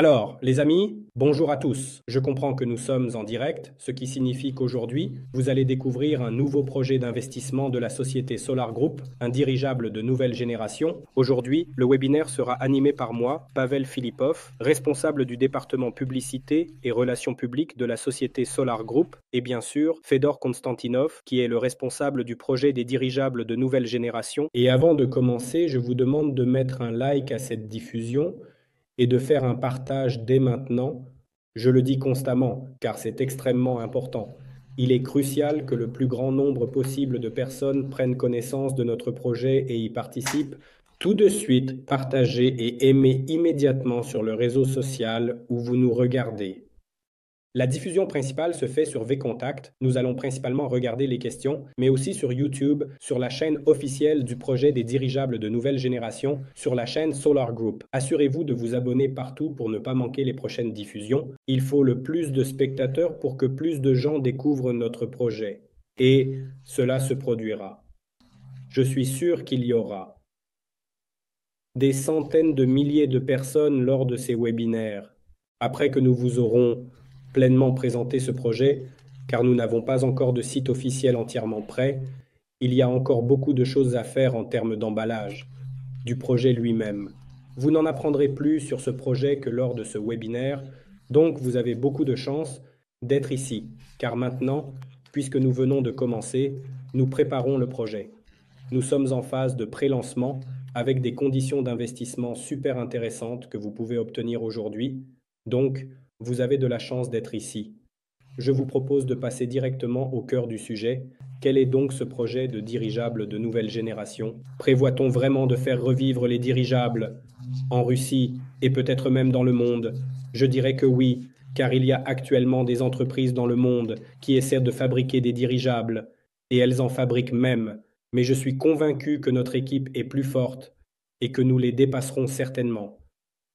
Alors, les amis, bonjour à tous. Je comprends que nous sommes en direct, ce qui signifie qu'aujourd'hui, vous allez découvrir un nouveau projet d'investissement de la société Solar Group, un dirigeable de nouvelle génération. Aujourd'hui, le webinaire sera animé par moi, Pavel Filipov, responsable du département publicité et relations publiques de la société Solar Group, et bien sûr, Fedor Konstantinov, qui est le responsable du projet des dirigeables de nouvelle génération. Et avant de commencer, je vous demande de mettre un like à cette diffusion et de faire un partage dès maintenant. Je le dis constamment, car c'est extrêmement important. Il est crucial que le plus grand nombre possible de personnes prennent connaissance de notre projet et y participent. Tout de suite, partagez et aimez immédiatement sur le réseau social où vous nous regardez. La diffusion principale se fait sur VContact. Nous allons principalement regarder les questions, mais aussi sur YouTube, sur la chaîne officielle du projet des dirigeables de nouvelle génération, sur la chaîne Solar Group. Assurez-vous de vous abonner partout pour ne pas manquer les prochaines diffusions. Il faut le plus de spectateurs pour que plus de gens découvrent notre projet. Et cela se produira. Je suis sûr qu'il y aura des centaines de milliers de personnes lors de ces webinaires, après que nous vous aurons pleinement présenter ce projet, car nous n'avons pas encore de site officiel entièrement prêt. Il y a encore beaucoup de choses à faire en termes d'emballage, du projet lui-même. Vous n'en apprendrez plus sur ce projet que lors de ce webinaire, donc vous avez beaucoup de chance d'être ici, car maintenant, puisque nous venons de commencer, nous préparons le projet. Nous sommes en phase de pré-lancement avec des conditions d'investissement super intéressantes que vous pouvez obtenir aujourd'hui. Donc, vous avez de la chance d'être ici. Je vous propose de passer directement au cœur du sujet. Quel est donc ce projet de dirigeable de nouvelle génération Prévoit-on vraiment de faire revivre les dirigeables en Russie et peut-être même dans le monde Je dirais que oui, car il y a actuellement des entreprises dans le monde qui essaient de fabriquer des dirigeables, et elles en fabriquent même, mais je suis convaincu que notre équipe est plus forte et que nous les dépasserons certainement.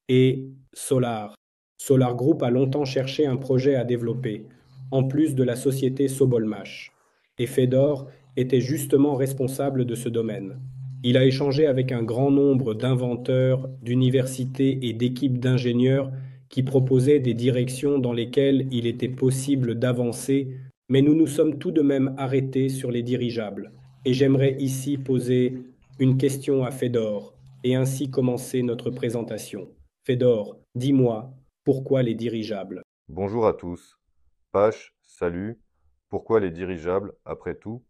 Et Solar, Solar Group a longtemps cherché un projet à développer, en plus de la société Sobolmash. Et Fedor était justement responsable de ce domaine. Il a échangé avec un grand nombre d'inventeurs, d'universités et d'équipes d'ingénieurs qui proposaient des directions dans lesquelles il était possible d'avancer, mais nous nous sommes tout de même arrêtés sur les dirigeables. Et j'aimerais ici poser une question à Fedor et ainsi commencer notre présentation. Fedor, dis-moi, pourquoi les dirigeables Bonjour à tous. Pache, salut. Pourquoi les dirigeables, après tout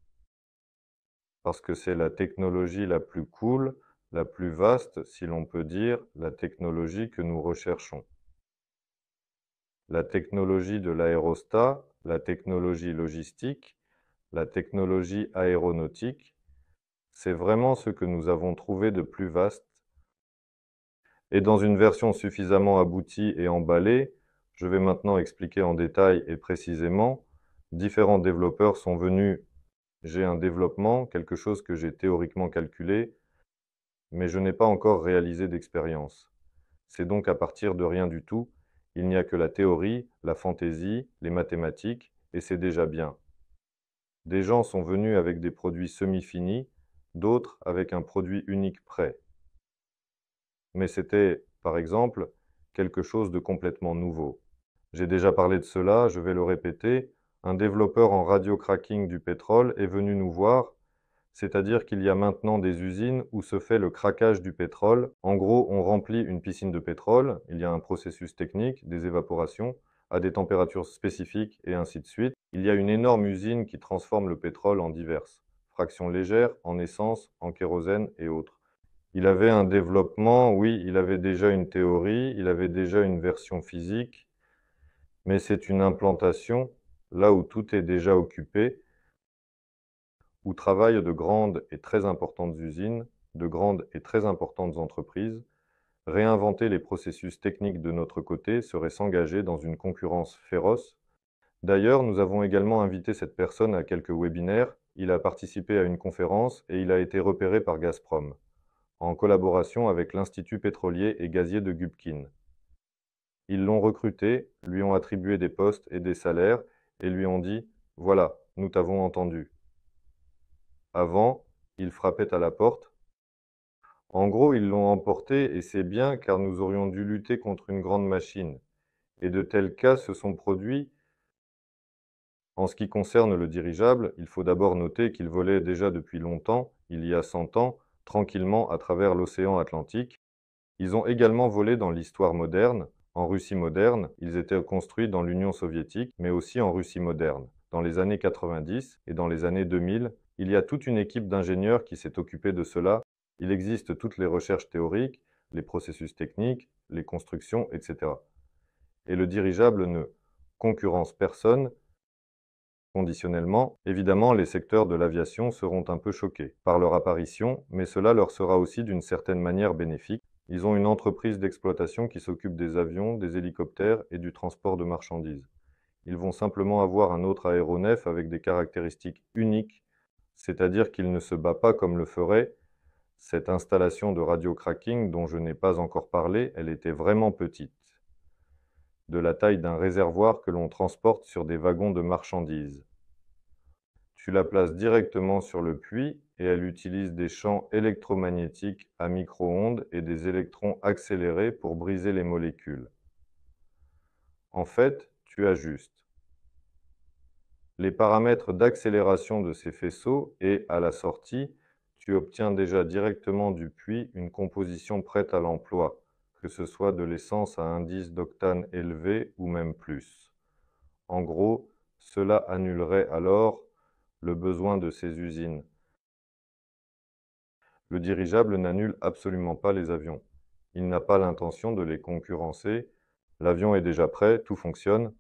Parce que c'est la technologie la plus cool, la plus vaste, si l'on peut dire, la technologie que nous recherchons. La technologie de l'aérostat, la technologie logistique, la technologie aéronautique, c'est vraiment ce que nous avons trouvé de plus vaste et dans une version suffisamment aboutie et emballée, je vais maintenant expliquer en détail et précisément, différents développeurs sont venus, j'ai un développement, quelque chose que j'ai théoriquement calculé, mais je n'ai pas encore réalisé d'expérience. C'est donc à partir de rien du tout, il n'y a que la théorie, la fantaisie, les mathématiques, et c'est déjà bien. Des gens sont venus avec des produits semi-finis, d'autres avec un produit unique prêt mais c'était, par exemple, quelque chose de complètement nouveau. J'ai déjà parlé de cela, je vais le répéter, un développeur en radio-cracking du pétrole est venu nous voir, c'est-à-dire qu'il y a maintenant des usines où se fait le craquage du pétrole. En gros, on remplit une piscine de pétrole, il y a un processus technique, des évaporations, à des températures spécifiques et ainsi de suite. Il y a une énorme usine qui transforme le pétrole en diverses, fractions légères, en essence, en kérosène et autres il avait un développement, oui, il avait déjà une théorie, il avait déjà une version physique, mais c'est une implantation là où tout est déjà occupé, où travaillent de grandes et très importantes usines, de grandes et très importantes entreprises. Réinventer les processus techniques de notre côté serait s'engager dans une concurrence féroce. D'ailleurs, nous avons également invité cette personne à quelques webinaires, il a participé à une conférence et il a été repéré par Gazprom en collaboration avec l'Institut pétrolier et gazier de Gubkin. Ils l'ont recruté, lui ont attribué des postes et des salaires, et lui ont dit Voilà, nous t'avons entendu. Avant, il frappait à la porte. En gros, ils l'ont emporté, et c'est bien car nous aurions dû lutter contre une grande machine. Et de tels cas se sont produits. En ce qui concerne le dirigeable, il faut d'abord noter qu'il volait déjà depuis longtemps, il y a 100 ans, tranquillement à travers l'océan Atlantique. Ils ont également volé dans l'histoire moderne. En Russie moderne, ils étaient construits dans l'Union soviétique, mais aussi en Russie moderne. Dans les années 90 et dans les années 2000, il y a toute une équipe d'ingénieurs qui s'est occupée de cela. Il existe toutes les recherches théoriques, les processus techniques, les constructions, etc. Et le dirigeable ne concurrence personne Conditionnellement, évidemment, les secteurs de l'aviation seront un peu choqués par leur apparition, mais cela leur sera aussi d'une certaine manière bénéfique. Ils ont une entreprise d'exploitation qui s'occupe des avions, des hélicoptères et du transport de marchandises. Ils vont simplement avoir un autre aéronef avec des caractéristiques uniques, c'est-à-dire qu'il ne se bat pas comme le ferait cette installation de radio cracking dont je n'ai pas encore parlé, elle était vraiment petite de la taille d'un réservoir que l'on transporte sur des wagons de marchandises. Tu la places directement sur le puits et elle utilise des champs électromagnétiques à micro-ondes et des électrons accélérés pour briser les molécules. En fait, tu ajustes. Les paramètres d'accélération de ces faisceaux et, à la sortie, tu obtiens déjà directement du puits une composition prête à l'emploi, que ce soit de l'essence à indice d'octane élevé ou même plus. En gros, cela annulerait alors le besoin de ces usines. Le dirigeable n'annule absolument pas les avions. Il n'a pas l'intention de les concurrencer. L'avion est déjà prêt, tout fonctionne.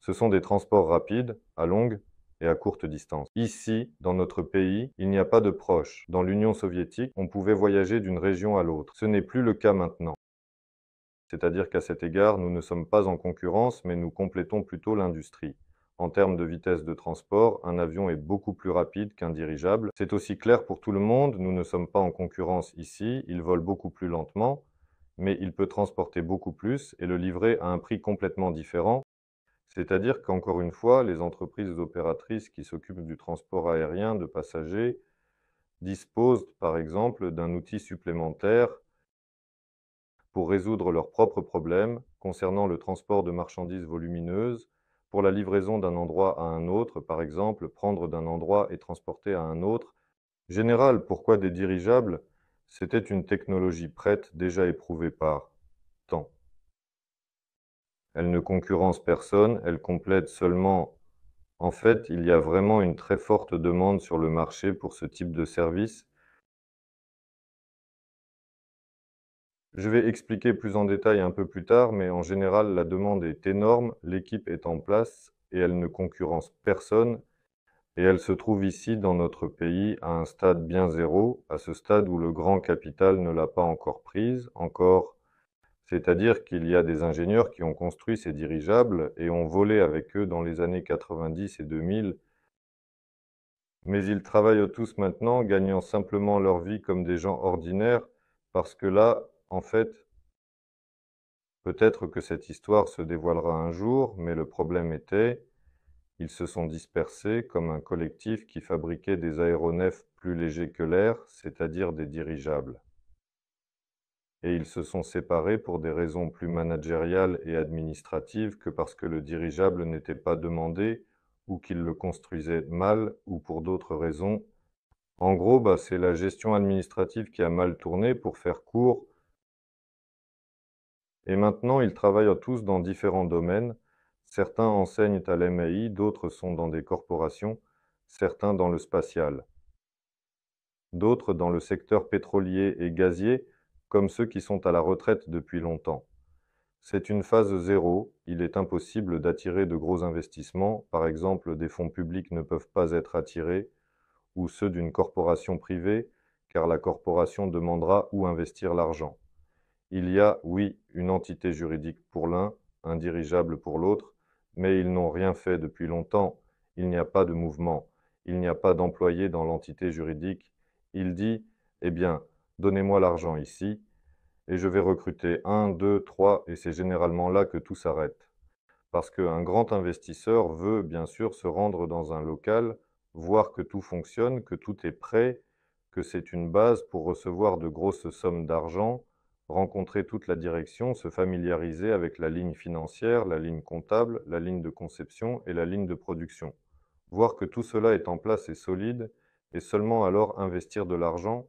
Ce sont des transports rapides, à longue et à courte distance. Ici, dans notre pays, il n'y a pas de proche. Dans l'Union soviétique, on pouvait voyager d'une région à l'autre. Ce n'est plus le cas maintenant. C'est-à-dire qu'à cet égard, nous ne sommes pas en concurrence, mais nous complétons plutôt l'industrie. En termes de vitesse de transport, un avion est beaucoup plus rapide qu'un dirigeable. C'est aussi clair pour tout le monde, nous ne sommes pas en concurrence ici, il vole beaucoup plus lentement, mais il peut transporter beaucoup plus et le livrer à un prix complètement différent. C'est-à-dire qu'encore une fois, les entreprises opératrices qui s'occupent du transport aérien de passagers disposent par exemple d'un outil supplémentaire pour résoudre leurs propres problèmes concernant le transport de marchandises volumineuses, pour la livraison d'un endroit à un autre, par exemple, prendre d'un endroit et transporter à un autre. Général, pourquoi des dirigeables C'était une technologie prête déjà éprouvée par temps. Elle ne concurrence personne, elle complète seulement... En fait, il y a vraiment une très forte demande sur le marché pour ce type de service Je vais expliquer plus en détail un peu plus tard, mais en général, la demande est énorme, l'équipe est en place et elle ne concurrence personne. Et elle se trouve ici, dans notre pays, à un stade bien zéro, à ce stade où le grand capital ne l'a pas encore prise, encore. C'est-à-dire qu'il y a des ingénieurs qui ont construit ces dirigeables et ont volé avec eux dans les années 90 et 2000 mais ils travaillent tous maintenant, gagnant simplement leur vie comme des gens ordinaires, parce que là, en fait, peut-être que cette histoire se dévoilera un jour, mais le problème était, ils se sont dispersés comme un collectif qui fabriquait des aéronefs plus légers que l'air, c'est-à-dire des dirigeables. Et ils se sont séparés pour des raisons plus managériales et administratives que parce que le dirigeable n'était pas demandé ou qu'il le construisait mal ou pour d'autres raisons. En gros, bah, c'est la gestion administrative qui a mal tourné pour faire court et maintenant, ils travaillent tous dans différents domaines. Certains enseignent à l'MAI, d'autres sont dans des corporations, certains dans le spatial. D'autres dans le secteur pétrolier et gazier, comme ceux qui sont à la retraite depuis longtemps. C'est une phase zéro, il est impossible d'attirer de gros investissements, par exemple des fonds publics ne peuvent pas être attirés, ou ceux d'une corporation privée, car la corporation demandera où investir l'argent. Il y a, oui, une entité juridique pour l'un, un dirigeable pour l'autre, mais ils n'ont rien fait depuis longtemps. Il n'y a pas de mouvement. Il n'y a pas d'employé dans l'entité juridique. Il dit Eh bien, donnez-moi l'argent ici, et je vais recruter un, deux, trois, et c'est généralement là que tout s'arrête. Parce qu'un grand investisseur veut bien sûr se rendre dans un local, voir que tout fonctionne, que tout est prêt, que c'est une base pour recevoir de grosses sommes d'argent, rencontrer toute la direction, se familiariser avec la ligne financière, la ligne comptable, la ligne de conception et la ligne de production. Voir que tout cela est en place et solide, et seulement alors investir de l'argent.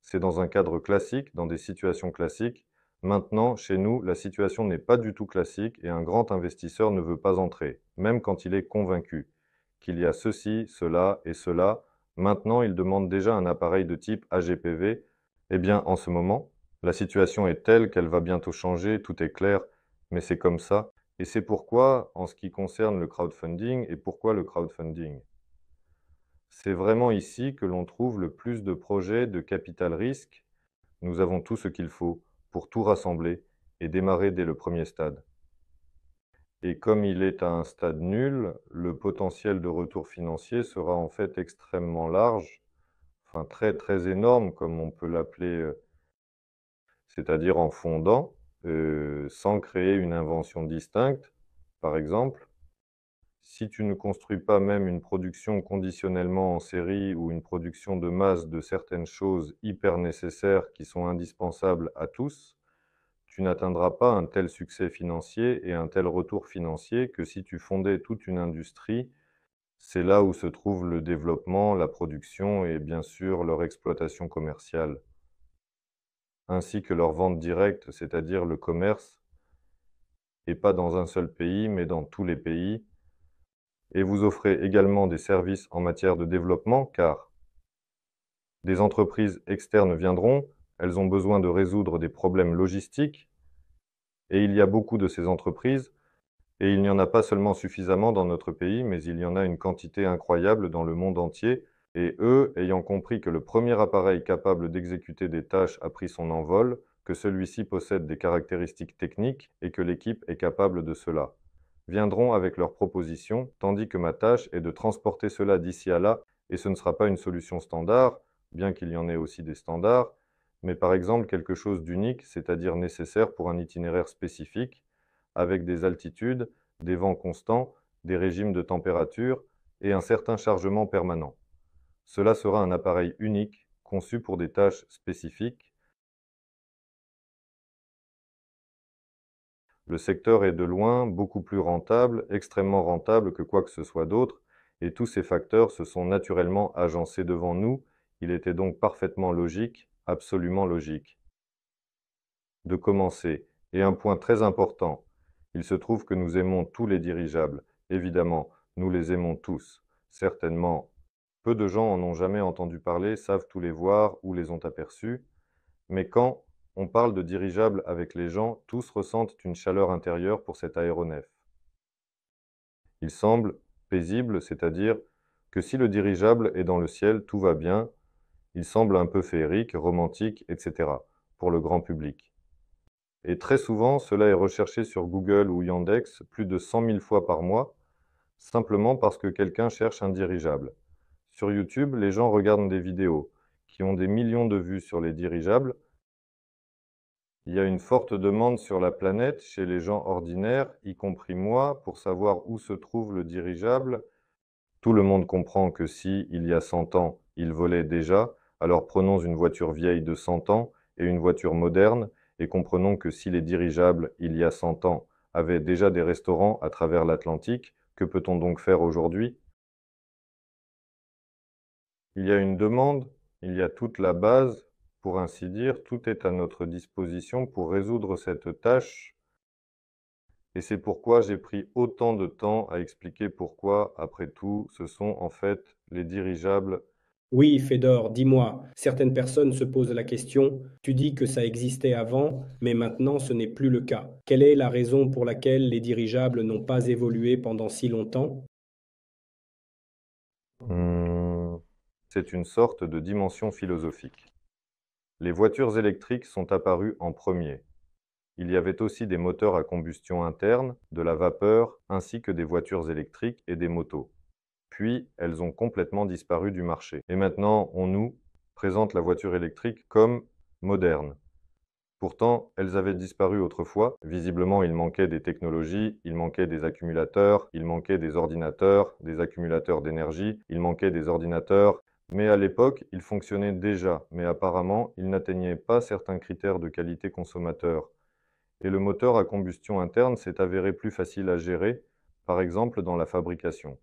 C'est dans un cadre classique, dans des situations classiques. Maintenant, chez nous, la situation n'est pas du tout classique et un grand investisseur ne veut pas entrer, même quand il est convaincu qu'il y a ceci, cela et cela. Maintenant, il demande déjà un appareil de type AGPV. Eh bien, en ce moment, la situation est telle qu'elle va bientôt changer, tout est clair, mais c'est comme ça. Et c'est pourquoi, en ce qui concerne le crowdfunding, et pourquoi le crowdfunding C'est vraiment ici que l'on trouve le plus de projets de capital risque. Nous avons tout ce qu'il faut pour tout rassembler et démarrer dès le premier stade. Et comme il est à un stade nul, le potentiel de retour financier sera en fait extrêmement large, enfin très très énorme comme on peut l'appeler euh, c'est-à-dire en fondant, euh, sans créer une invention distincte, par exemple. Si tu ne construis pas même une production conditionnellement en série ou une production de masse de certaines choses hyper nécessaires qui sont indispensables à tous, tu n'atteindras pas un tel succès financier et un tel retour financier que si tu fondais toute une industrie c'est là où se trouve le développement, la production et bien sûr leur exploitation commerciale ainsi que leur vente directe, c'est-à-dire le commerce, et pas dans un seul pays, mais dans tous les pays. Et vous offrez également des services en matière de développement, car des entreprises externes viendront, elles ont besoin de résoudre des problèmes logistiques, et il y a beaucoup de ces entreprises, et il n'y en a pas seulement suffisamment dans notre pays, mais il y en a une quantité incroyable dans le monde entier, et eux, ayant compris que le premier appareil capable d'exécuter des tâches a pris son envol, que celui-ci possède des caractéristiques techniques et que l'équipe est capable de cela, viendront avec leurs propositions, tandis que ma tâche est de transporter cela d'ici à là, et ce ne sera pas une solution standard, bien qu'il y en ait aussi des standards, mais par exemple quelque chose d'unique, c'est-à-dire nécessaire pour un itinéraire spécifique, avec des altitudes, des vents constants, des régimes de température et un certain chargement permanent. Cela sera un appareil unique, conçu pour des tâches spécifiques. Le secteur est de loin beaucoup plus rentable, extrêmement rentable que quoi que ce soit d'autre, et tous ces facteurs se sont naturellement agencés devant nous, il était donc parfaitement logique, absolument logique, de commencer. Et un point très important, il se trouve que nous aimons tous les dirigeables, évidemment, nous les aimons tous, certainement peu de gens en ont jamais entendu parler, savent tous les voir ou les ont aperçus, mais quand on parle de dirigeable avec les gens, tous ressentent une chaleur intérieure pour cet aéronef. Il semble paisible, c'est-à-dire que si le dirigeable est dans le ciel, tout va bien, il semble un peu féerique, romantique, etc., pour le grand public. Et très souvent, cela est recherché sur Google ou Yandex plus de 100 000 fois par mois, simplement parce que quelqu'un cherche un dirigeable. Sur YouTube, les gens regardent des vidéos qui ont des millions de vues sur les dirigeables. Il y a une forte demande sur la planète chez les gens ordinaires, y compris moi, pour savoir où se trouve le dirigeable. Tout le monde comprend que si, il y a 100 ans, il volait déjà, alors prenons une voiture vieille de 100 ans et une voiture moderne, et comprenons que si les dirigeables, il y a 100 ans, avaient déjà des restaurants à travers l'Atlantique, que peut-on donc faire aujourd'hui il y a une demande, il y a toute la base, pour ainsi dire, tout est à notre disposition pour résoudre cette tâche. Et c'est pourquoi j'ai pris autant de temps à expliquer pourquoi, après tout, ce sont en fait les dirigeables. Oui, Fédor, dis-moi, certaines personnes se posent la question, tu dis que ça existait avant, mais maintenant ce n'est plus le cas. Quelle est la raison pour laquelle les dirigeables n'ont pas évolué pendant si longtemps hmm. C'est une sorte de dimension philosophique. Les voitures électriques sont apparues en premier. Il y avait aussi des moteurs à combustion interne, de la vapeur, ainsi que des voitures électriques et des motos. Puis, elles ont complètement disparu du marché. Et maintenant, on nous présente la voiture électrique comme moderne. Pourtant, elles avaient disparu autrefois. Visiblement, il manquait des technologies, il manquait des accumulateurs, il manquait des ordinateurs, des accumulateurs d'énergie, il manquait des ordinateurs, mais à l'époque, il fonctionnait déjà, mais apparemment, il n'atteignait pas certains critères de qualité consommateur. Et le moteur à combustion interne s'est avéré plus facile à gérer, par exemple dans la fabrication.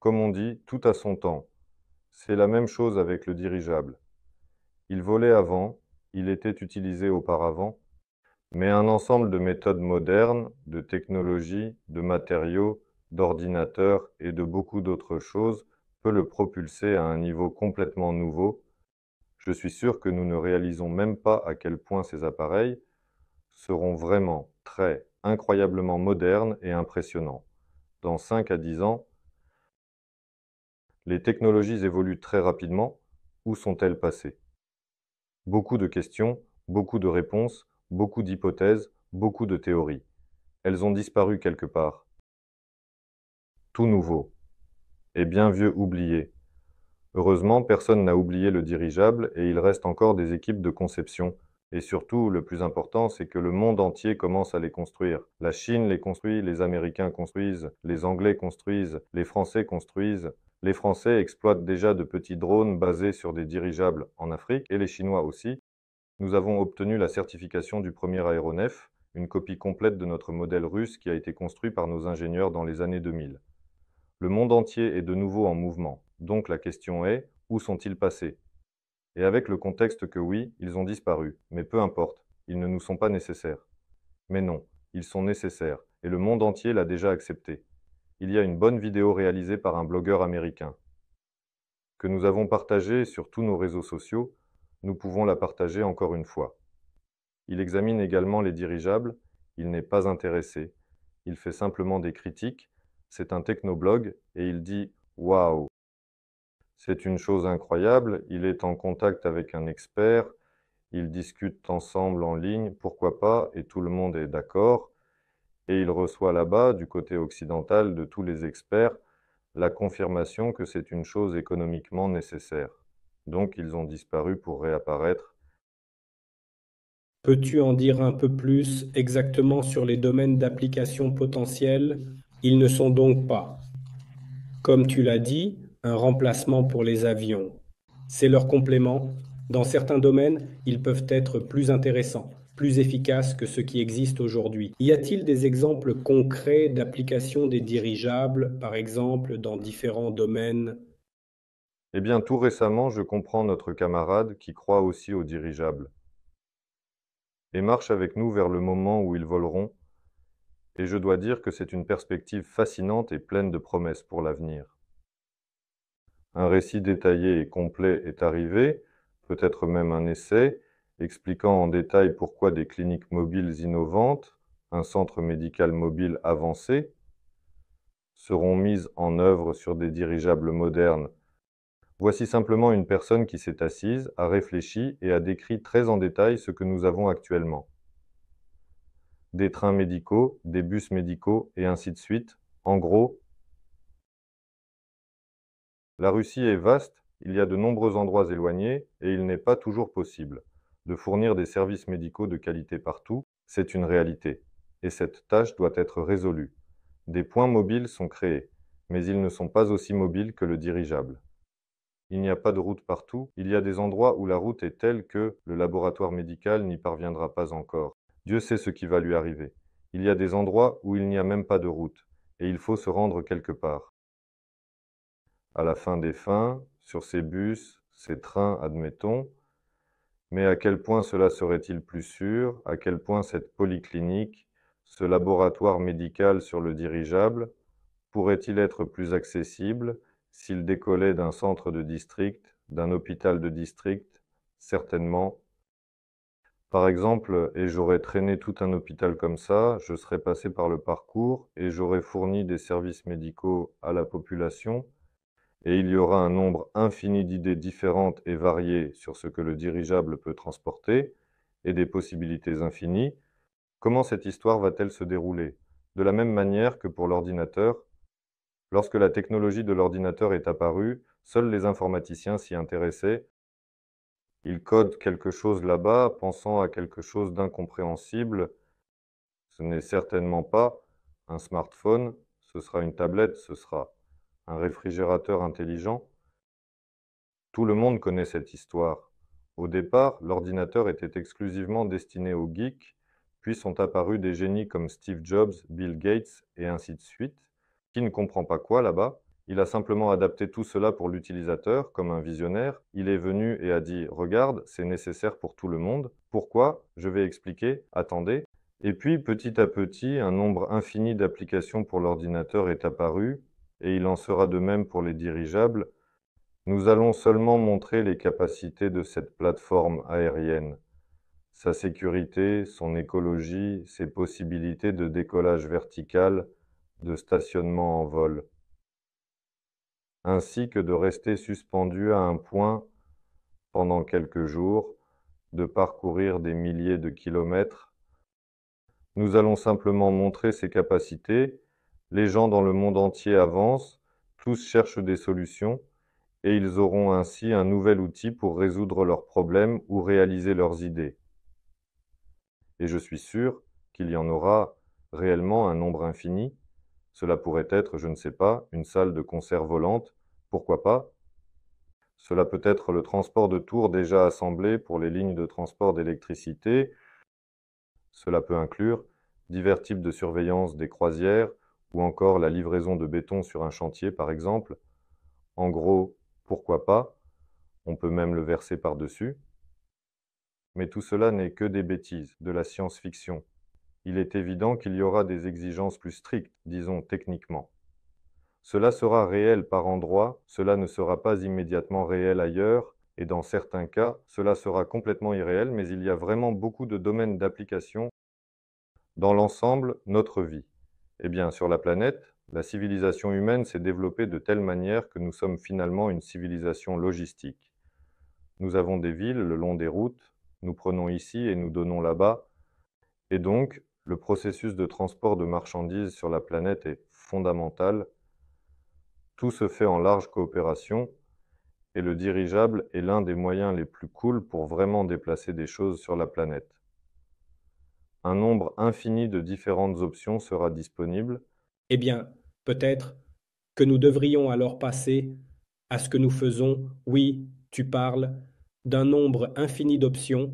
Comme on dit, tout à son temps. C'est la même chose avec le dirigeable. Il volait avant, il était utilisé auparavant, mais un ensemble de méthodes modernes, de technologies, de matériaux, d'ordinateurs et de beaucoup d'autres choses le propulser à un niveau complètement nouveau. Je suis sûr que nous ne réalisons même pas à quel point ces appareils seront vraiment très incroyablement modernes et impressionnants. Dans 5 à 10 ans, les technologies évoluent très rapidement. Où sont-elles passées Beaucoup de questions, beaucoup de réponses, beaucoup d'hypothèses, beaucoup de théories. Elles ont disparu quelque part. Tout nouveau et bien vieux oublié. Heureusement, personne n'a oublié le dirigeable et il reste encore des équipes de conception. Et surtout, le plus important, c'est que le monde entier commence à les construire. La Chine les construit, les Américains construisent, les Anglais construisent, les Français construisent. Les Français exploitent déjà de petits drones basés sur des dirigeables en Afrique et les Chinois aussi. Nous avons obtenu la certification du premier aéronef, une copie complète de notre modèle russe qui a été construit par nos ingénieurs dans les années 2000. Le monde entier est de nouveau en mouvement, donc la question est, où sont-ils passés Et avec le contexte que oui, ils ont disparu, mais peu importe, ils ne nous sont pas nécessaires. Mais non, ils sont nécessaires, et le monde entier l'a déjà accepté. Il y a une bonne vidéo réalisée par un blogueur américain, que nous avons partagée sur tous nos réseaux sociaux, nous pouvons la partager encore une fois. Il examine également les dirigeables, il n'est pas intéressé, il fait simplement des critiques c'est un technoblog et il dit Waouh C'est une chose incroyable, il est en contact avec un expert, ils discutent ensemble en ligne, pourquoi pas, et tout le monde est d'accord. Et il reçoit là-bas, du côté occidental, de tous les experts, la confirmation que c'est une chose économiquement nécessaire. Donc ils ont disparu pour réapparaître. Peux-tu en dire un peu plus exactement sur les domaines d'application potentiels ils ne sont donc pas, comme tu l'as dit, un remplacement pour les avions. C'est leur complément. Dans certains domaines, ils peuvent être plus intéressants, plus efficaces que ce qui existe aujourd'hui. Y a-t-il des exemples concrets d'application des dirigeables, par exemple, dans différents domaines Eh bien, tout récemment, je comprends notre camarade qui croit aussi aux dirigeables et marche avec nous vers le moment où ils voleront et je dois dire que c'est une perspective fascinante et pleine de promesses pour l'avenir. Un récit détaillé et complet est arrivé, peut-être même un essai, expliquant en détail pourquoi des cliniques mobiles innovantes, un centre médical mobile avancé, seront mises en œuvre sur des dirigeables modernes. Voici simplement une personne qui s'est assise, a réfléchi et a décrit très en détail ce que nous avons actuellement des trains médicaux, des bus médicaux, et ainsi de suite. En gros, la Russie est vaste, il y a de nombreux endroits éloignés, et il n'est pas toujours possible de fournir des services médicaux de qualité partout, c'est une réalité, et cette tâche doit être résolue. Des points mobiles sont créés, mais ils ne sont pas aussi mobiles que le dirigeable. Il n'y a pas de route partout, il y a des endroits où la route est telle que le laboratoire médical n'y parviendra pas encore. Dieu sait ce qui va lui arriver. Il y a des endroits où il n'y a même pas de route, et il faut se rendre quelque part. À la fin des fins, sur ces bus, ces trains, admettons, mais à quel point cela serait-il plus sûr À quel point cette polyclinique, ce laboratoire médical sur le dirigeable, pourrait-il être plus accessible s'il décollait d'un centre de district, d'un hôpital de district Certainement par exemple, et j'aurais traîné tout un hôpital comme ça, je serais passé par le parcours et j'aurais fourni des services médicaux à la population, et il y aura un nombre infini d'idées différentes et variées sur ce que le dirigeable peut transporter, et des possibilités infinies, comment cette histoire va-t-elle se dérouler De la même manière que pour l'ordinateur, lorsque la technologie de l'ordinateur est apparue, seuls les informaticiens s'y intéressaient il code quelque chose là-bas, pensant à quelque chose d'incompréhensible. Ce n'est certainement pas un smartphone, ce sera une tablette, ce sera un réfrigérateur intelligent. Tout le monde connaît cette histoire. Au départ, l'ordinateur était exclusivement destiné aux geeks, puis sont apparus des génies comme Steve Jobs, Bill Gates et ainsi de suite. Qui ne comprend pas quoi là-bas il a simplement adapté tout cela pour l'utilisateur, comme un visionnaire. Il est venu et a dit « Regarde, c'est nécessaire pour tout le monde. Pourquoi Je vais expliquer. Attendez. » Et puis, petit à petit, un nombre infini d'applications pour l'ordinateur est apparu, et il en sera de même pour les dirigeables. Nous allons seulement montrer les capacités de cette plateforme aérienne, sa sécurité, son écologie, ses possibilités de décollage vertical, de stationnement en vol ainsi que de rester suspendu à un point pendant quelques jours, de parcourir des milliers de kilomètres. Nous allons simplement montrer ses capacités. Les gens dans le monde entier avancent, tous cherchent des solutions, et ils auront ainsi un nouvel outil pour résoudre leurs problèmes ou réaliser leurs idées. Et je suis sûr qu'il y en aura réellement un nombre infini. Cela pourrait être, je ne sais pas, une salle de concert volante pourquoi pas. Cela peut être le transport de tours déjà assemblés pour les lignes de transport d'électricité. Cela peut inclure divers types de surveillance des croisières ou encore la livraison de béton sur un chantier par exemple. En gros, pourquoi pas On peut même le verser par-dessus. Mais tout cela n'est que des bêtises, de la science-fiction. Il est évident qu'il y aura des exigences plus strictes, disons techniquement. Cela sera réel par endroit, cela ne sera pas immédiatement réel ailleurs, et dans certains cas, cela sera complètement irréel, mais il y a vraiment beaucoup de domaines d'application dans l'ensemble, notre vie. Eh bien, sur la planète, la civilisation humaine s'est développée de telle manière que nous sommes finalement une civilisation logistique. Nous avons des villes le long des routes, nous prenons ici et nous donnons là-bas, et donc le processus de transport de marchandises sur la planète est fondamental tout se fait en large coopération et le dirigeable est l'un des moyens les plus cools pour vraiment déplacer des choses sur la planète. Un nombre infini de différentes options sera disponible. Eh bien, peut-être que nous devrions alors passer à ce que nous faisons, oui, tu parles, d'un nombre infini d'options,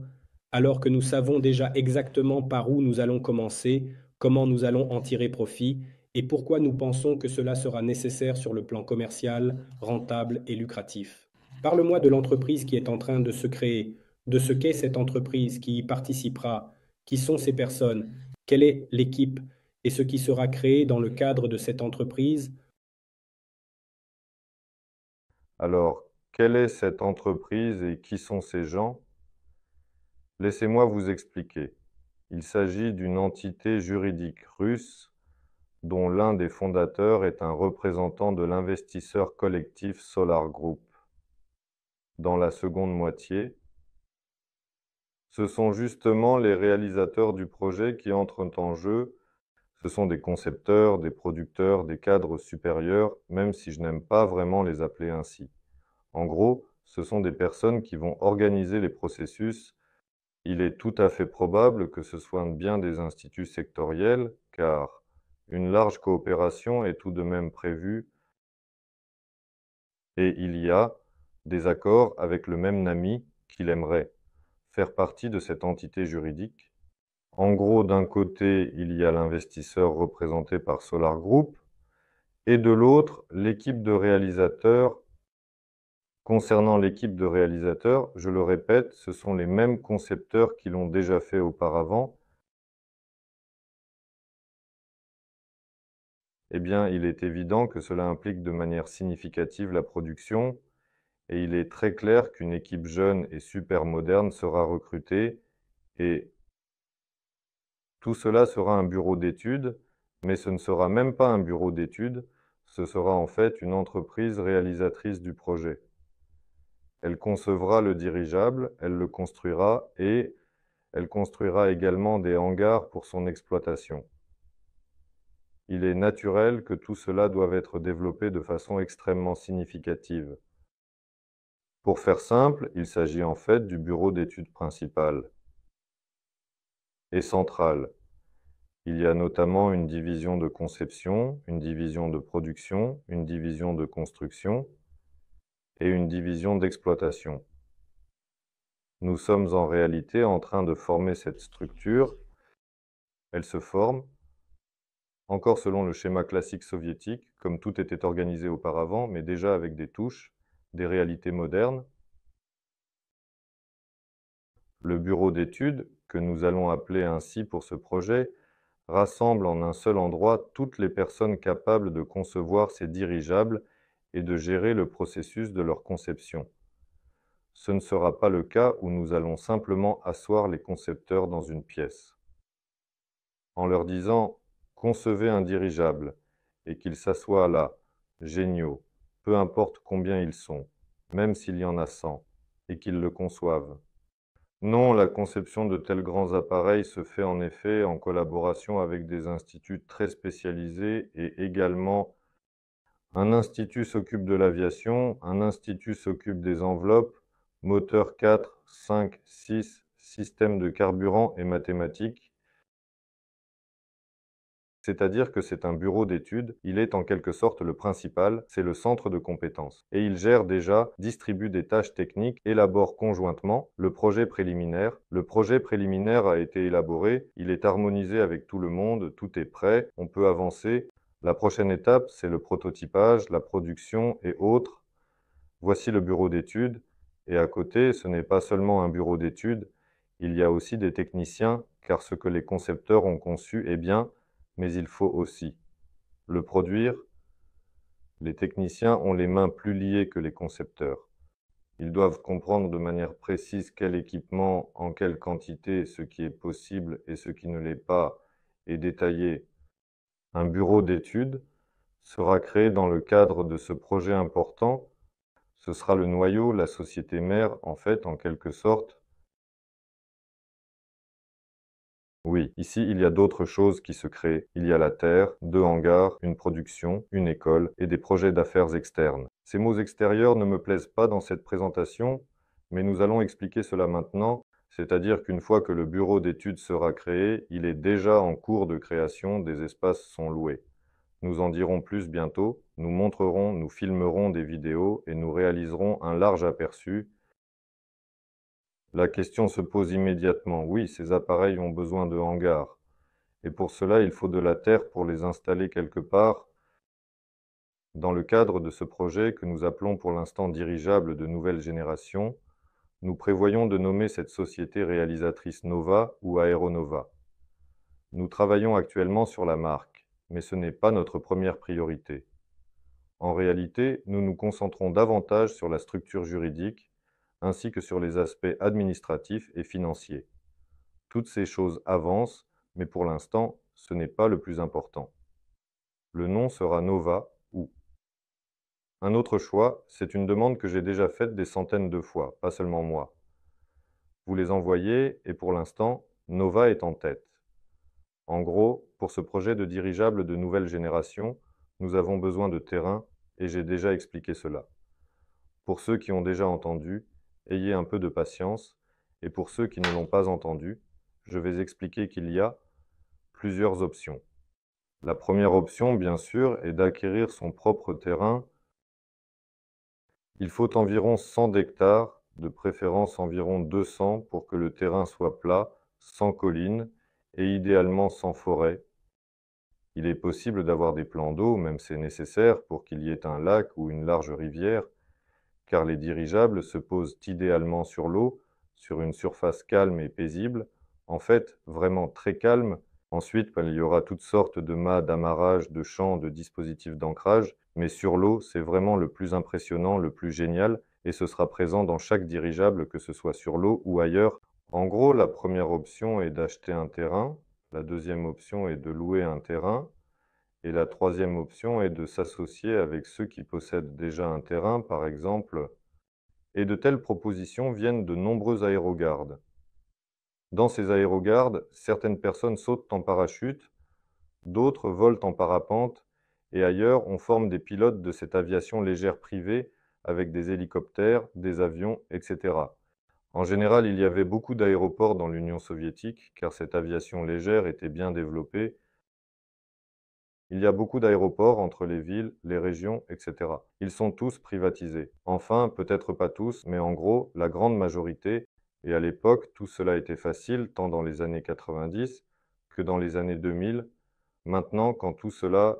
alors que nous savons déjà exactement par où nous allons commencer, comment nous allons en tirer profit et pourquoi nous pensons que cela sera nécessaire sur le plan commercial, rentable et lucratif. Parle-moi de l'entreprise qui est en train de se créer, de ce qu'est cette entreprise qui y participera, qui sont ces personnes, quelle est l'équipe et ce qui sera créé dans le cadre de cette entreprise. Alors, quelle est cette entreprise et qui sont ces gens Laissez-moi vous expliquer. Il s'agit d'une entité juridique russe dont l'un des fondateurs est un représentant de l'investisseur collectif Solar Group. Dans la seconde moitié, ce sont justement les réalisateurs du projet qui entrent en jeu. Ce sont des concepteurs, des producteurs, des cadres supérieurs, même si je n'aime pas vraiment les appeler ainsi. En gros, ce sont des personnes qui vont organiser les processus. Il est tout à fait probable que ce soient bien des instituts sectoriels, car une large coopération est tout de même prévue et il y a des accords avec le même NAMI qu'il aimerait faire partie de cette entité juridique. En gros, d'un côté, il y a l'investisseur représenté par Solar Group et de l'autre, l'équipe de réalisateurs. Concernant l'équipe de réalisateurs, je le répète, ce sont les mêmes concepteurs qui l'ont déjà fait auparavant eh bien, il est évident que cela implique de manière significative la production, et il est très clair qu'une équipe jeune et super moderne sera recrutée, et tout cela sera un bureau d'études, mais ce ne sera même pas un bureau d'études, ce sera en fait une entreprise réalisatrice du projet. Elle concevra le dirigeable, elle le construira et elle construira également des hangars pour son exploitation il est naturel que tout cela doive être développé de façon extrêmement significative. Pour faire simple, il s'agit en fait du bureau d'études principal et central. Il y a notamment une division de conception, une division de production, une division de construction et une division d'exploitation. Nous sommes en réalité en train de former cette structure. Elle se forme encore selon le schéma classique soviétique, comme tout était organisé auparavant, mais déjà avec des touches, des réalités modernes. Le bureau d'études, que nous allons appeler ainsi pour ce projet, rassemble en un seul endroit toutes les personnes capables de concevoir ces dirigeables et de gérer le processus de leur conception. Ce ne sera pas le cas où nous allons simplement asseoir les concepteurs dans une pièce. En leur disant Concevez un dirigeable, et qu'il s'assoit là, géniaux, peu importe combien ils sont, même s'il y en a cent, et qu'ils le conçoivent. Non, la conception de tels grands appareils se fait en effet en collaboration avec des instituts très spécialisés et également un institut s'occupe de l'aviation, un institut s'occupe des enveloppes, moteurs 4, 5, 6, système de carburant et mathématiques, c'est-à-dire que c'est un bureau d'études, il est en quelque sorte le principal, c'est le centre de compétences. Et il gère déjà, distribue des tâches techniques, élabore conjointement le projet préliminaire. Le projet préliminaire a été élaboré, il est harmonisé avec tout le monde, tout est prêt, on peut avancer. La prochaine étape, c'est le prototypage, la production et autres. Voici le bureau d'études. Et à côté, ce n'est pas seulement un bureau d'études, il y a aussi des techniciens, car ce que les concepteurs ont conçu est bien mais il faut aussi le produire. Les techniciens ont les mains plus liées que les concepteurs. Ils doivent comprendre de manière précise quel équipement, en quelle quantité, ce qui est possible et ce qui ne l'est pas, et détailler. Un bureau d'études sera créé dans le cadre de ce projet important. Ce sera le noyau, la société mère, en fait, en quelque sorte, Oui, ici il y a d'autres choses qui se créent. Il y a la terre, deux hangars, une production, une école et des projets d'affaires externes. Ces mots extérieurs ne me plaisent pas dans cette présentation, mais nous allons expliquer cela maintenant, c'est-à-dire qu'une fois que le bureau d'études sera créé, il est déjà en cours de création, des espaces sont loués. Nous en dirons plus bientôt, nous montrerons, nous filmerons des vidéos et nous réaliserons un large aperçu la question se pose immédiatement. Oui, ces appareils ont besoin de hangars. Et pour cela, il faut de la terre pour les installer quelque part dans le cadre de ce projet que nous appelons pour l'instant dirigeable de nouvelle génération, nous prévoyons de nommer cette société réalisatrice Nova ou Aéronova. Nous travaillons actuellement sur la marque, mais ce n'est pas notre première priorité. En réalité, nous nous concentrons davantage sur la structure juridique, ainsi que sur les aspects administratifs et financiers. Toutes ces choses avancent, mais pour l'instant, ce n'est pas le plus important. Le nom sera Nova ou. Un autre choix, c'est une demande que j'ai déjà faite des centaines de fois, pas seulement moi. Vous les envoyez et pour l'instant, Nova est en tête. En gros, pour ce projet de dirigeable de nouvelle génération, nous avons besoin de terrain et j'ai déjà expliqué cela. Pour ceux qui ont déjà entendu, ayez un peu de patience, et pour ceux qui ne l'ont pas entendu, je vais expliquer qu'il y a plusieurs options. La première option, bien sûr, est d'acquérir son propre terrain. Il faut environ 100 hectares, de préférence environ 200 pour que le terrain soit plat, sans collines et idéalement sans forêt. Il est possible d'avoir des plans d'eau, même si c'est nécessaire, pour qu'il y ait un lac ou une large rivière, car les dirigeables se posent idéalement sur l'eau, sur une surface calme et paisible, en fait vraiment très calme. Ensuite, ben, il y aura toutes sortes de mâts, d'amarrage, de champs, de dispositifs d'ancrage, mais sur l'eau, c'est vraiment le plus impressionnant, le plus génial, et ce sera présent dans chaque dirigeable, que ce soit sur l'eau ou ailleurs. En gros, la première option est d'acheter un terrain, la deuxième option est de louer un terrain, et la troisième option est de s'associer avec ceux qui possèdent déjà un terrain, par exemple, et de telles propositions viennent de nombreux aérogardes. Dans ces aérogardes, certaines personnes sautent en parachute, d'autres volent en parapente, et ailleurs, on forme des pilotes de cette aviation légère privée avec des hélicoptères, des avions, etc. En général, il y avait beaucoup d'aéroports dans l'Union soviétique, car cette aviation légère était bien développée il y a beaucoup d'aéroports entre les villes, les régions, etc. Ils sont tous privatisés. Enfin, peut-être pas tous, mais en gros, la grande majorité, et à l'époque, tout cela était facile, tant dans les années 90 que dans les années 2000. Maintenant, quand tout cela,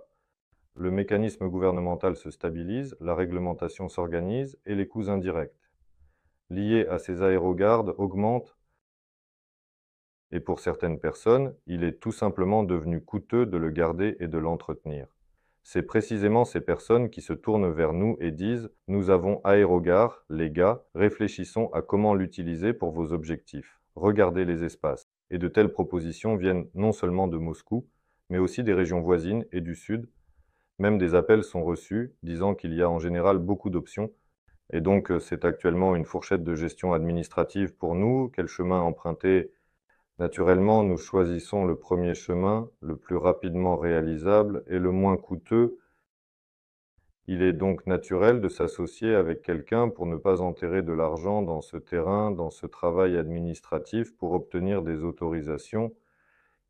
le mécanisme gouvernemental se stabilise, la réglementation s'organise et les coûts indirects liés à ces aérogardes augmentent et pour certaines personnes, il est tout simplement devenu coûteux de le garder et de l'entretenir. C'est précisément ces personnes qui se tournent vers nous et disent ⁇ Nous avons aérogare, les gars, réfléchissons à comment l'utiliser pour vos objectifs, regardez les espaces. ⁇ Et de telles propositions viennent non seulement de Moscou, mais aussi des régions voisines et du Sud. Même des appels sont reçus disant qu'il y a en général beaucoup d'options, et donc euh, c'est actuellement une fourchette de gestion administrative pour nous, quel chemin emprunter Naturellement, nous choisissons le premier chemin, le plus rapidement réalisable et le moins coûteux. Il est donc naturel de s'associer avec quelqu'un pour ne pas enterrer de l'argent dans ce terrain, dans ce travail administratif pour obtenir des autorisations,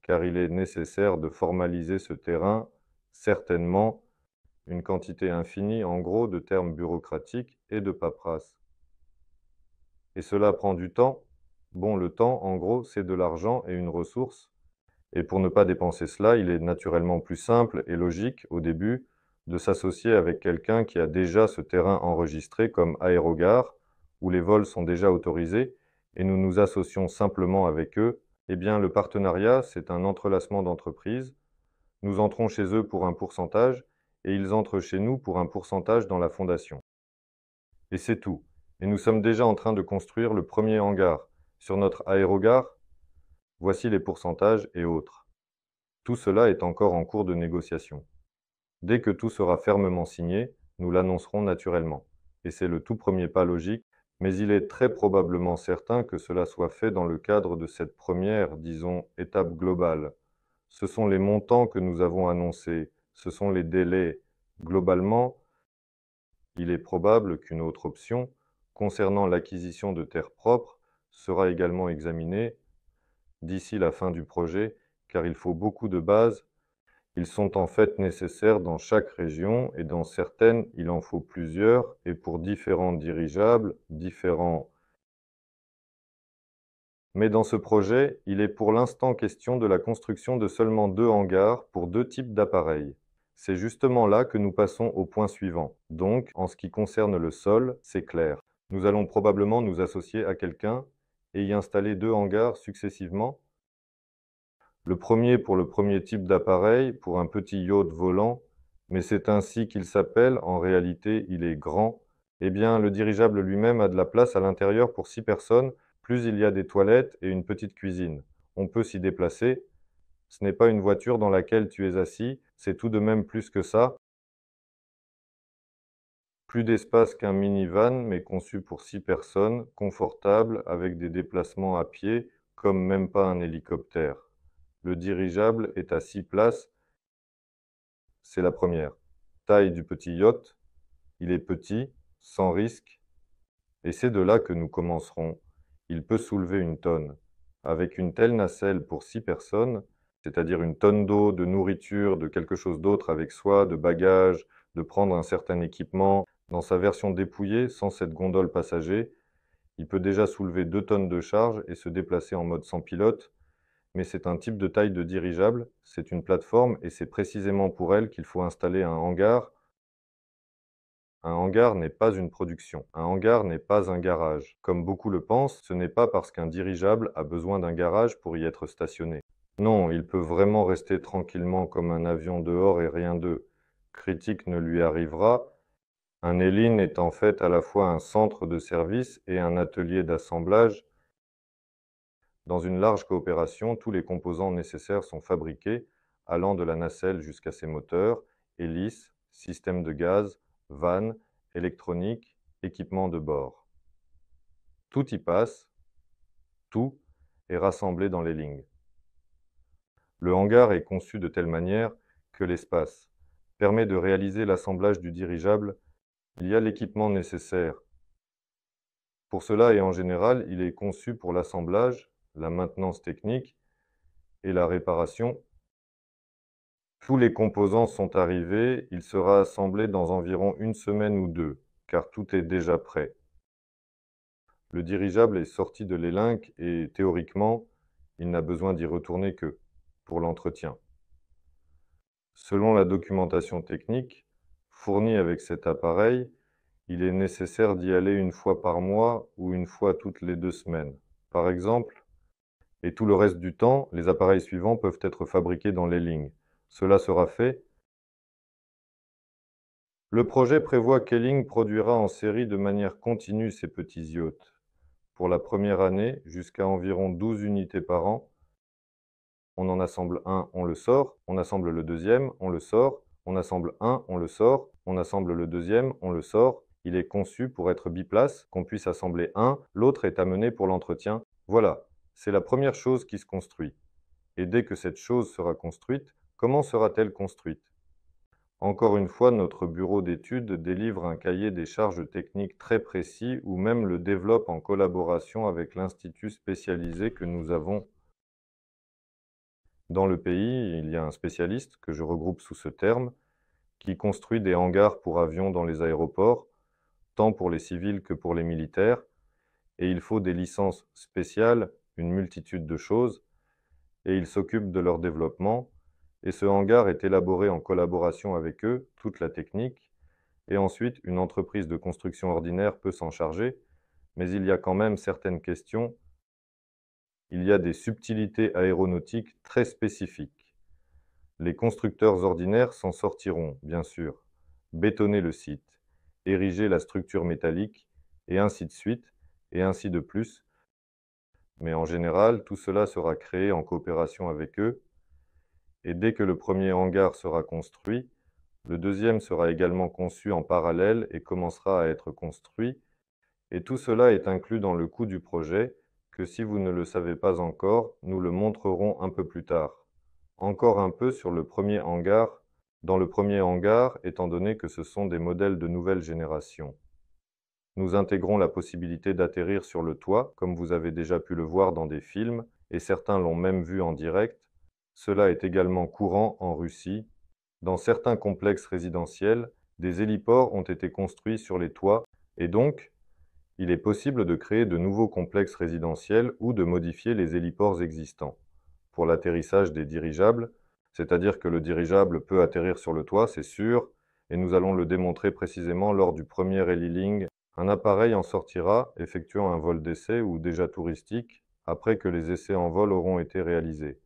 car il est nécessaire de formaliser ce terrain, certainement, une quantité infinie en gros de termes bureaucratiques et de paperasse. Et cela prend du temps, Bon, le temps, en gros, c'est de l'argent et une ressource. Et pour ne pas dépenser cela, il est naturellement plus simple et logique, au début, de s'associer avec quelqu'un qui a déjà ce terrain enregistré comme aérogare, où les vols sont déjà autorisés, et nous nous associons simplement avec eux. Eh bien, le partenariat, c'est un entrelacement d'entreprises. Nous entrons chez eux pour un pourcentage, et ils entrent chez nous pour un pourcentage dans la fondation. Et c'est tout. Et nous sommes déjà en train de construire le premier hangar, sur notre aérogare, voici les pourcentages et autres. Tout cela est encore en cours de négociation. Dès que tout sera fermement signé, nous l'annoncerons naturellement. Et c'est le tout premier pas logique, mais il est très probablement certain que cela soit fait dans le cadre de cette première, disons, étape globale. Ce sont les montants que nous avons annoncés, ce sont les délais. Globalement, il est probable qu'une autre option, concernant l'acquisition de terres propres, sera également examiné d'ici la fin du projet, car il faut beaucoup de bases. Ils sont en fait nécessaires dans chaque région et dans certaines, il en faut plusieurs et pour différents dirigeables, différents. Mais dans ce projet, il est pour l'instant question de la construction de seulement deux hangars pour deux types d'appareils. C'est justement là que nous passons au point suivant. Donc, en ce qui concerne le sol, c'est clair. Nous allons probablement nous associer à quelqu'un et y installer deux hangars successivement. Le premier pour le premier type d'appareil, pour un petit yacht volant, mais c'est ainsi qu'il s'appelle, en réalité il est grand. Eh bien, le dirigeable lui-même a de la place à l'intérieur pour six personnes, plus il y a des toilettes et une petite cuisine. On peut s'y déplacer. Ce n'est pas une voiture dans laquelle tu es assis, c'est tout de même plus que ça, plus d'espace qu'un minivan, mais conçu pour 6 personnes, confortable, avec des déplacements à pied, comme même pas un hélicoptère. Le dirigeable est à 6 places. C'est la première. Taille du petit yacht. Il est petit, sans risque. Et c'est de là que nous commencerons. Il peut soulever une tonne. Avec une telle nacelle pour 6 personnes, c'est-à-dire une tonne d'eau, de nourriture, de quelque chose d'autre avec soi, de bagages, de prendre un certain équipement, dans sa version dépouillée, sans cette gondole passager, il peut déjà soulever 2 tonnes de charge et se déplacer en mode sans pilote, mais c'est un type de taille de dirigeable, c'est une plateforme et c'est précisément pour elle qu'il faut installer un hangar. Un hangar n'est pas une production, un hangar n'est pas un garage. Comme beaucoup le pensent, ce n'est pas parce qu'un dirigeable a besoin d'un garage pour y être stationné. Non, il peut vraiment rester tranquillement comme un avion dehors et rien d'eux. Critique ne lui arrivera, un héline est en fait à la fois un centre de service et un atelier d'assemblage. Dans une large coopération, tous les composants nécessaires sont fabriqués, allant de la nacelle jusqu'à ses moteurs, hélices, systèmes de gaz, vannes, électronique, équipements de bord. Tout y passe, tout est rassemblé dans les lignes. Le hangar est conçu de telle manière que l'espace permet de réaliser l'assemblage du dirigeable il y a l'équipement nécessaire. Pour cela et en général, il est conçu pour l'assemblage, la maintenance technique et la réparation. Tous les composants sont arrivés, il sera assemblé dans environ une semaine ou deux, car tout est déjà prêt. Le dirigeable est sorti de l'élinque et, théoriquement, il n'a besoin d'y retourner que pour l'entretien. Selon la documentation technique, fourni avec cet appareil, il est nécessaire d'y aller une fois par mois ou une fois toutes les deux semaines, par exemple. Et tout le reste du temps, les appareils suivants peuvent être fabriqués dans les lignes. Cela sera fait. Le projet prévoit qu'Elling produira en série de manière continue ces petits yachts, pour la première année jusqu'à environ 12 unités par an. On en assemble un, on le sort, on assemble le deuxième, on le sort, on assemble un, on le sort, on assemble le deuxième, on le sort. Il est conçu pour être biplace, qu'on puisse assembler un, l'autre est amené pour l'entretien. Voilà, c'est la première chose qui se construit. Et dès que cette chose sera construite, comment sera-t-elle construite Encore une fois, notre bureau d'études délivre un cahier des charges techniques très précis ou même le développe en collaboration avec l'institut spécialisé que nous avons. Dans le pays, il y a un spécialiste que je regroupe sous ce terme qui construit des hangars pour avions dans les aéroports, tant pour les civils que pour les militaires, et il faut des licences spéciales, une multitude de choses, et ils s'occupent de leur développement, et ce hangar est élaboré en collaboration avec eux, toute la technique, et ensuite une entreprise de construction ordinaire peut s'en charger, mais il y a quand même certaines questions, il y a des subtilités aéronautiques très spécifiques. Les constructeurs ordinaires s'en sortiront, bien sûr. Bétonner le site, ériger la structure métallique, et ainsi de suite, et ainsi de plus. Mais en général, tout cela sera créé en coopération avec eux, et dès que le premier hangar sera construit, le deuxième sera également conçu en parallèle et commencera à être construit, et tout cela est inclus dans le coût du projet, que si vous ne le savez pas encore, nous le montrerons un peu plus tard encore un peu sur le premier hangar, dans le premier hangar, étant donné que ce sont des modèles de nouvelle génération. Nous intégrons la possibilité d'atterrir sur le toit, comme vous avez déjà pu le voir dans des films, et certains l'ont même vu en direct. Cela est également courant en Russie. Dans certains complexes résidentiels, des héliports ont été construits sur les toits, et donc, il est possible de créer de nouveaux complexes résidentiels ou de modifier les héliports existants pour l'atterrissage des dirigeables, c'est-à-dire que le dirigeable peut atterrir sur le toit, c'est sûr, et nous allons le démontrer précisément lors du premier rallye-lingue. Un appareil en sortira, effectuant un vol d'essai ou déjà touristique, après que les essais en vol auront été réalisés,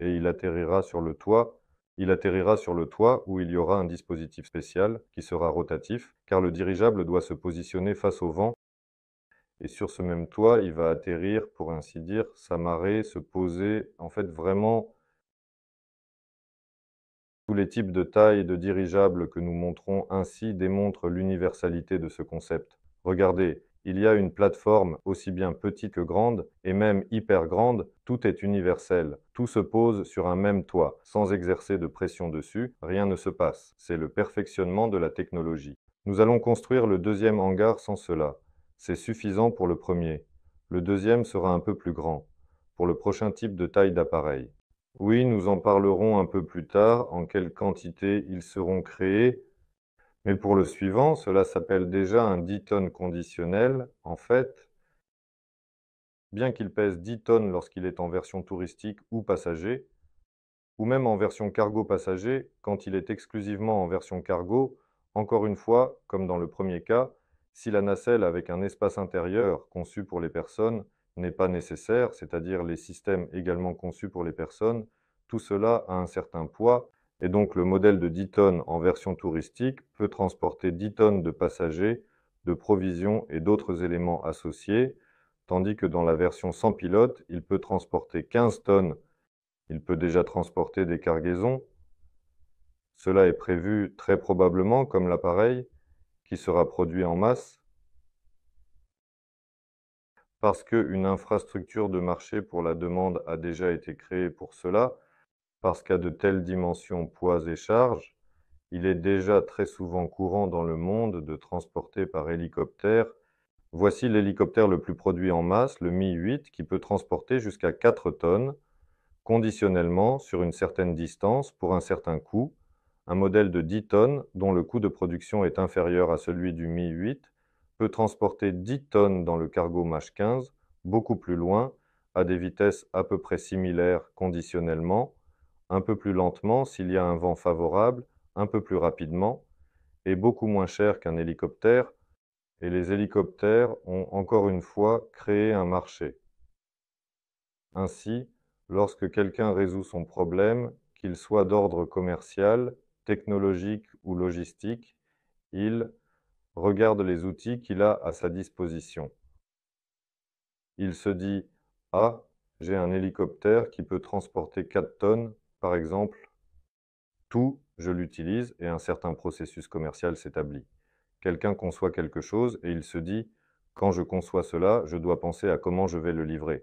et il atterrira sur le toit. Il atterrira sur le toit où il y aura un dispositif spécial qui sera rotatif, car le dirigeable doit se positionner face au vent et sur ce même toit, il va atterrir, pour ainsi dire, s'amarrer, se poser, en fait vraiment tous les types de tailles de dirigeables que nous montrons ainsi démontrent l'universalité de ce concept. Regardez, il y a une plateforme aussi bien petite que grande, et même hyper grande, tout est universel. Tout se pose sur un même toit. Sans exercer de pression dessus, rien ne se passe. C'est le perfectionnement de la technologie. Nous allons construire le deuxième hangar sans cela. C'est suffisant pour le premier. Le deuxième sera un peu plus grand, pour le prochain type de taille d'appareil. Oui, nous en parlerons un peu plus tard, en quelle quantité ils seront créés, mais pour le suivant, cela s'appelle déjà un 10 tonnes conditionnel. En fait, bien qu'il pèse 10 tonnes lorsqu'il est en version touristique ou passager, ou même en version cargo passager, quand il est exclusivement en version cargo, encore une fois, comme dans le premier cas, si la nacelle avec un espace intérieur conçu pour les personnes n'est pas nécessaire, c'est-à-dire les systèmes également conçus pour les personnes, tout cela a un certain poids et donc le modèle de 10 tonnes en version touristique peut transporter 10 tonnes de passagers, de provisions et d'autres éléments associés, tandis que dans la version sans pilote, il peut transporter 15 tonnes. Il peut déjà transporter des cargaisons. Cela est prévu très probablement, comme l'appareil, qui sera produit en masse parce qu'une infrastructure de marché pour la demande a déjà été créée pour cela, parce qu'à de telles dimensions poids et charges, il est déjà très souvent courant dans le monde de transporter par hélicoptère. Voici l'hélicoptère le plus produit en masse, le Mi-8, qui peut transporter jusqu'à 4 tonnes, conditionnellement sur une certaine distance pour un certain coût, un modèle de 10 tonnes, dont le coût de production est inférieur à celui du Mi 8, peut transporter 10 tonnes dans le cargo Mach 15, beaucoup plus loin, à des vitesses à peu près similaires conditionnellement, un peu plus lentement s'il y a un vent favorable, un peu plus rapidement, et beaucoup moins cher qu'un hélicoptère, et les hélicoptères ont encore une fois créé un marché. Ainsi, lorsque quelqu'un résout son problème, qu'il soit d'ordre commercial, technologique ou logistique, il regarde les outils qu'il a à sa disposition. Il se dit Ah, j'ai un hélicoptère qui peut transporter 4 tonnes, par exemple. Tout, je l'utilise et un certain processus commercial s'établit. Quelqu'un conçoit quelque chose et il se dit Quand je conçois cela, je dois penser à comment je vais le livrer.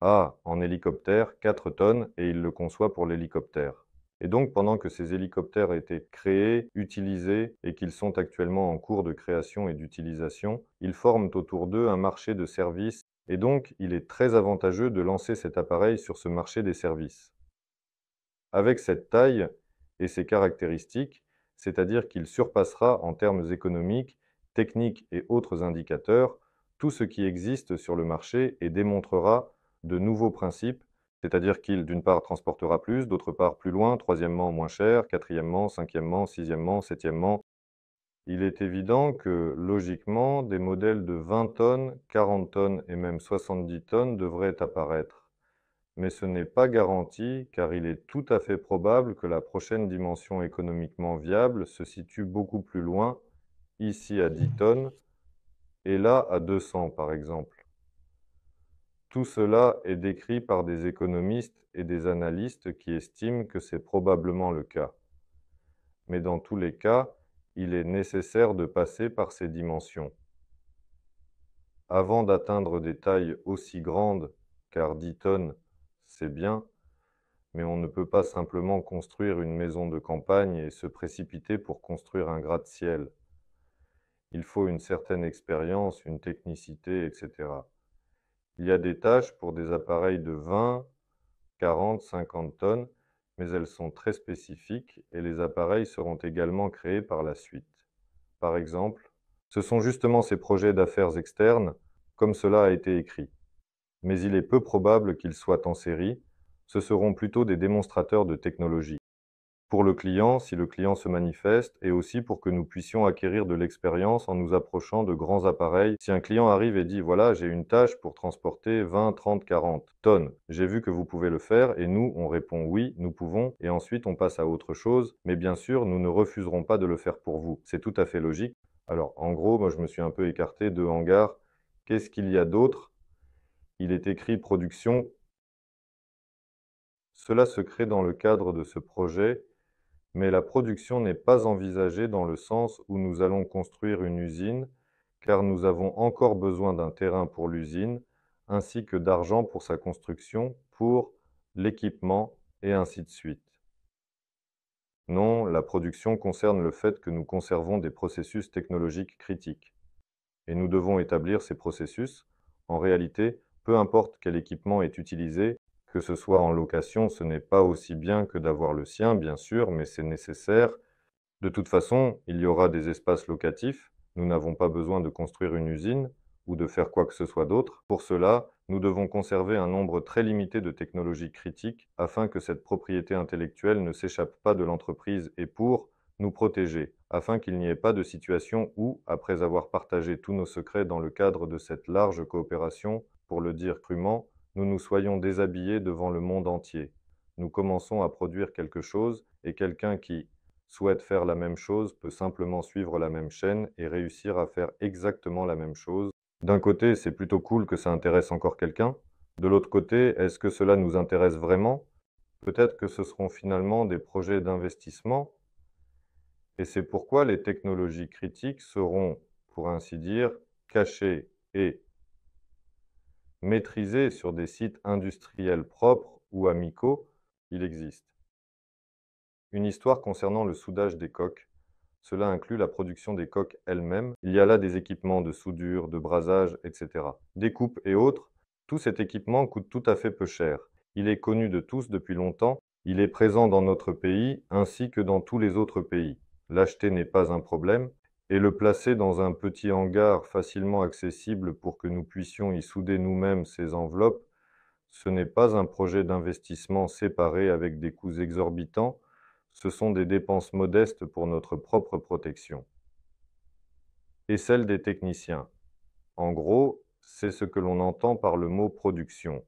Ah, en hélicoptère, 4 tonnes et il le conçoit pour l'hélicoptère. Et donc, pendant que ces hélicoptères étaient créés, utilisés et qu'ils sont actuellement en cours de création et d'utilisation, ils forment autour d'eux un marché de services et donc il est très avantageux de lancer cet appareil sur ce marché des services. Avec cette taille et ses caractéristiques, c'est-à-dire qu'il surpassera en termes économiques, techniques et autres indicateurs tout ce qui existe sur le marché et démontrera de nouveaux principes c'est-à-dire qu'il, d'une part, transportera plus, d'autre part, plus loin, troisièmement, moins cher, quatrièmement, cinquièmement, sixièmement, septièmement. Il est évident que, logiquement, des modèles de 20 tonnes, 40 tonnes et même 70 tonnes devraient apparaître. Mais ce n'est pas garanti, car il est tout à fait probable que la prochaine dimension économiquement viable se situe beaucoup plus loin, ici à 10 tonnes, et là à 200 par exemple. Tout cela est décrit par des économistes et des analystes qui estiment que c'est probablement le cas. Mais dans tous les cas, il est nécessaire de passer par ces dimensions. Avant d'atteindre des tailles aussi grandes, car 10 tonnes, c'est bien, mais on ne peut pas simplement construire une maison de campagne et se précipiter pour construire un gratte-ciel. Il faut une certaine expérience, une technicité, etc. Il y a des tâches pour des appareils de 20, 40, 50 tonnes, mais elles sont très spécifiques et les appareils seront également créés par la suite. Par exemple, ce sont justement ces projets d'affaires externes, comme cela a été écrit. Mais il est peu probable qu'ils soient en série, ce seront plutôt des démonstrateurs de technologie pour le client, si le client se manifeste, et aussi pour que nous puissions acquérir de l'expérience en nous approchant de grands appareils. Si un client arrive et dit, voilà, j'ai une tâche pour transporter 20, 30, 40 tonnes, j'ai vu que vous pouvez le faire, et nous, on répond oui, nous pouvons, et ensuite on passe à autre chose, mais bien sûr, nous ne refuserons pas de le faire pour vous. C'est tout à fait logique. Alors, en gros, moi, je me suis un peu écarté de hangar. Qu'est-ce qu'il y a d'autre Il est écrit production. Cela se crée dans le cadre de ce projet mais la production n'est pas envisagée dans le sens où nous allons construire une usine, car nous avons encore besoin d'un terrain pour l'usine, ainsi que d'argent pour sa construction, pour l'équipement, et ainsi de suite. Non, la production concerne le fait que nous conservons des processus technologiques critiques. Et nous devons établir ces processus. En réalité, peu importe quel équipement est utilisé, que ce soit en location, ce n'est pas aussi bien que d'avoir le sien, bien sûr, mais c'est nécessaire. De toute façon, il y aura des espaces locatifs. Nous n'avons pas besoin de construire une usine ou de faire quoi que ce soit d'autre. Pour cela, nous devons conserver un nombre très limité de technologies critiques afin que cette propriété intellectuelle ne s'échappe pas de l'entreprise et pour nous protéger, afin qu'il n'y ait pas de situation où, après avoir partagé tous nos secrets dans le cadre de cette large coopération, pour le dire crûment, nous nous soyons déshabillés devant le monde entier. Nous commençons à produire quelque chose et quelqu'un qui souhaite faire la même chose peut simplement suivre la même chaîne et réussir à faire exactement la même chose. D'un côté, c'est plutôt cool que ça intéresse encore quelqu'un. De l'autre côté, est-ce que cela nous intéresse vraiment Peut-être que ce seront finalement des projets d'investissement. Et c'est pourquoi les technologies critiques seront, pour ainsi dire, cachées et maîtrisé sur des sites industriels propres ou amicaux, il existe. Une histoire concernant le soudage des coques. Cela inclut la production des coques elles-mêmes. Il y a là des équipements de soudure, de brasage, etc. Des coupes et autres. Tout cet équipement coûte tout à fait peu cher. Il est connu de tous depuis longtemps. Il est présent dans notre pays ainsi que dans tous les autres pays. L'acheter n'est pas un problème et le placer dans un petit hangar facilement accessible pour que nous puissions y souder nous-mêmes ces enveloppes, ce n'est pas un projet d'investissement séparé avec des coûts exorbitants, ce sont des dépenses modestes pour notre propre protection. Et celle des techniciens. En gros, c'est ce que l'on entend par le mot production.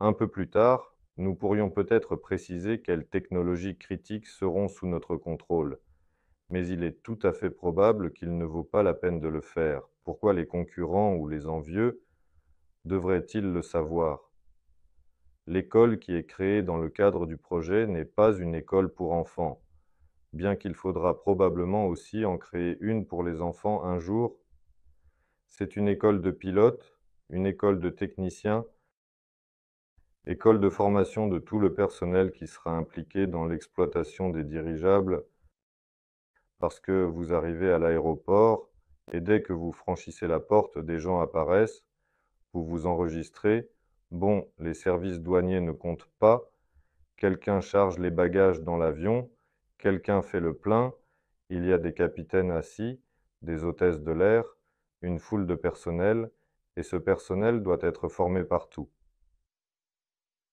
Un peu plus tard, nous pourrions peut-être préciser quelles technologies critiques seront sous notre contrôle, mais il est tout à fait probable qu'il ne vaut pas la peine de le faire. Pourquoi les concurrents ou les envieux devraient-ils le savoir L'école qui est créée dans le cadre du projet n'est pas une école pour enfants, bien qu'il faudra probablement aussi en créer une pour les enfants un jour. C'est une école de pilotes, une école de techniciens, école de formation de tout le personnel qui sera impliqué dans l'exploitation des dirigeables parce que vous arrivez à l'aéroport et dès que vous franchissez la porte, des gens apparaissent, vous vous enregistrez, bon, les services douaniers ne comptent pas, quelqu'un charge les bagages dans l'avion, quelqu'un fait le plein, il y a des capitaines assis, des hôtesses de l'air, une foule de personnel, et ce personnel doit être formé partout.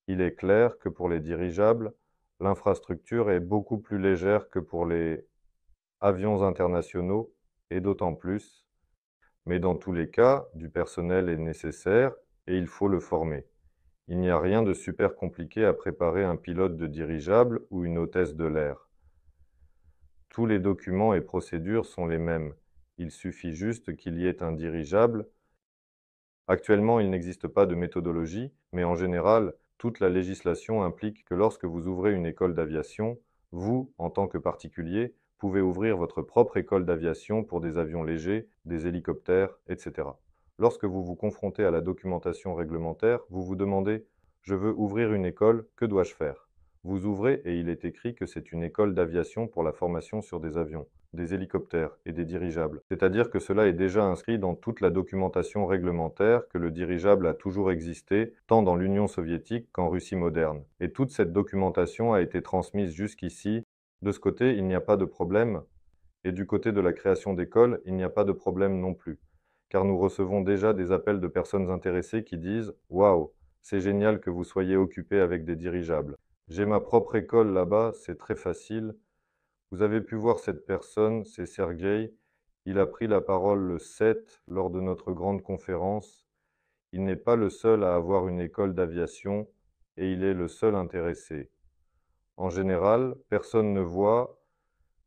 Il est clair que pour les dirigeables, l'infrastructure est beaucoup plus légère que pour les avions internationaux et d'autant plus. Mais dans tous les cas, du personnel est nécessaire et il faut le former. Il n'y a rien de super compliqué à préparer un pilote de dirigeable ou une hôtesse de l'air. Tous les documents et procédures sont les mêmes. Il suffit juste qu'il y ait un dirigeable. Actuellement, il n'existe pas de méthodologie, mais en général, toute la législation implique que lorsque vous ouvrez une école d'aviation, vous, en tant que particulier, pouvez ouvrir votre propre école d'aviation pour des avions légers, des hélicoptères, etc. Lorsque vous vous confrontez à la documentation réglementaire, vous vous demandez « Je veux ouvrir une école, que dois-je faire ?» Vous ouvrez et il est écrit que c'est une école d'aviation pour la formation sur des avions, des hélicoptères et des dirigeables. C'est-à-dire que cela est déjà inscrit dans toute la documentation réglementaire que le dirigeable a toujours existé, tant dans l'Union soviétique qu'en Russie moderne. Et toute cette documentation a été transmise jusqu'ici de ce côté, il n'y a pas de problème, et du côté de la création d'écoles, il n'y a pas de problème non plus, car nous recevons déjà des appels de personnes intéressées qui disent Waouh, c'est génial que vous soyez occupé avec des dirigeables. J'ai ma propre école là-bas, c'est très facile. Vous avez pu voir cette personne, c'est Sergueï. Il a pris la parole le 7 lors de notre grande conférence. Il n'est pas le seul à avoir une école d'aviation et il est le seul intéressé. En général, personne ne voit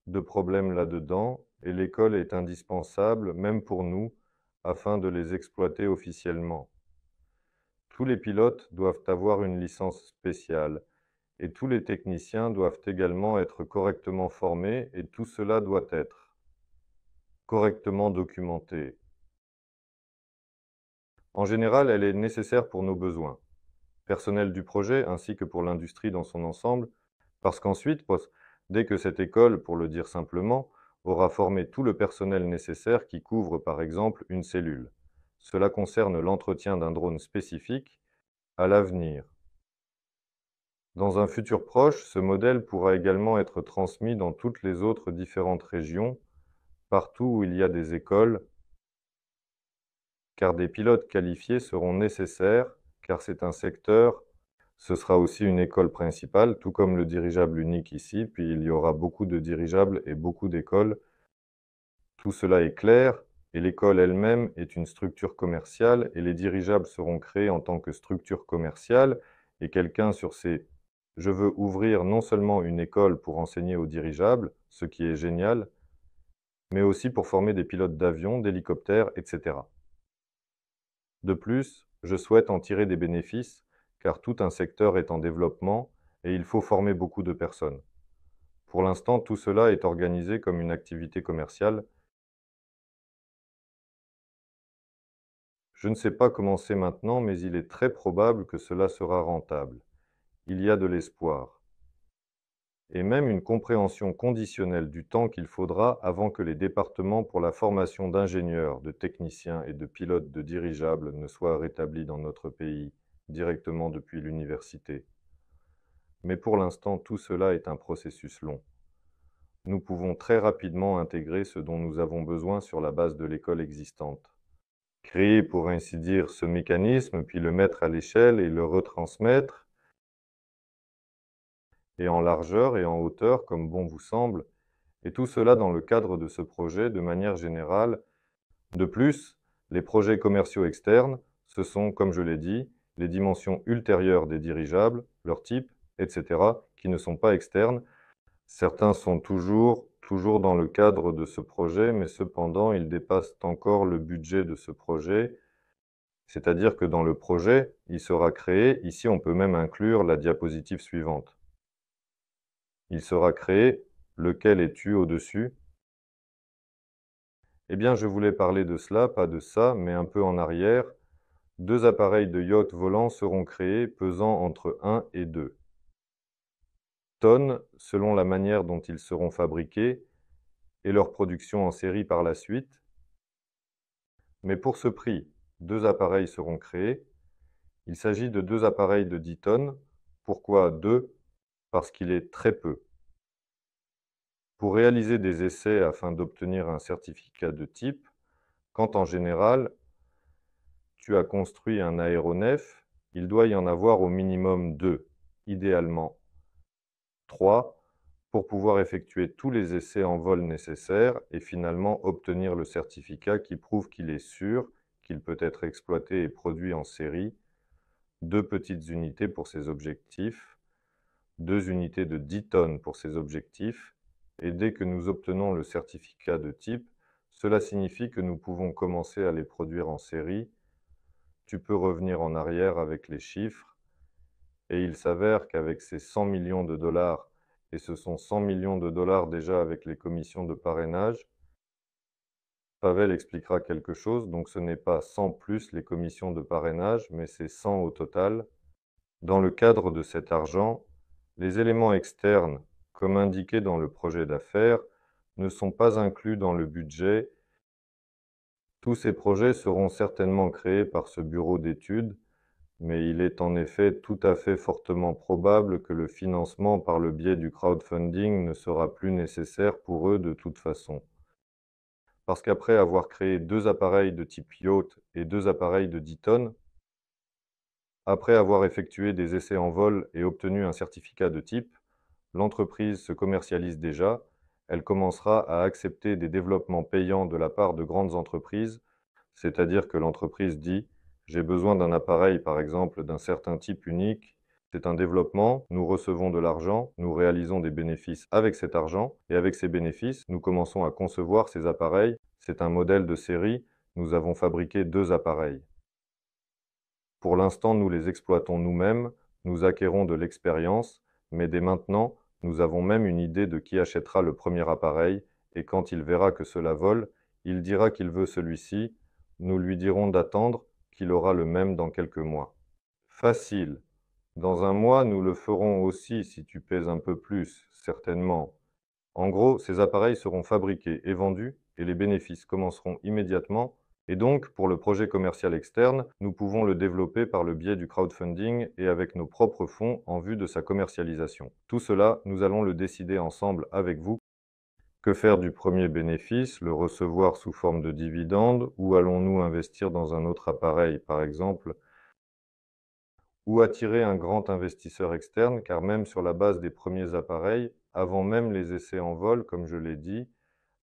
de problème là-dedans et l'école est indispensable, même pour nous, afin de les exploiter officiellement. Tous les pilotes doivent avoir une licence spéciale et tous les techniciens doivent également être correctement formés et tout cela doit être correctement documenté. En général, elle est nécessaire pour nos besoins, Personnel du projet ainsi que pour l'industrie dans son ensemble, parce qu'ensuite, dès que cette école, pour le dire simplement, aura formé tout le personnel nécessaire qui couvre par exemple une cellule. Cela concerne l'entretien d'un drone spécifique à l'avenir. Dans un futur proche, ce modèle pourra également être transmis dans toutes les autres différentes régions, partout où il y a des écoles, car des pilotes qualifiés seront nécessaires, car c'est un secteur ce sera aussi une école principale, tout comme le dirigeable unique ici, puis il y aura beaucoup de dirigeables et beaucoup d'écoles. Tout cela est clair, et l'école elle-même est une structure commerciale, et les dirigeables seront créés en tant que structure commerciale, et quelqu'un sur ces « je veux ouvrir non seulement une école pour enseigner aux dirigeables, ce qui est génial, mais aussi pour former des pilotes d'avions, d'hélicoptères, etc. » De plus, je souhaite en tirer des bénéfices, car tout un secteur est en développement et il faut former beaucoup de personnes. Pour l'instant, tout cela est organisé comme une activité commerciale. Je ne sais pas comment c'est maintenant, mais il est très probable que cela sera rentable. Il y a de l'espoir. Et même une compréhension conditionnelle du temps qu'il faudra avant que les départements pour la formation d'ingénieurs, de techniciens et de pilotes de dirigeables ne soient rétablis dans notre pays directement depuis l'université. Mais pour l'instant, tout cela est un processus long. Nous pouvons très rapidement intégrer ce dont nous avons besoin sur la base de l'école existante. Créer, pour ainsi dire, ce mécanisme, puis le mettre à l'échelle et le retransmettre, et en largeur et en hauteur, comme bon vous semble, et tout cela dans le cadre de ce projet de manière générale. De plus, les projets commerciaux externes, ce sont, comme je l'ai dit, les dimensions ultérieures des dirigeables, leur type, etc., qui ne sont pas externes. Certains sont toujours, toujours dans le cadre de ce projet, mais cependant, ils dépassent encore le budget de ce projet. C'est-à-dire que dans le projet, il sera créé, ici on peut même inclure la diapositive suivante. Il sera créé, lequel es-tu au-dessus Eh bien, je voulais parler de cela, pas de ça, mais un peu en arrière, deux appareils de yacht volant seront créés pesant entre 1 et 2 tonnes selon la manière dont ils seront fabriqués et leur production en série par la suite. Mais pour ce prix, deux appareils seront créés. Il s'agit de deux appareils de 10 tonnes. Pourquoi deux Parce qu'il est très peu. Pour réaliser des essais afin d'obtenir un certificat de type, quand en général tu construit un aéronef, il doit y en avoir au minimum deux, idéalement trois, pour pouvoir effectuer tous les essais en vol nécessaires et finalement obtenir le certificat qui prouve qu'il est sûr, qu'il peut être exploité et produit en série, deux petites unités pour ses objectifs, deux unités de 10 tonnes pour ses objectifs, et dès que nous obtenons le certificat de type, cela signifie que nous pouvons commencer à les produire en série tu peux revenir en arrière avec les chiffres. Et il s'avère qu'avec ces 100 millions de dollars, et ce sont 100 millions de dollars déjà avec les commissions de parrainage, Pavel expliquera quelque chose, donc ce n'est pas 100 plus les commissions de parrainage, mais c'est 100 au total. Dans le cadre de cet argent, les éléments externes, comme indiqué dans le projet d'affaires, ne sont pas inclus dans le budget tous ces projets seront certainement créés par ce bureau d'études, mais il est en effet tout à fait fortement probable que le financement par le biais du crowdfunding ne sera plus nécessaire pour eux de toute façon. Parce qu'après avoir créé deux appareils de type yacht et deux appareils de 10 tonnes, après avoir effectué des essais en vol et obtenu un certificat de type, l'entreprise se commercialise déjà elle commencera à accepter des développements payants de la part de grandes entreprises, c'est-à-dire que l'entreprise dit ⁇ J'ai besoin d'un appareil par exemple d'un certain type unique, c'est un développement, nous recevons de l'argent, nous réalisons des bénéfices avec cet argent, et avec ces bénéfices, nous commençons à concevoir ces appareils, c'est un modèle de série, nous avons fabriqué deux appareils. Pour l'instant, nous les exploitons nous-mêmes, nous acquérons de l'expérience, mais dès maintenant, nous avons même une idée de qui achètera le premier appareil, et quand il verra que cela vole, il dira qu'il veut celui-ci, nous lui dirons d'attendre, qu'il aura le même dans quelques mois. Facile. Dans un mois, nous le ferons aussi si tu pèses un peu plus, certainement. En gros, ces appareils seront fabriqués et vendus, et les bénéfices commenceront immédiatement, et donc, pour le projet commercial externe, nous pouvons le développer par le biais du crowdfunding et avec nos propres fonds en vue de sa commercialisation. Tout cela, nous allons le décider ensemble avec vous. Que faire du premier bénéfice, le recevoir sous forme de dividende, ou allons-nous investir dans un autre appareil, par exemple, ou attirer un grand investisseur externe, car même sur la base des premiers appareils, avant même les essais en vol, comme je l'ai dit,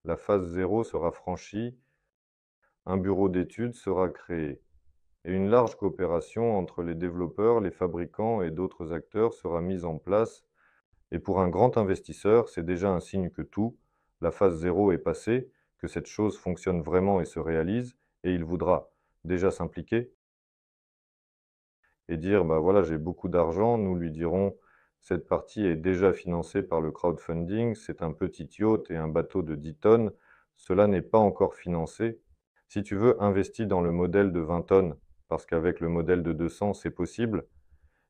la phase zéro sera franchie un bureau d'études sera créé et une large coopération entre les développeurs, les fabricants et d'autres acteurs sera mise en place. Et pour un grand investisseur, c'est déjà un signe que tout, la phase zéro est passée, que cette chose fonctionne vraiment et se réalise, et il voudra déjà s'impliquer et dire bah voilà, j'ai beaucoup d'argent, nous lui dirons cette partie est déjà financée par le crowdfunding, c'est un petit yacht et un bateau de 10 tonnes, cela n'est pas encore financé, si tu veux, investir dans le modèle de 20 tonnes, parce qu'avec le modèle de 200, c'est possible,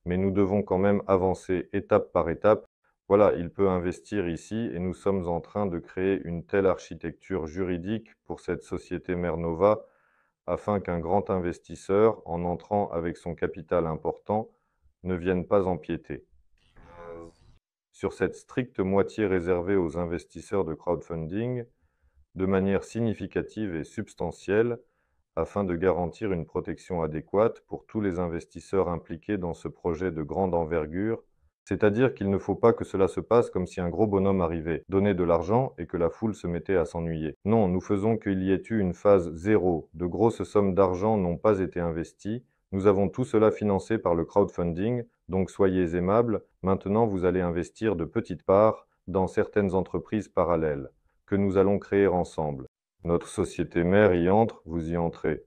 mais nous devons quand même avancer étape par étape. Voilà, il peut investir ici et nous sommes en train de créer une telle architecture juridique pour cette société Mernova afin qu'un grand investisseur, en entrant avec son capital important, ne vienne pas empiéter. Sur cette stricte moitié réservée aux investisseurs de crowdfunding, de manière significative et substantielle afin de garantir une protection adéquate pour tous les investisseurs impliqués dans ce projet de grande envergure, c'est-à-dire qu'il ne faut pas que cela se passe comme si un gros bonhomme arrivait, donnait de l'argent et que la foule se mettait à s'ennuyer. Non, nous faisons qu'il y ait eu une phase zéro, de grosses sommes d'argent n'ont pas été investies, nous avons tout cela financé par le crowdfunding, donc soyez aimables, maintenant vous allez investir de petites parts dans certaines entreprises parallèles que nous allons créer ensemble. Notre société mère y entre, vous y entrez.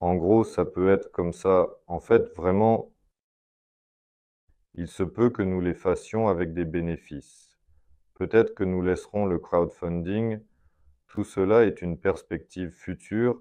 En gros, ça peut être comme ça. En fait, vraiment, il se peut que nous les fassions avec des bénéfices. Peut-être que nous laisserons le crowdfunding. Tout cela est une perspective future.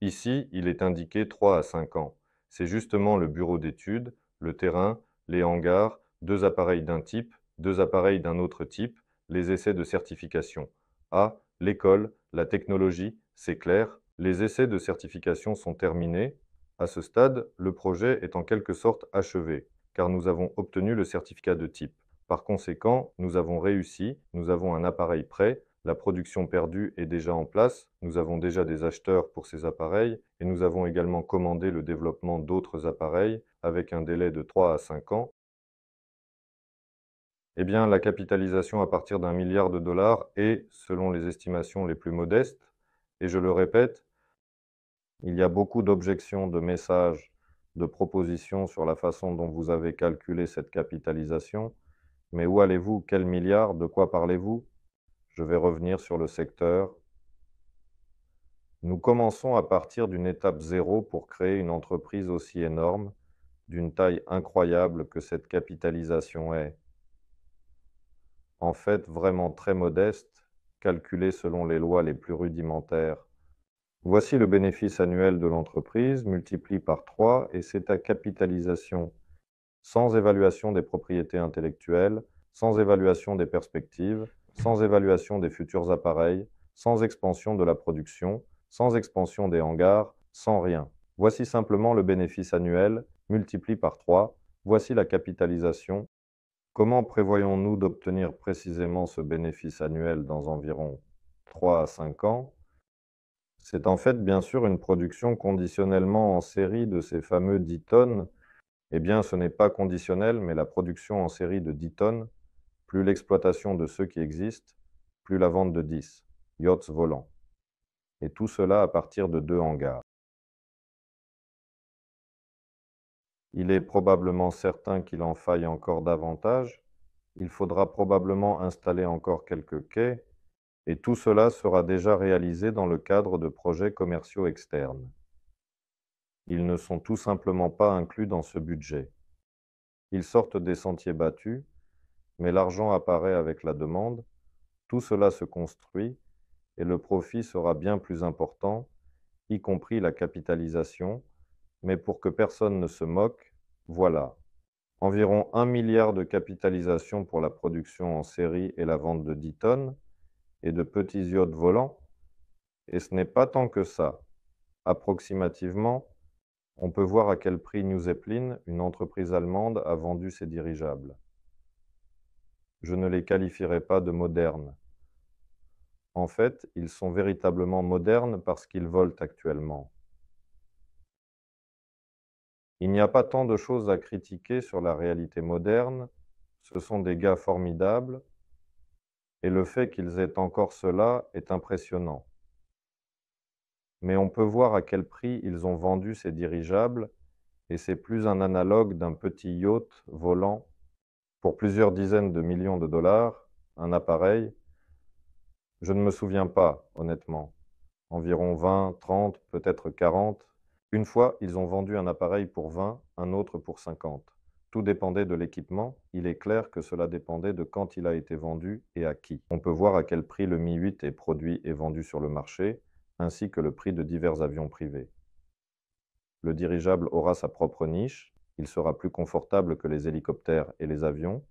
Ici, il est indiqué 3 à 5 ans. C'est justement le bureau d'études, le terrain, les hangars, deux appareils d'un type, deux appareils d'un autre type, les essais de certification. A. L'école, la technologie, c'est clair. Les essais de certification sont terminés. À ce stade, le projet est en quelque sorte achevé, car nous avons obtenu le certificat de type. Par conséquent, nous avons réussi, nous avons un appareil prêt, la production perdue est déjà en place, nous avons déjà des acheteurs pour ces appareils et nous avons également commandé le développement d'autres appareils avec un délai de 3 à 5 ans eh bien, la capitalisation à partir d'un milliard de dollars est, selon les estimations les plus modestes, et je le répète, il y a beaucoup d'objections, de messages, de propositions sur la façon dont vous avez calculé cette capitalisation, mais où allez-vous Quel milliard De quoi parlez-vous Je vais revenir sur le secteur. Nous commençons à partir d'une étape zéro pour créer une entreprise aussi énorme, d'une taille incroyable que cette capitalisation est en fait vraiment très modeste, calculé selon les lois les plus rudimentaires. Voici le bénéfice annuel de l'entreprise multiplié par 3 et c'est à capitalisation, sans évaluation des propriétés intellectuelles, sans évaluation des perspectives, sans évaluation des futurs appareils, sans expansion de la production, sans expansion des hangars, sans rien. Voici simplement le bénéfice annuel, multiplié par 3, voici la capitalisation, Comment prévoyons-nous d'obtenir précisément ce bénéfice annuel dans environ 3 à 5 ans C'est en fait bien sûr une production conditionnellement en série de ces fameux 10 tonnes. Eh bien, ce n'est pas conditionnel, mais la production en série de 10 tonnes, plus l'exploitation de ceux qui existent, plus la vente de 10 yachts volants. Et tout cela à partir de deux hangars. Il est probablement certain qu'il en faille encore davantage. Il faudra probablement installer encore quelques quais, et tout cela sera déjà réalisé dans le cadre de projets commerciaux externes. Ils ne sont tout simplement pas inclus dans ce budget. Ils sortent des sentiers battus, mais l'argent apparaît avec la demande, tout cela se construit, et le profit sera bien plus important, y compris la capitalisation, mais pour que personne ne se moque, voilà. Environ 1 milliard de capitalisation pour la production en série et la vente de 10 tonnes, et de petits yachts volants, et ce n'est pas tant que ça. Approximativement, on peut voir à quel prix New Zeppelin, une entreprise allemande, a vendu ses dirigeables. Je ne les qualifierai pas de modernes. En fait, ils sont véritablement modernes parce qu'ils volent actuellement. Il n'y a pas tant de choses à critiquer sur la réalité moderne, ce sont des gars formidables, et le fait qu'ils aient encore cela est impressionnant. Mais on peut voir à quel prix ils ont vendu ces dirigeables, et c'est plus un analogue d'un petit yacht volant pour plusieurs dizaines de millions de dollars, un appareil. Je ne me souviens pas, honnêtement. Environ 20, 30, peut-être 40, une fois, ils ont vendu un appareil pour 20, un autre pour 50. Tout dépendait de l'équipement, il est clair que cela dépendait de quand il a été vendu et à qui. On peut voir à quel prix le Mi 8 est produit et vendu sur le marché, ainsi que le prix de divers avions privés. Le dirigeable aura sa propre niche, il sera plus confortable que les hélicoptères et les avions,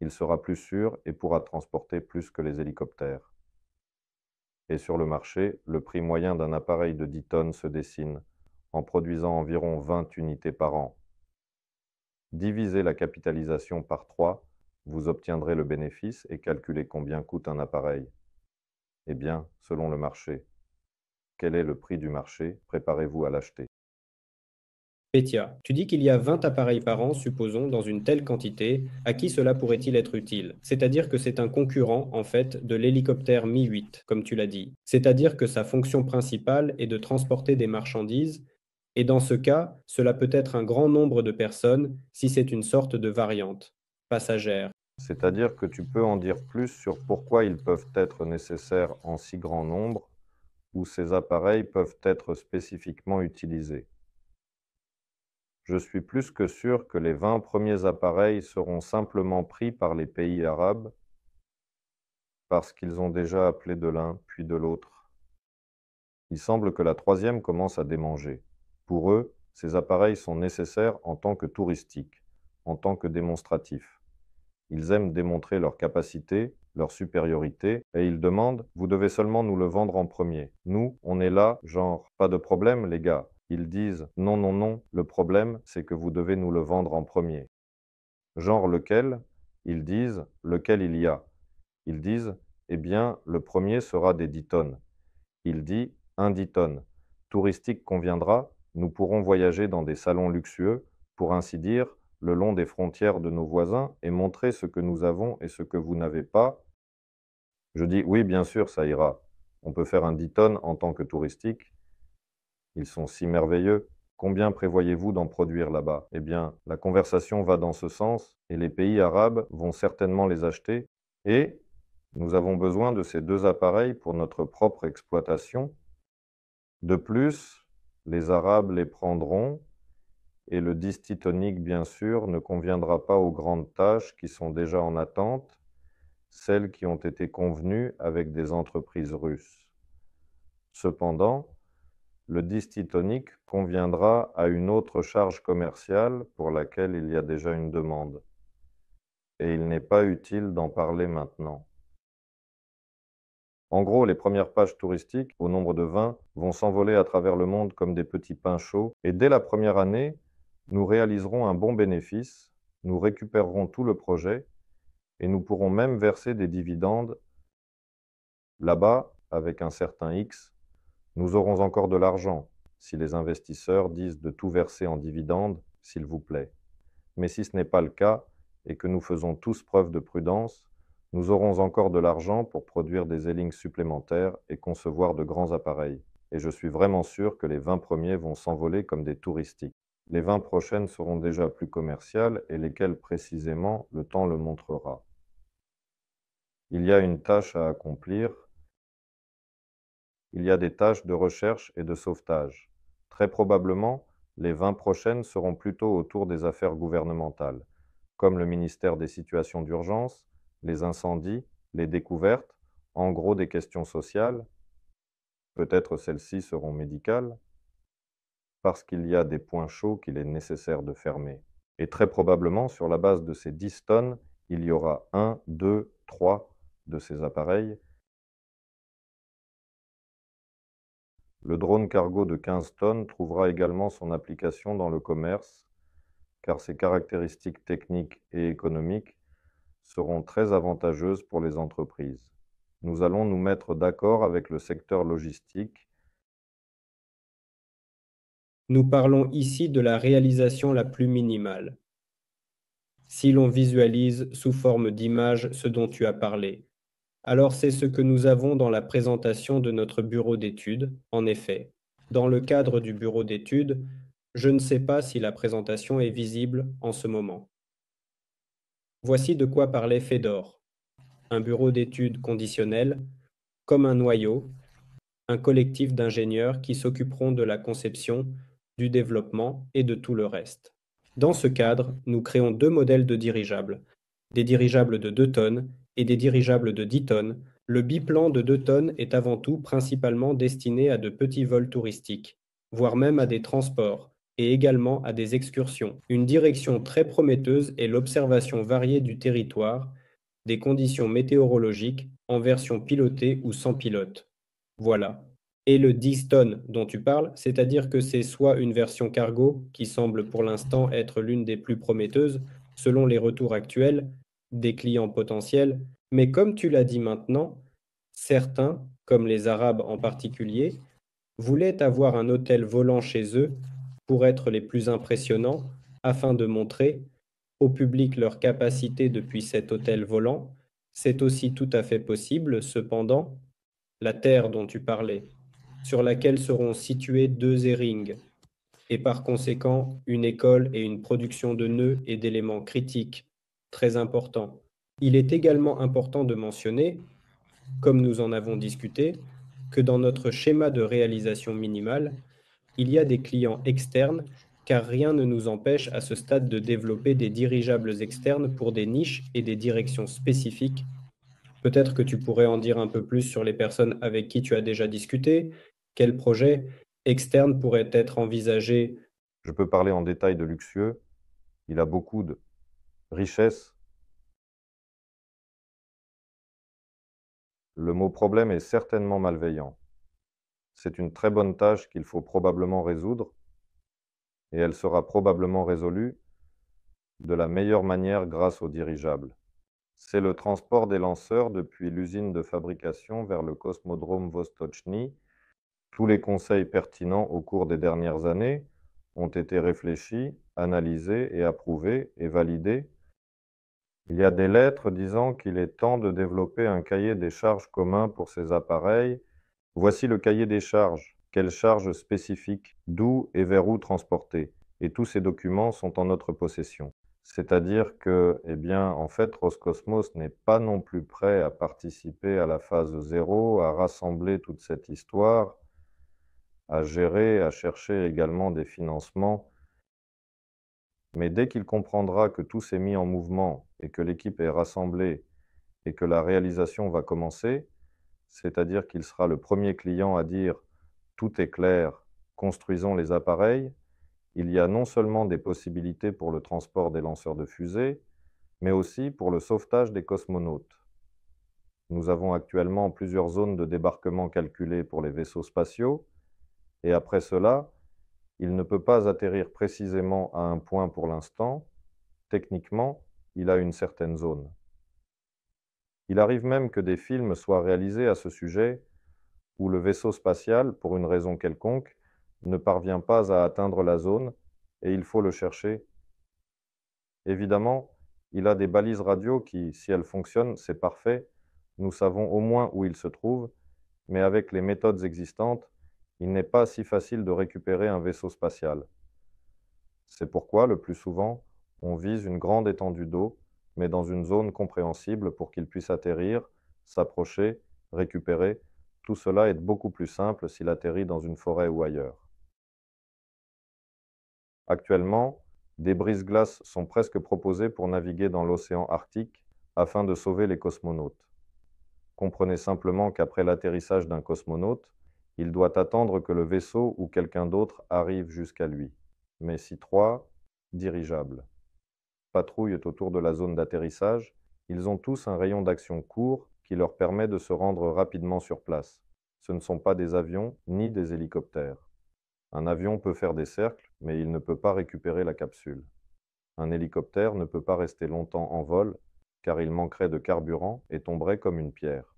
il sera plus sûr et pourra transporter plus que les hélicoptères. Et sur le marché, le prix moyen d'un appareil de 10 tonnes se dessine, en produisant environ 20 unités par an. Divisez la capitalisation par 3, vous obtiendrez le bénéfice et calculez combien coûte un appareil. Eh bien, selon le marché. Quel est le prix du marché Préparez-vous à l'acheter. Petia, tu dis qu'il y a 20 appareils par an, supposons, dans une telle quantité. À qui cela pourrait-il être utile C'est-à-dire que c'est un concurrent, en fait, de l'hélicoptère Mi-8, comme tu l'as dit. C'est-à-dire que sa fonction principale est de transporter des marchandises et dans ce cas, cela peut être un grand nombre de personnes si c'est une sorte de variante passagère. C'est-à-dire que tu peux en dire plus sur pourquoi ils peuvent être nécessaires en si grand nombre ou ces appareils peuvent être spécifiquement utilisés. Je suis plus que sûr que les 20 premiers appareils seront simplement pris par les pays arabes parce qu'ils ont déjà appelé de l'un puis de l'autre. Il semble que la troisième commence à démanger. Pour eux, ces appareils sont nécessaires en tant que touristiques, en tant que démonstratifs. Ils aiment démontrer leur capacité, leur supériorité, et ils demandent Vous devez seulement nous le vendre en premier. Nous, on est là, genre, pas de problème, les gars. Ils disent Non, non, non, le problème, c'est que vous devez nous le vendre en premier. Genre lequel Ils disent Lequel il y a Ils disent Eh bien, le premier sera des 10 tonnes. Il dit un 10 tonnes. Touristique conviendra nous pourrons voyager dans des salons luxueux, pour ainsi dire, le long des frontières de nos voisins et montrer ce que nous avons et ce que vous n'avez pas. Je dis oui, bien sûr, ça ira. On peut faire un 10 tonnes en tant que touristique. Ils sont si merveilleux. Combien prévoyez-vous d'en produire là-bas Eh bien, la conversation va dans ce sens et les pays arabes vont certainement les acheter. Et nous avons besoin de ces deux appareils pour notre propre exploitation. De plus, les Arabes les prendront, et le distitonique, bien sûr, ne conviendra pas aux grandes tâches qui sont déjà en attente, celles qui ont été convenues avec des entreprises russes. Cependant, le distitonique conviendra à une autre charge commerciale pour laquelle il y a déjà une demande, et il n'est pas utile d'en parler maintenant. En gros, les premières pages touristiques, au nombre de 20, vont s'envoler à travers le monde comme des petits pains chauds, et dès la première année, nous réaliserons un bon bénéfice, nous récupérerons tout le projet, et nous pourrons même verser des dividendes. Là-bas, avec un certain X, nous aurons encore de l'argent, si les investisseurs disent de tout verser en dividendes, s'il vous plaît. Mais si ce n'est pas le cas, et que nous faisons tous preuve de prudence, nous aurons encore de l'argent pour produire des ailings supplémentaires et concevoir de grands appareils. Et je suis vraiment sûr que les 20 premiers vont s'envoler comme des touristiques. Les 20 prochaines seront déjà plus commerciales et lesquelles précisément le temps le montrera. Il y a une tâche à accomplir. Il y a des tâches de recherche et de sauvetage. Très probablement, les 20 prochaines seront plutôt autour des affaires gouvernementales, comme le ministère des situations d'urgence, les incendies, les découvertes, en gros des questions sociales, peut-être celles-ci seront médicales, parce qu'il y a des points chauds qu'il est nécessaire de fermer. Et très probablement, sur la base de ces 10 tonnes, il y aura 1, 2, 3 de ces appareils. Le drone cargo de 15 tonnes trouvera également son application dans le commerce, car ses caractéristiques techniques et économiques seront très avantageuses pour les entreprises. Nous allons nous mettre d'accord avec le secteur logistique. Nous parlons ici de la réalisation la plus minimale. Si l'on visualise sous forme d'image ce dont tu as parlé, alors c'est ce que nous avons dans la présentation de notre bureau d'études. En effet, dans le cadre du bureau d'études, je ne sais pas si la présentation est visible en ce moment. Voici de quoi parlait Fedor. Un bureau d'études conditionnel, comme un noyau, un collectif d'ingénieurs qui s'occuperont de la conception, du développement et de tout le reste. Dans ce cadre, nous créons deux modèles de dirigeables, des dirigeables de 2 tonnes et des dirigeables de 10 tonnes. Le biplan de 2 tonnes est avant tout principalement destiné à de petits vols touristiques, voire même à des transports, et également à des excursions. Une direction très prometteuse est l'observation variée du territoire, des conditions météorologiques, en version pilotée ou sans pilote. Voilà. Et le 10 tonnes dont tu parles, c'est-à-dire que c'est soit une version cargo, qui semble pour l'instant être l'une des plus prometteuses, selon les retours actuels, des clients potentiels, mais comme tu l'as dit maintenant, certains, comme les Arabes en particulier, voulaient avoir un hôtel volant chez eux pour être les plus impressionnants, afin de montrer au public leur capacité depuis cet hôtel volant, c'est aussi tout à fait possible, cependant, la terre dont tu parlais, sur laquelle seront situés deux airings, et par conséquent une école et une production de nœuds et d'éléments critiques, très importants. Il est également important de mentionner, comme nous en avons discuté, que dans notre schéma de réalisation minimale, il y a des clients externes, car rien ne nous empêche à ce stade de développer des dirigeables externes pour des niches et des directions spécifiques. Peut-être que tu pourrais en dire un peu plus sur les personnes avec qui tu as déjà discuté, quels projet externe pourrait être envisagé Je peux parler en détail de Luxueux. Il a beaucoup de richesses. Le mot problème est certainement malveillant c'est une très bonne tâche qu'il faut probablement résoudre, et elle sera probablement résolue de la meilleure manière grâce au dirigeable. C'est le transport des lanceurs depuis l'usine de fabrication vers le cosmodrome Vostochny. Tous les conseils pertinents au cours des dernières années ont été réfléchis, analysés et approuvés et validés. Il y a des lettres disant qu'il est temps de développer un cahier des charges commun pour ces appareils Voici le cahier des charges. Quelles charges spécifiques D'où et vers où transporter Et tous ces documents sont en notre possession. C'est-à-dire que, eh bien, en fait, Roscosmos n'est pas non plus prêt à participer à la phase zéro, à rassembler toute cette histoire, à gérer, à chercher également des financements. Mais dès qu'il comprendra que tout s'est mis en mouvement et que l'équipe est rassemblée et que la réalisation va commencer, c'est-à-dire qu'il sera le premier client à dire tout est clair, construisons les appareils, il y a non seulement des possibilités pour le transport des lanceurs de fusées, mais aussi pour le sauvetage des cosmonautes. Nous avons actuellement plusieurs zones de débarquement calculées pour les vaisseaux spatiaux, et après cela, il ne peut pas atterrir précisément à un point pour l'instant. Techniquement, il a une certaine zone. Il arrive même que des films soient réalisés à ce sujet, où le vaisseau spatial, pour une raison quelconque, ne parvient pas à atteindre la zone et il faut le chercher. Évidemment, il a des balises radio qui, si elles fonctionnent, c'est parfait, nous savons au moins où il se trouve, mais avec les méthodes existantes, il n'est pas si facile de récupérer un vaisseau spatial. C'est pourquoi, le plus souvent, on vise une grande étendue d'eau mais dans une zone compréhensible pour qu'il puisse atterrir, s'approcher, récupérer. Tout cela est beaucoup plus simple s'il atterrit dans une forêt ou ailleurs. Actuellement, des brises-glaces sont presque proposées pour naviguer dans l'océan Arctique afin de sauver les cosmonautes. Comprenez simplement qu'après l'atterrissage d'un cosmonaute, il doit attendre que le vaisseau ou quelqu'un d'autre arrive jusqu'à lui. Mais si trois, dirigeable patrouillent autour de la zone d'atterrissage, ils ont tous un rayon d'action court qui leur permet de se rendre rapidement sur place. Ce ne sont pas des avions ni des hélicoptères. Un avion peut faire des cercles, mais il ne peut pas récupérer la capsule. Un hélicoptère ne peut pas rester longtemps en vol, car il manquerait de carburant et tomberait comme une pierre.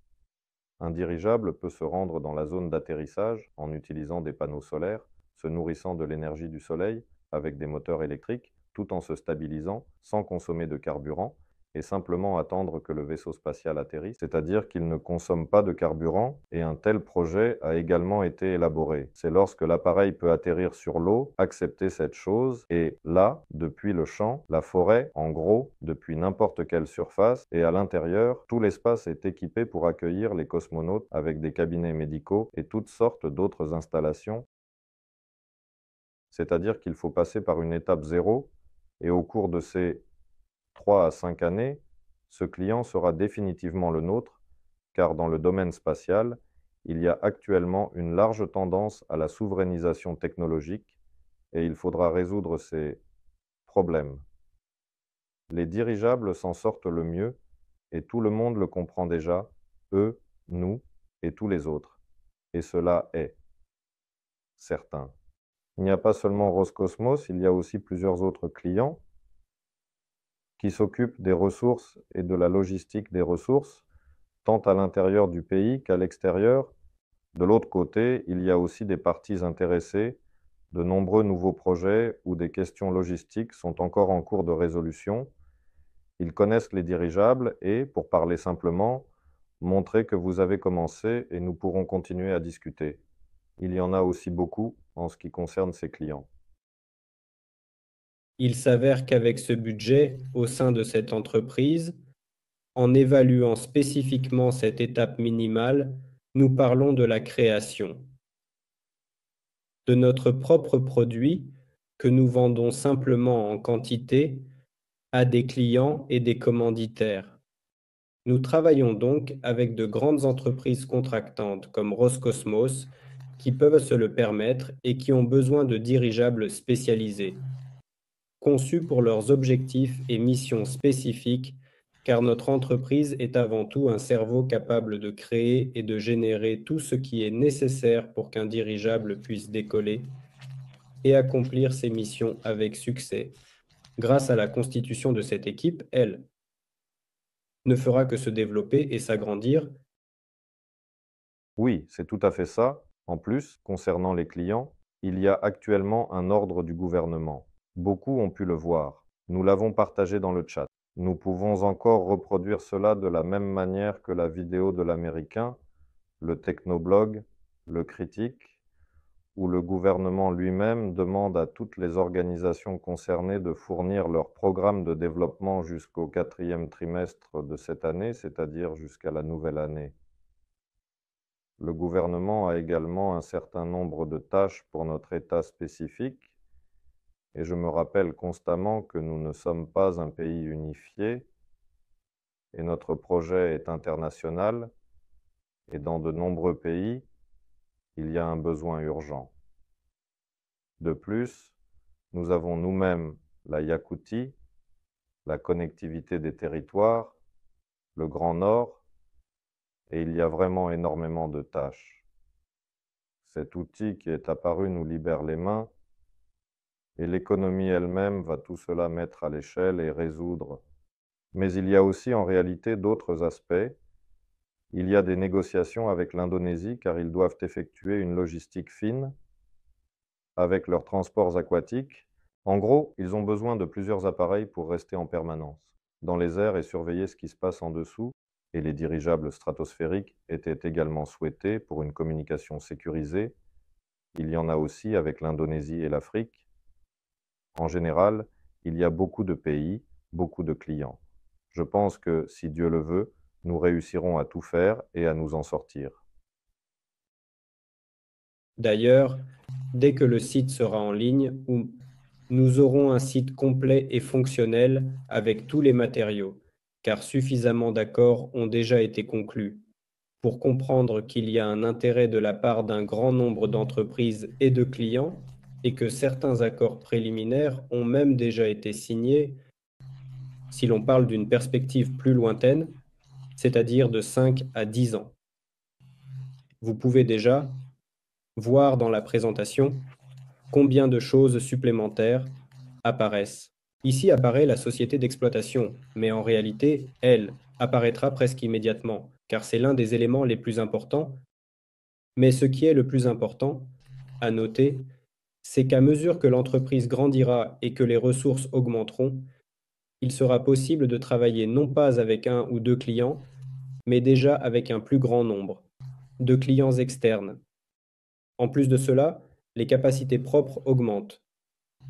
Un dirigeable peut se rendre dans la zone d'atterrissage en utilisant des panneaux solaires, se nourrissant de l'énergie du soleil avec des moteurs électriques tout en se stabilisant sans consommer de carburant et simplement attendre que le vaisseau spatial atterrisse, c'est-à-dire qu'il ne consomme pas de carburant, et un tel projet a également été élaboré. C'est lorsque l'appareil peut atterrir sur l'eau, accepter cette chose, et là, depuis le champ, la forêt, en gros, depuis n'importe quelle surface, et à l'intérieur, tout l'espace est équipé pour accueillir les cosmonautes avec des cabinets médicaux et toutes sortes d'autres installations. C'est-à-dire qu'il faut passer par une étape zéro et au cours de ces 3 à 5 années, ce client sera définitivement le nôtre, car dans le domaine spatial, il y a actuellement une large tendance à la souverainisation technologique et il faudra résoudre ces problèmes. Les dirigeables s'en sortent le mieux et tout le monde le comprend déjà, eux, nous et tous les autres. Et cela est certain. Il n'y a pas seulement Roscosmos, il y a aussi plusieurs autres clients qui s'occupent des ressources et de la logistique des ressources, tant à l'intérieur du pays qu'à l'extérieur. De l'autre côté, il y a aussi des parties intéressées. De nombreux nouveaux projets ou des questions logistiques sont encore en cours de résolution. Ils connaissent les dirigeables et, pour parler simplement, montrez que vous avez commencé et nous pourrons continuer à discuter. Il y en a aussi beaucoup en ce qui concerne ses clients. Il s'avère qu'avec ce budget au sein de cette entreprise, en évaluant spécifiquement cette étape minimale, nous parlons de la création, de notre propre produit que nous vendons simplement en quantité à des clients et des commanditaires. Nous travaillons donc avec de grandes entreprises contractantes comme Roscosmos, qui peuvent se le permettre et qui ont besoin de dirigeables spécialisés, conçus pour leurs objectifs et missions spécifiques, car notre entreprise est avant tout un cerveau capable de créer et de générer tout ce qui est nécessaire pour qu'un dirigeable puisse décoller et accomplir ses missions avec succès, grâce à la constitution de cette équipe, elle ne fera que se développer et s'agrandir. Oui, c'est tout à fait ça. En plus, concernant les clients, il y a actuellement un ordre du gouvernement. Beaucoup ont pu le voir. Nous l'avons partagé dans le chat. Nous pouvons encore reproduire cela de la même manière que la vidéo de l'Américain, le technoblog, le critique, où le gouvernement lui-même demande à toutes les organisations concernées de fournir leur programme de développement jusqu'au quatrième trimestre de cette année, c'est-à-dire jusqu'à la nouvelle année. Le gouvernement a également un certain nombre de tâches pour notre État spécifique, et je me rappelle constamment que nous ne sommes pas un pays unifié, et notre projet est international, et dans de nombreux pays, il y a un besoin urgent. De plus, nous avons nous-mêmes la Yakoutie, la connectivité des territoires, le Grand Nord, et il y a vraiment énormément de tâches. Cet outil qui est apparu nous libère les mains et l'économie elle-même va tout cela mettre à l'échelle et résoudre. Mais il y a aussi en réalité d'autres aspects. Il y a des négociations avec l'Indonésie car ils doivent effectuer une logistique fine avec leurs transports aquatiques. En gros, ils ont besoin de plusieurs appareils pour rester en permanence dans les airs et surveiller ce qui se passe en dessous et les dirigeables stratosphériques étaient également souhaités pour une communication sécurisée. Il y en a aussi avec l'Indonésie et l'Afrique. En général, il y a beaucoup de pays, beaucoup de clients. Je pense que, si Dieu le veut, nous réussirons à tout faire et à nous en sortir. D'ailleurs, dès que le site sera en ligne, nous aurons un site complet et fonctionnel avec tous les matériaux car suffisamment d'accords ont déjà été conclus pour comprendre qu'il y a un intérêt de la part d'un grand nombre d'entreprises et de clients, et que certains accords préliminaires ont même déjà été signés, si l'on parle d'une perspective plus lointaine, c'est-à-dire de 5 à 10 ans. Vous pouvez déjà voir dans la présentation combien de choses supplémentaires apparaissent Ici apparaît la société d'exploitation, mais en réalité, elle, apparaîtra presque immédiatement, car c'est l'un des éléments les plus importants. Mais ce qui est le plus important, à noter, c'est qu'à mesure que l'entreprise grandira et que les ressources augmenteront, il sera possible de travailler non pas avec un ou deux clients, mais déjà avec un plus grand nombre, de clients externes. En plus de cela, les capacités propres augmentent,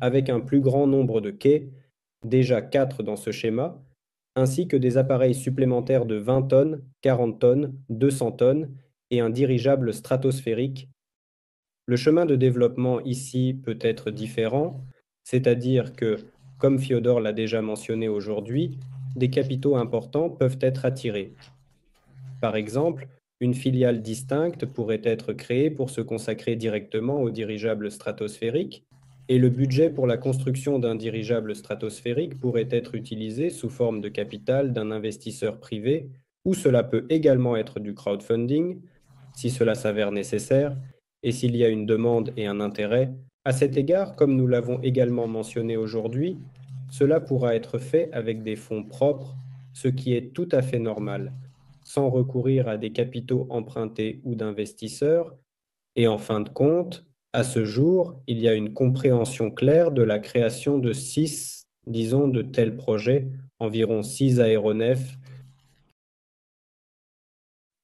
avec un plus grand nombre de quais, déjà 4 dans ce schéma, ainsi que des appareils supplémentaires de 20 tonnes, 40 tonnes, 200 tonnes et un dirigeable stratosphérique. Le chemin de développement ici peut être différent, c'est-à-dire que, comme Fiodor l'a déjà mentionné aujourd'hui, des capitaux importants peuvent être attirés. Par exemple, une filiale distincte pourrait être créée pour se consacrer directement au dirigeable stratosphérique, et le budget pour la construction d'un dirigeable stratosphérique pourrait être utilisé sous forme de capital d'un investisseur privé, ou cela peut également être du crowdfunding, si cela s'avère nécessaire, et s'il y a une demande et un intérêt. À cet égard, comme nous l'avons également mentionné aujourd'hui, cela pourra être fait avec des fonds propres, ce qui est tout à fait normal, sans recourir à des capitaux empruntés ou d'investisseurs, et en fin de compte, à ce jour, il y a une compréhension claire de la création de six, disons, de tels projets, environ six aéronefs.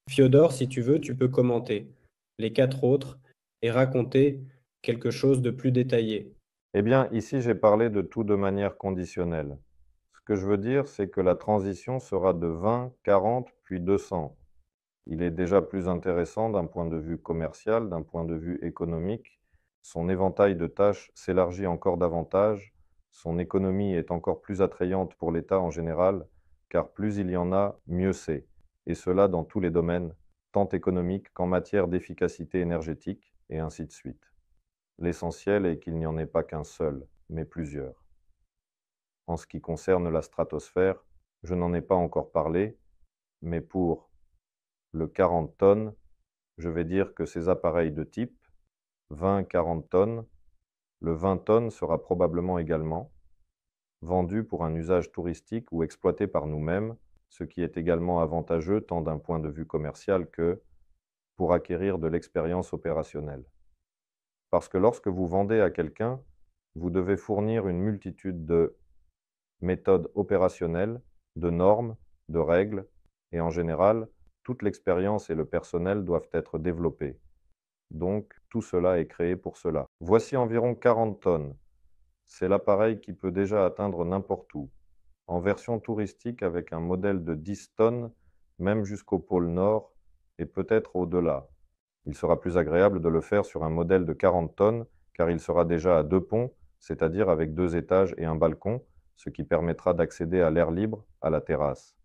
Fiodor, si tu veux, tu peux commenter les quatre autres et raconter quelque chose de plus détaillé. Eh bien, ici, j'ai parlé de tout de manière conditionnelle. Ce que je veux dire, c'est que la transition sera de 20, 40, puis 200. Il est déjà plus intéressant d'un point de vue commercial, d'un point de vue économique, son éventail de tâches s'élargit encore davantage, son économie est encore plus attrayante pour l'État en général, car plus il y en a, mieux c'est, et cela dans tous les domaines, tant économiques qu'en matière d'efficacité énergétique, et ainsi de suite. L'essentiel est qu'il n'y en ait pas qu'un seul, mais plusieurs. En ce qui concerne la stratosphère, je n'en ai pas encore parlé, mais pour le 40 tonnes, je vais dire que ces appareils de type, 20-40 tonnes, le 20 tonnes sera probablement également vendu pour un usage touristique ou exploité par nous-mêmes, ce qui est également avantageux tant d'un point de vue commercial que pour acquérir de l'expérience opérationnelle. Parce que lorsque vous vendez à quelqu'un, vous devez fournir une multitude de méthodes opérationnelles, de normes, de règles, et en général, toute l'expérience et le personnel doivent être développés. Donc, tout cela est créé pour cela. Voici environ 40 tonnes. C'est l'appareil qui peut déjà atteindre n'importe où. En version touristique avec un modèle de 10 tonnes, même jusqu'au pôle Nord et peut-être au-delà. Il sera plus agréable de le faire sur un modèle de 40 tonnes car il sera déjà à deux ponts, c'est-à-dire avec deux étages et un balcon, ce qui permettra d'accéder à l'air libre, à la terrasse.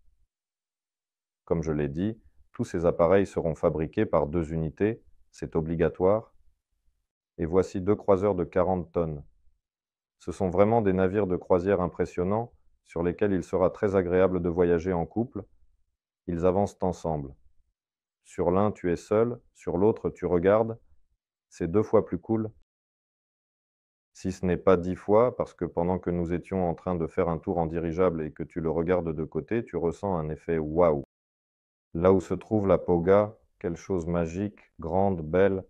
Comme je l'ai dit, tous ces appareils seront fabriqués par deux unités, c'est obligatoire, et voici deux croiseurs de 40 tonnes. Ce sont vraiment des navires de croisière impressionnants sur lesquels il sera très agréable de voyager en couple. Ils avancent ensemble. Sur l'un, tu es seul, sur l'autre, tu regardes. C'est deux fois plus cool. Si ce n'est pas dix fois, parce que pendant que nous étions en train de faire un tour en dirigeable et que tu le regardes de côté, tu ressens un effet waouh. Là où se trouve la Poga, quelle chose magique, grande, belle,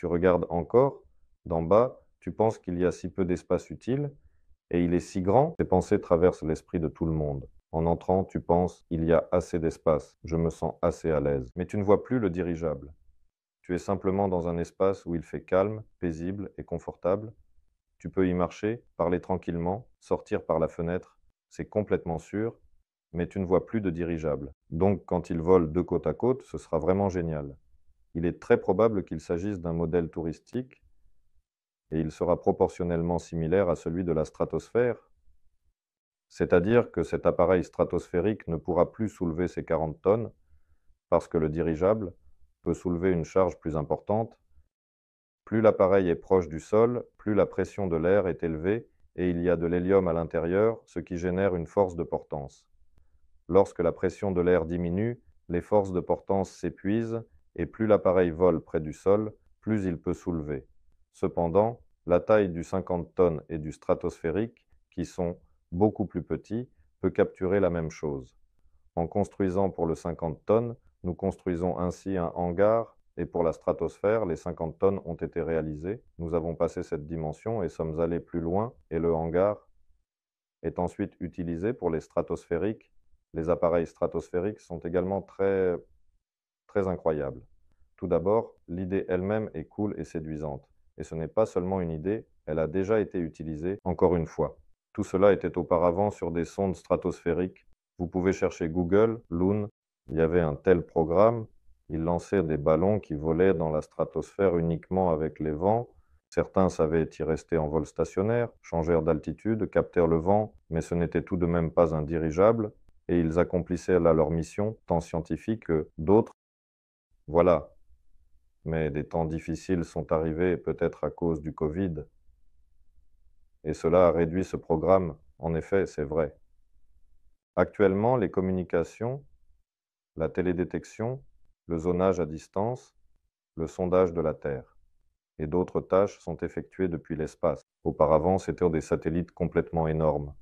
tu regardes encore d'en bas, tu penses qu'il y a si peu d'espace utile, et il est si grand, tes pensées traversent l'esprit de tout le monde. En entrant, tu penses, il y a assez d'espace, je me sens assez à l'aise. Mais tu ne vois plus le dirigeable. Tu es simplement dans un espace où il fait calme, paisible et confortable. Tu peux y marcher, parler tranquillement, sortir par la fenêtre, c'est complètement sûr, mais tu ne vois plus de dirigeable. Donc quand il vole de côte à côte, ce sera vraiment génial il est très probable qu'il s'agisse d'un modèle touristique et il sera proportionnellement similaire à celui de la stratosphère, c'est-à-dire que cet appareil stratosphérique ne pourra plus soulever ses 40 tonnes parce que le dirigeable peut soulever une charge plus importante. Plus l'appareil est proche du sol, plus la pression de l'air est élevée et il y a de l'hélium à l'intérieur, ce qui génère une force de portance. Lorsque la pression de l'air diminue, les forces de portance s'épuisent et plus l'appareil vole près du sol, plus il peut soulever. Cependant, la taille du 50 tonnes et du stratosphérique, qui sont beaucoup plus petits, peut capturer la même chose. En construisant pour le 50 tonnes, nous construisons ainsi un hangar et pour la stratosphère, les 50 tonnes ont été réalisées. Nous avons passé cette dimension et sommes allés plus loin et le hangar est ensuite utilisé pour les stratosphériques. Les appareils stratosphériques sont également très très incroyable. Tout d'abord, l'idée elle-même est cool et séduisante. Et ce n'est pas seulement une idée, elle a déjà été utilisée, encore une fois. Tout cela était auparavant sur des sondes stratosphériques. Vous pouvez chercher Google, Loon, il y avait un tel programme, ils lançaient des ballons qui volaient dans la stratosphère uniquement avec les vents. Certains savaient y rester en vol stationnaire, changèrent d'altitude, captèrent le vent, mais ce n'était tout de même pas un et ils accomplissaient là leur mission, tant scientifique que d'autres voilà. Mais des temps difficiles sont arrivés, peut-être à cause du Covid. Et cela a réduit ce programme, en effet, c'est vrai. Actuellement, les communications, la télédétection, le zonage à distance, le sondage de la Terre et d'autres tâches sont effectuées depuis l'espace. Auparavant, c'était des satellites complètement énormes.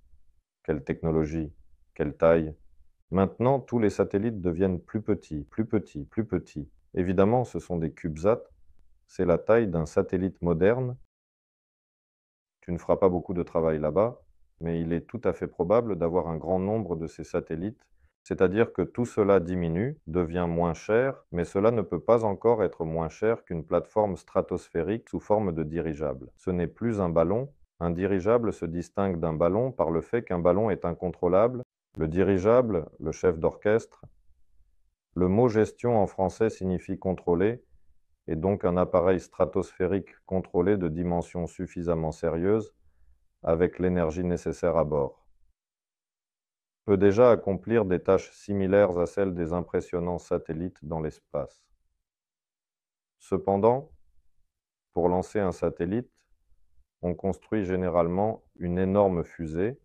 Quelle technologie, quelle taille. Maintenant, tous les satellites deviennent plus petits, plus petits, plus petits. Évidemment, ce sont des CubeSats. C'est la taille d'un satellite moderne. Tu ne feras pas beaucoup de travail là-bas, mais il est tout à fait probable d'avoir un grand nombre de ces satellites. C'est-à-dire que tout cela diminue, devient moins cher, mais cela ne peut pas encore être moins cher qu'une plateforme stratosphérique sous forme de dirigeable. Ce n'est plus un ballon. Un dirigeable se distingue d'un ballon par le fait qu'un ballon est incontrôlable. Le dirigeable, le chef d'orchestre, le mot gestion en français signifie contrôler, et donc un appareil stratosphérique contrôlé de dimensions suffisamment sérieuses, avec l'énergie nécessaire à bord. Peut déjà accomplir des tâches similaires à celles des impressionnants satellites dans l'espace. Cependant, pour lancer un satellite, on construit généralement une énorme fusée,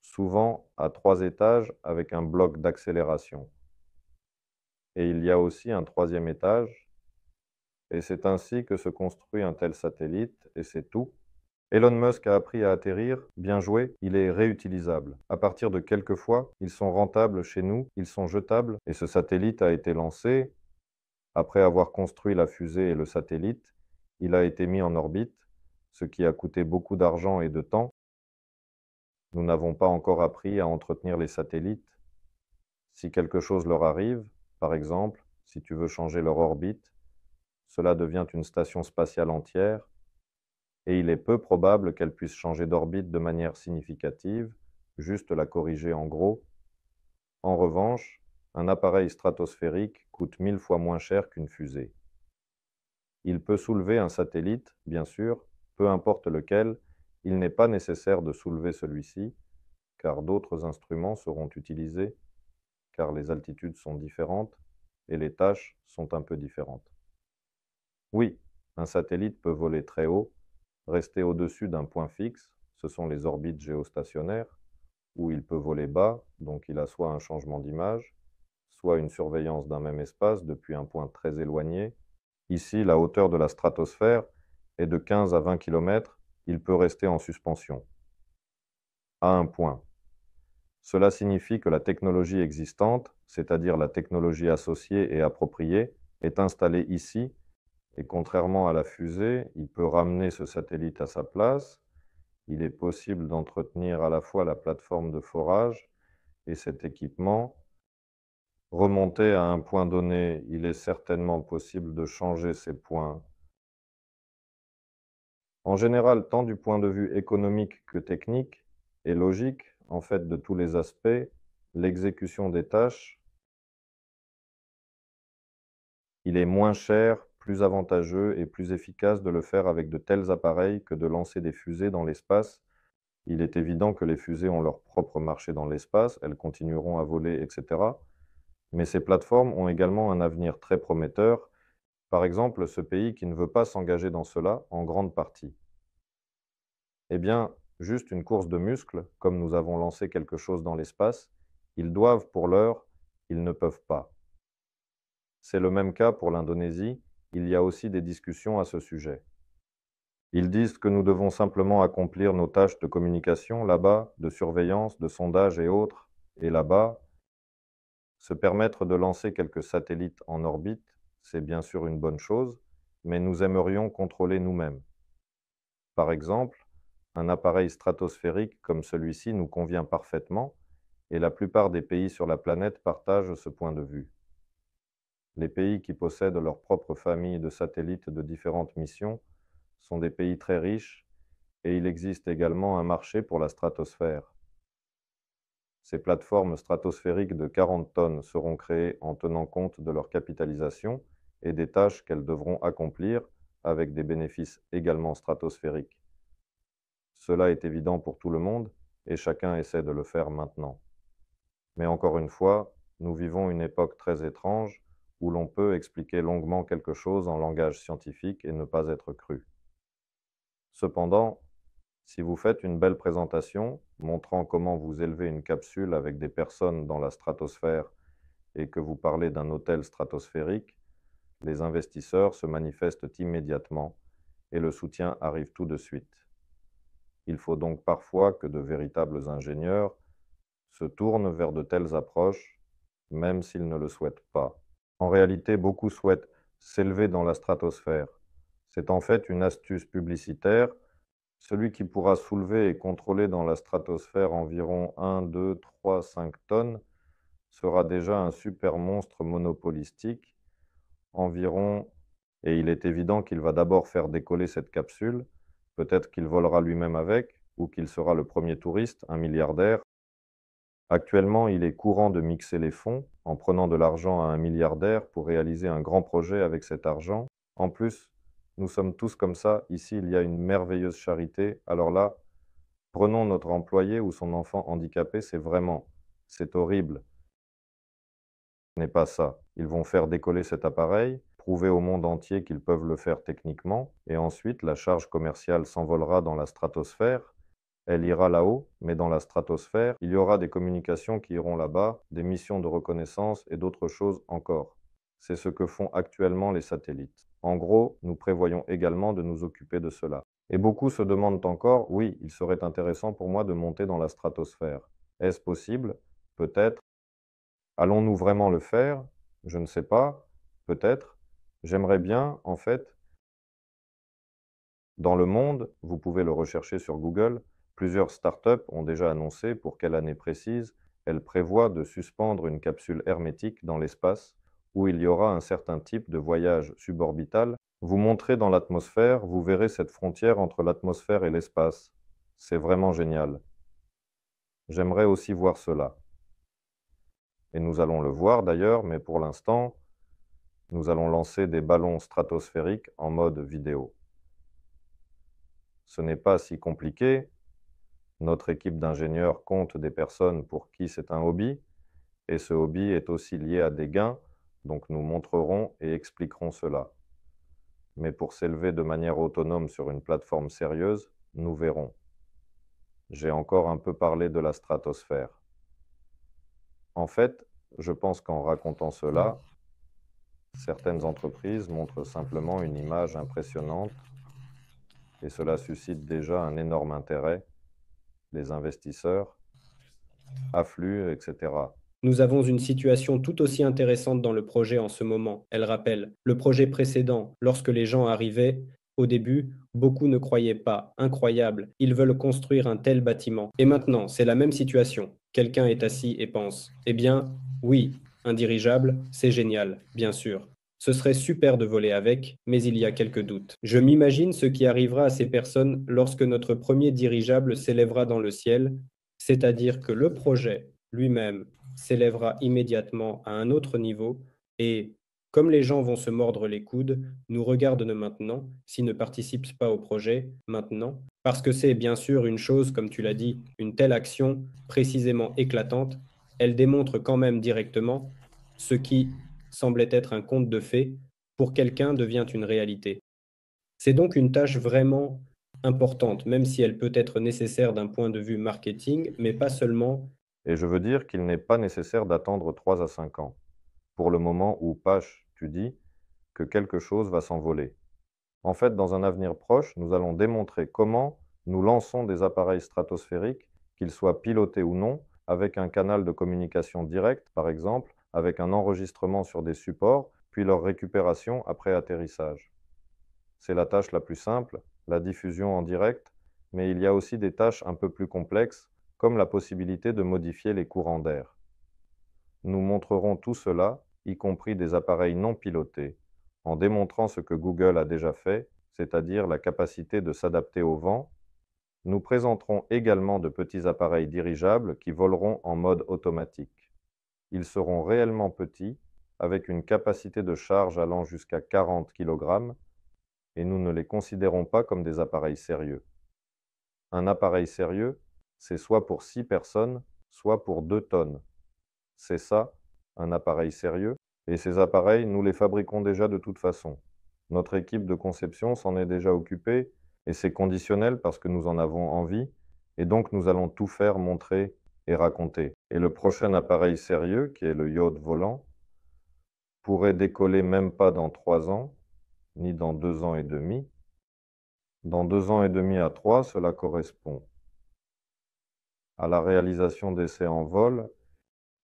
souvent à trois étages avec un bloc d'accélération et il y a aussi un troisième étage. Et c'est ainsi que se construit un tel satellite, et c'est tout. Elon Musk a appris à atterrir, bien joué, il est réutilisable. À partir de quelques fois, ils sont rentables chez nous, ils sont jetables, et ce satellite a été lancé. Après avoir construit la fusée et le satellite, il a été mis en orbite, ce qui a coûté beaucoup d'argent et de temps. Nous n'avons pas encore appris à entretenir les satellites. Si quelque chose leur arrive, par exemple, si tu veux changer leur orbite, cela devient une station spatiale entière, et il est peu probable qu'elle puisse changer d'orbite de manière significative, juste la corriger en gros. En revanche, un appareil stratosphérique coûte mille fois moins cher qu'une fusée. Il peut soulever un satellite, bien sûr, peu importe lequel, il n'est pas nécessaire de soulever celui-ci, car d'autres instruments seront utilisés car les altitudes sont différentes et les tâches sont un peu différentes. Oui, un satellite peut voler très haut, rester au-dessus d'un point fixe, ce sont les orbites géostationnaires, où il peut voler bas, donc il a soit un changement d'image, soit une surveillance d'un même espace depuis un point très éloigné. Ici, la hauteur de la stratosphère est de 15 à 20 km, il peut rester en suspension. À un point, cela signifie que la technologie existante, c'est-à-dire la technologie associée et appropriée, est installée ici, et contrairement à la fusée, il peut ramener ce satellite à sa place, il est possible d'entretenir à la fois la plateforme de forage et cet équipement. Remonter à un point donné, il est certainement possible de changer ces points. En général, tant du point de vue économique que technique et logique, en fait de tous les aspects, l'exécution des tâches, il est moins cher, plus avantageux et plus efficace de le faire avec de tels appareils que de lancer des fusées dans l'espace. Il est évident que les fusées ont leur propre marché dans l'espace, elles continueront à voler, etc. Mais ces plateformes ont également un avenir très prometteur, par exemple ce pays qui ne veut pas s'engager dans cela en grande partie. Eh bien, juste une course de muscles, comme nous avons lancé quelque chose dans l'espace, ils doivent pour l'heure, ils ne peuvent pas. C'est le même cas pour l'Indonésie, il y a aussi des discussions à ce sujet. Ils disent que nous devons simplement accomplir nos tâches de communication là-bas, de surveillance, de sondage et autres, et là-bas, se permettre de lancer quelques satellites en orbite, c'est bien sûr une bonne chose, mais nous aimerions contrôler nous-mêmes. Par exemple, un appareil stratosphérique comme celui-ci nous convient parfaitement et la plupart des pays sur la planète partagent ce point de vue. Les pays qui possèdent leur propre famille de satellites de différentes missions sont des pays très riches et il existe également un marché pour la stratosphère. Ces plateformes stratosphériques de 40 tonnes seront créées en tenant compte de leur capitalisation et des tâches qu'elles devront accomplir avec des bénéfices également stratosphériques. Cela est évident pour tout le monde et chacun essaie de le faire maintenant. Mais encore une fois, nous vivons une époque très étrange où l'on peut expliquer longuement quelque chose en langage scientifique et ne pas être cru. Cependant, si vous faites une belle présentation montrant comment vous élevez une capsule avec des personnes dans la stratosphère et que vous parlez d'un hôtel stratosphérique, les investisseurs se manifestent immédiatement et le soutien arrive tout de suite. Il faut donc parfois que de véritables ingénieurs se tournent vers de telles approches, même s'ils ne le souhaitent pas. En réalité, beaucoup souhaitent s'élever dans la stratosphère. C'est en fait une astuce publicitaire. Celui qui pourra soulever et contrôler dans la stratosphère environ 1, 2, 3, 5 tonnes sera déjà un super monstre monopolistique, environ, et il est évident qu'il va d'abord faire décoller cette capsule, Peut-être qu'il volera lui-même avec, ou qu'il sera le premier touriste, un milliardaire. Actuellement, il est courant de mixer les fonds, en prenant de l'argent à un milliardaire pour réaliser un grand projet avec cet argent. En plus, nous sommes tous comme ça, ici il y a une merveilleuse charité, alors là, prenons notre employé ou son enfant handicapé, c'est vraiment, c'est horrible. Ce n'est pas ça. Ils vont faire décoller cet appareil, prouver au monde entier qu'ils peuvent le faire techniquement, et ensuite la charge commerciale s'envolera dans la stratosphère, elle ira là-haut, mais dans la stratosphère, il y aura des communications qui iront là-bas, des missions de reconnaissance et d'autres choses encore. C'est ce que font actuellement les satellites. En gros, nous prévoyons également de nous occuper de cela. Et beaucoup se demandent encore, oui, il serait intéressant pour moi de monter dans la stratosphère. Est-ce possible Peut-être. Allons-nous vraiment le faire Je ne sais pas. Peut-être. J'aimerais bien, en fait, dans le monde, vous pouvez le rechercher sur Google, plusieurs startups ont déjà annoncé pour quelle année précise elles prévoient de suspendre une capsule hermétique dans l'espace où il y aura un certain type de voyage suborbital. Vous montrez dans l'atmosphère, vous verrez cette frontière entre l'atmosphère et l'espace. C'est vraiment génial. J'aimerais aussi voir cela. Et nous allons le voir d'ailleurs, mais pour l'instant, nous allons lancer des ballons stratosphériques en mode vidéo. Ce n'est pas si compliqué. Notre équipe d'ingénieurs compte des personnes pour qui c'est un hobby, et ce hobby est aussi lié à des gains, donc nous montrerons et expliquerons cela. Mais pour s'élever de manière autonome sur une plateforme sérieuse, nous verrons. J'ai encore un peu parlé de la stratosphère. En fait, je pense qu'en racontant cela, Certaines entreprises montrent simplement une image impressionnante et cela suscite déjà un énorme intérêt. Les investisseurs affluent, etc. Nous avons une situation tout aussi intéressante dans le projet en ce moment, elle rappelle. Le projet précédent, lorsque les gens arrivaient, au début, beaucoup ne croyaient pas. Incroyable, ils veulent construire un tel bâtiment. Et maintenant, c'est la même situation. Quelqu'un est assis et pense, Eh bien, oui, un dirigeable, c'est génial, bien sûr. Ce serait super de voler avec, mais il y a quelques doutes. Je m'imagine ce qui arrivera à ces personnes lorsque notre premier dirigeable s'élèvera dans le ciel, c'est-à-dire que le projet lui-même s'élèvera immédiatement à un autre niveau et, comme les gens vont se mordre les coudes, nous regardent maintenant, s'ils ne participent pas au projet, maintenant, parce que c'est bien sûr une chose, comme tu l'as dit, une telle action précisément éclatante elle démontre quand même directement ce qui semblait être un conte de fées pour quelqu'un devient une réalité. C'est donc une tâche vraiment importante, même si elle peut être nécessaire d'un point de vue marketing, mais pas seulement. Et je veux dire qu'il n'est pas nécessaire d'attendre 3 à 5 ans, pour le moment où, Pache, tu dis que quelque chose va s'envoler. En fait, dans un avenir proche, nous allons démontrer comment nous lançons des appareils stratosphériques, qu'ils soient pilotés ou non, avec un canal de communication direct, par exemple, avec un enregistrement sur des supports, puis leur récupération après atterrissage. C'est la tâche la plus simple, la diffusion en direct, mais il y a aussi des tâches un peu plus complexes, comme la possibilité de modifier les courants d'air. Nous montrerons tout cela, y compris des appareils non pilotés, en démontrant ce que Google a déjà fait, c'est-à-dire la capacité de s'adapter au vent nous présenterons également de petits appareils dirigeables qui voleront en mode automatique. Ils seront réellement petits, avec une capacité de charge allant jusqu'à 40 kg, et nous ne les considérons pas comme des appareils sérieux. Un appareil sérieux, c'est soit pour 6 personnes, soit pour 2 tonnes. C'est ça, un appareil sérieux, et ces appareils, nous les fabriquons déjà de toute façon. Notre équipe de conception s'en est déjà occupée et c'est conditionnel parce que nous en avons envie, et donc nous allons tout faire montrer et raconter. Et le prochain appareil sérieux, qui est le yacht volant, pourrait décoller même pas dans trois ans, ni dans deux ans et demi. Dans deux ans et demi à trois, cela correspond à la réalisation d'essais en vol.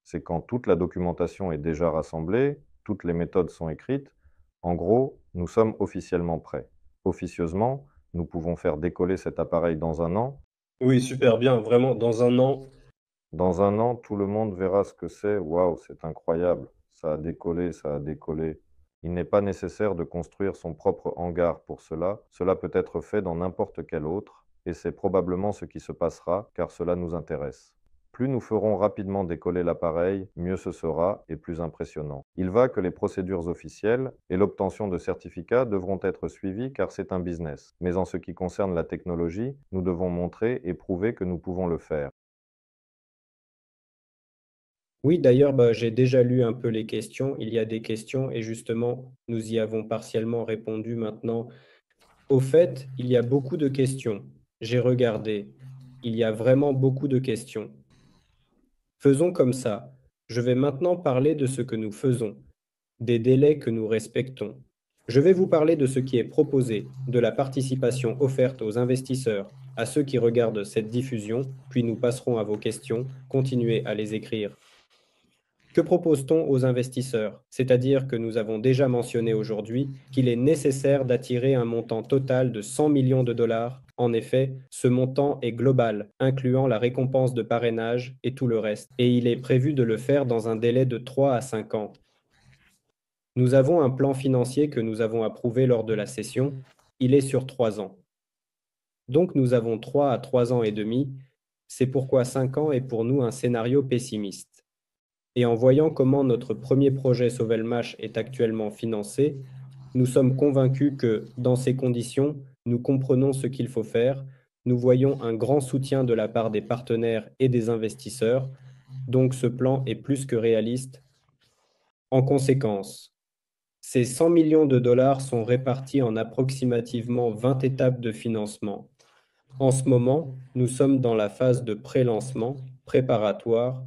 C'est quand toute la documentation est déjà rassemblée, toutes les méthodes sont écrites. En gros, nous sommes officiellement prêts. Officieusement, nous pouvons faire décoller cet appareil dans un an. Oui, super bien, vraiment, dans un an. Dans un an, tout le monde verra ce que c'est. Waouh, c'est incroyable. Ça a décollé, ça a décollé. Il n'est pas nécessaire de construire son propre hangar pour cela. Cela peut être fait dans n'importe quel autre, et c'est probablement ce qui se passera, car cela nous intéresse. Plus nous ferons rapidement décoller l'appareil, mieux ce sera et plus impressionnant. Il va que les procédures officielles et l'obtention de certificats devront être suivies car c'est un business. Mais en ce qui concerne la technologie, nous devons montrer et prouver que nous pouvons le faire. Oui, d'ailleurs, bah, j'ai déjà lu un peu les questions. Il y a des questions et justement, nous y avons partiellement répondu maintenant. Au fait, il y a beaucoup de questions. J'ai regardé. Il y a vraiment beaucoup de questions. Faisons comme mmh. ça. Je vais maintenant parler de ce que nous faisons, des délais que nous respectons. Je vais vous parler de ce qui est proposé, de la participation offerte aux investisseurs, à ceux qui regardent cette diffusion, puis nous passerons à vos questions, continuez à les écrire. Que propose-t-on aux investisseurs C'est-à-dire que nous avons déjà mentionné aujourd'hui qu'il est nécessaire d'attirer un montant total de 100 millions de dollars. En effet, ce montant est global, incluant la récompense de parrainage et tout le reste, et il est prévu de le faire dans un délai de 3 à 5 ans. Nous avons un plan financier que nous avons approuvé lors de la session. Il est sur 3 ans. Donc nous avons 3 à 3 ans et demi. C'est pourquoi 5 ans est pour nous un scénario pessimiste et en voyant comment notre premier projet Sauvelmash est actuellement financé, nous sommes convaincus que, dans ces conditions, nous comprenons ce qu'il faut faire, nous voyons un grand soutien de la part des partenaires et des investisseurs, donc ce plan est plus que réaliste. En conséquence, ces 100 millions de dollars sont répartis en approximativement 20 étapes de financement. En ce moment, nous sommes dans la phase de pré-lancement préparatoire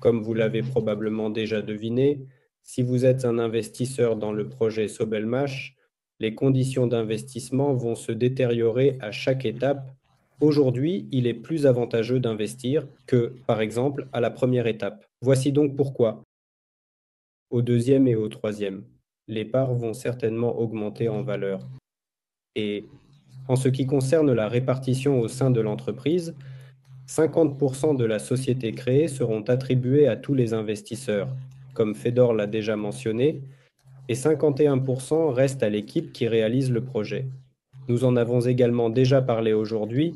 comme vous l'avez probablement déjà deviné, si vous êtes un investisseur dans le projet Sobelmash, les conditions d'investissement vont se détériorer à chaque étape. Aujourd'hui, il est plus avantageux d'investir que, par exemple, à la première étape. Voici donc pourquoi. Au deuxième et au troisième, les parts vont certainement augmenter en valeur. Et en ce qui concerne la répartition au sein de l'entreprise, 50% de la société créée seront attribués à tous les investisseurs, comme Fedor l'a déjà mentionné, et 51% restent à l'équipe qui réalise le projet. Nous en avons également déjà parlé aujourd'hui.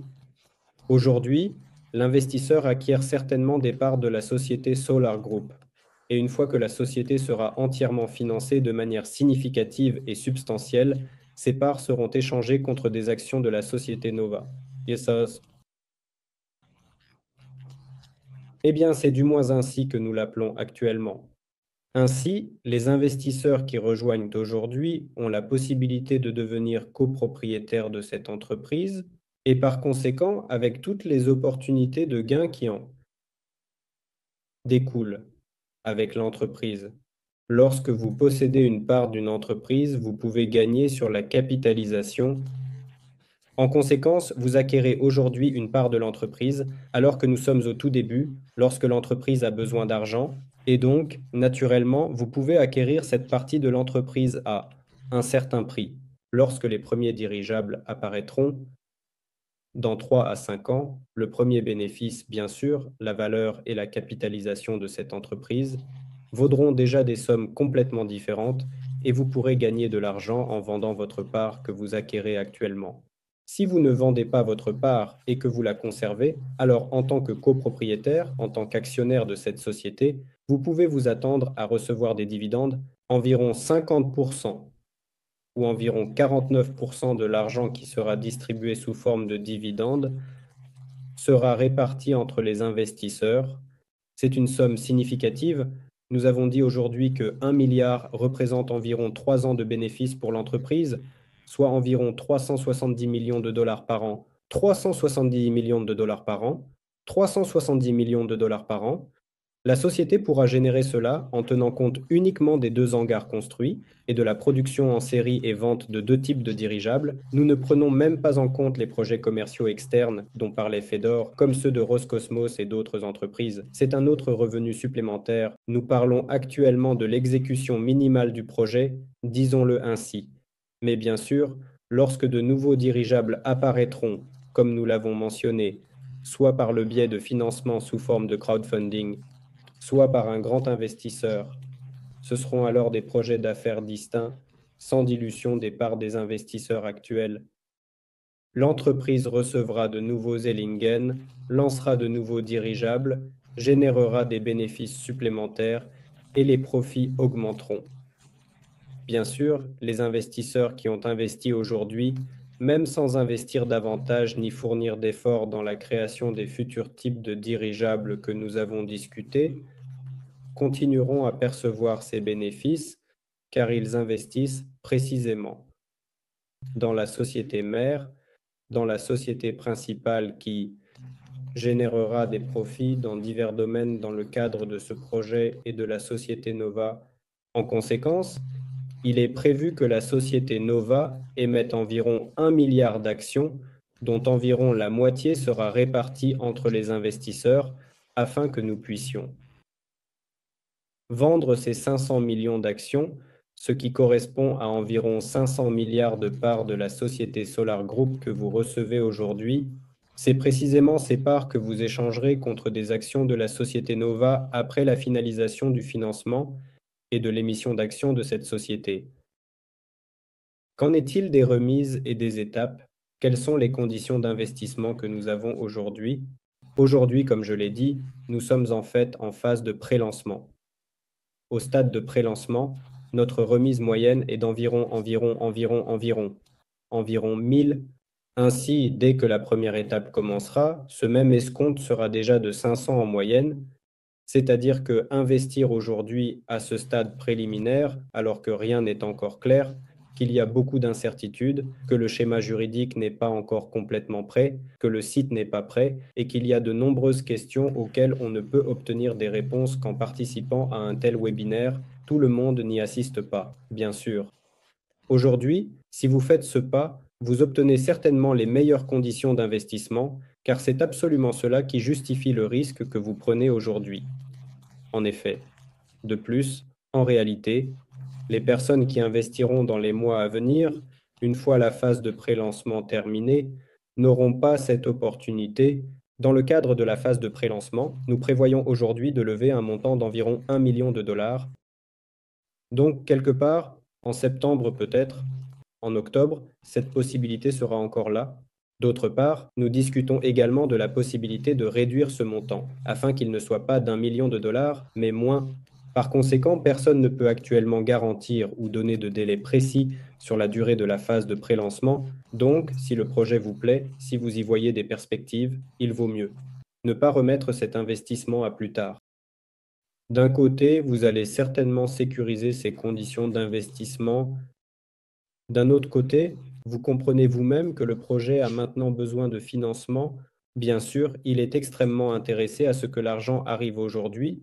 Aujourd'hui, l'investisseur acquiert certainement des parts de la société Solar Group. Et une fois que la société sera entièrement financée de manière significative et substantielle, ces parts seront échangées contre des actions de la société Nova. Et Eh bien, c'est du moins ainsi que nous l'appelons actuellement. Ainsi, les investisseurs qui rejoignent aujourd'hui ont la possibilité de devenir copropriétaires de cette entreprise et par conséquent avec toutes les opportunités de gains qui en découlent avec l'entreprise. Lorsque vous possédez une part d'une entreprise, vous pouvez gagner sur la capitalisation en conséquence, vous acquérez aujourd'hui une part de l'entreprise alors que nous sommes au tout début, lorsque l'entreprise a besoin d'argent, et donc, naturellement, vous pouvez acquérir cette partie de l'entreprise à un certain prix. Lorsque les premiers dirigeables apparaîtront, dans 3 à 5 ans, le premier bénéfice, bien sûr, la valeur et la capitalisation de cette entreprise, vaudront déjà des sommes complètement différentes et vous pourrez gagner de l'argent en vendant votre part que vous acquérez actuellement. Si vous ne vendez pas votre part et que vous la conservez, alors en tant que copropriétaire, en tant qu'actionnaire de cette société, vous pouvez vous attendre à recevoir des dividendes environ 50% ou environ 49% de l'argent qui sera distribué sous forme de dividendes sera réparti entre les investisseurs. C'est une somme significative. Nous avons dit aujourd'hui que 1 milliard représente environ 3 ans de bénéfices pour l'entreprise soit environ 370 millions de dollars par an, 370 millions de dollars par an, 370 millions de dollars par an, la société pourra générer cela en tenant compte uniquement des deux hangars construits et de la production en série et vente de deux types de dirigeables. Nous ne prenons même pas en compte les projets commerciaux externes dont parlait Fedor, comme ceux de Roscosmos et d'autres entreprises. C'est un autre revenu supplémentaire. Nous parlons actuellement de l'exécution minimale du projet, disons-le ainsi. Mais bien sûr, lorsque de nouveaux dirigeables apparaîtront, comme nous l'avons mentionné, soit par le biais de financements sous forme de crowdfunding, soit par un grand investisseur, ce seront alors des projets d'affaires distincts, sans dilution des parts des investisseurs actuels. L'entreprise recevra de nouveaux Ellingen, lancera de nouveaux dirigeables, générera des bénéfices supplémentaires et les profits augmenteront. Bien sûr, les investisseurs qui ont investi aujourd'hui, même sans investir davantage ni fournir d'efforts dans la création des futurs types de dirigeables que nous avons discutés, continueront à percevoir ces bénéfices car ils investissent précisément dans la société mère, dans la société principale qui générera des profits dans divers domaines dans le cadre de ce projet et de la société Nova en conséquence, il est prévu que la société Nova émette environ 1 milliard d'actions, dont environ la moitié sera répartie entre les investisseurs afin que nous puissions vendre ces 500 millions d'actions, ce qui correspond à environ 500 milliards de parts de la société Solar Group que vous recevez aujourd'hui. C'est précisément ces parts que vous échangerez contre des actions de la société Nova après la finalisation du financement et de l'émission d'actions de cette société. Qu'en est-il des remises et des étapes Quelles sont les conditions d'investissement que nous avons aujourd'hui Aujourd'hui, comme je l'ai dit, nous sommes en fait en phase de prélancement. Au stade de pré-lancement, notre remise moyenne est d'environ environ environ environ environ 1000. Ainsi, dès que la première étape commencera, ce même escompte sera déjà de 500 en moyenne c'est-à-dire que investir aujourd'hui à ce stade préliminaire, alors que rien n'est encore clair, qu'il y a beaucoup d'incertitudes, que le schéma juridique n'est pas encore complètement prêt, que le site n'est pas prêt et qu'il y a de nombreuses questions auxquelles on ne peut obtenir des réponses qu'en participant à un tel webinaire. Tout le monde n'y assiste pas, bien sûr. Aujourd'hui, si vous faites ce pas, vous obtenez certainement les meilleures conditions d'investissement, car c'est absolument cela qui justifie le risque que vous prenez aujourd'hui. En effet, de plus, en réalité, les personnes qui investiront dans les mois à venir, une fois la phase de prélancement terminée, n'auront pas cette opportunité. Dans le cadre de la phase de prélancement, nous prévoyons aujourd'hui de lever un montant d'environ 1 million de dollars. Donc, quelque part, en septembre peut-être, en octobre, cette possibilité sera encore là, D'autre part, nous discutons également de la possibilité de réduire ce montant, afin qu'il ne soit pas d'un million de dollars, mais moins. Par conséquent, personne ne peut actuellement garantir ou donner de délai précis sur la durée de la phase de prélancement, donc si le projet vous plaît, si vous y voyez des perspectives, il vaut mieux. Ne pas remettre cet investissement à plus tard. D'un côté, vous allez certainement sécuriser ces conditions d'investissement. D'un autre côté, vous comprenez vous-même que le projet a maintenant besoin de financement. Bien sûr, il est extrêmement intéressé à ce que l'argent arrive aujourd'hui,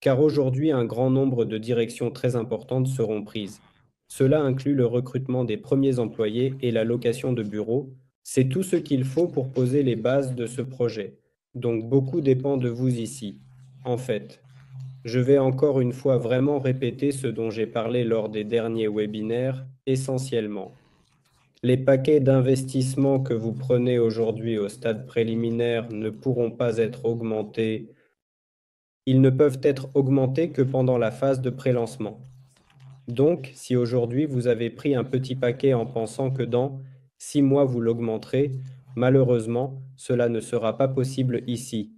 car aujourd'hui un grand nombre de directions très importantes seront prises. Cela inclut le recrutement des premiers employés et la location de bureaux. C'est tout ce qu'il faut pour poser les bases de ce projet. Donc beaucoup dépend de vous ici. En fait, je vais encore une fois vraiment répéter ce dont j'ai parlé lors des derniers webinaires, essentiellement. Les paquets d'investissement que vous prenez aujourd'hui au stade préliminaire ne pourront pas être augmentés. Ils ne peuvent être augmentés que pendant la phase de prélancement. Donc, si aujourd'hui vous avez pris un petit paquet en pensant que dans six mois vous l'augmenterez, malheureusement, cela ne sera pas possible ici.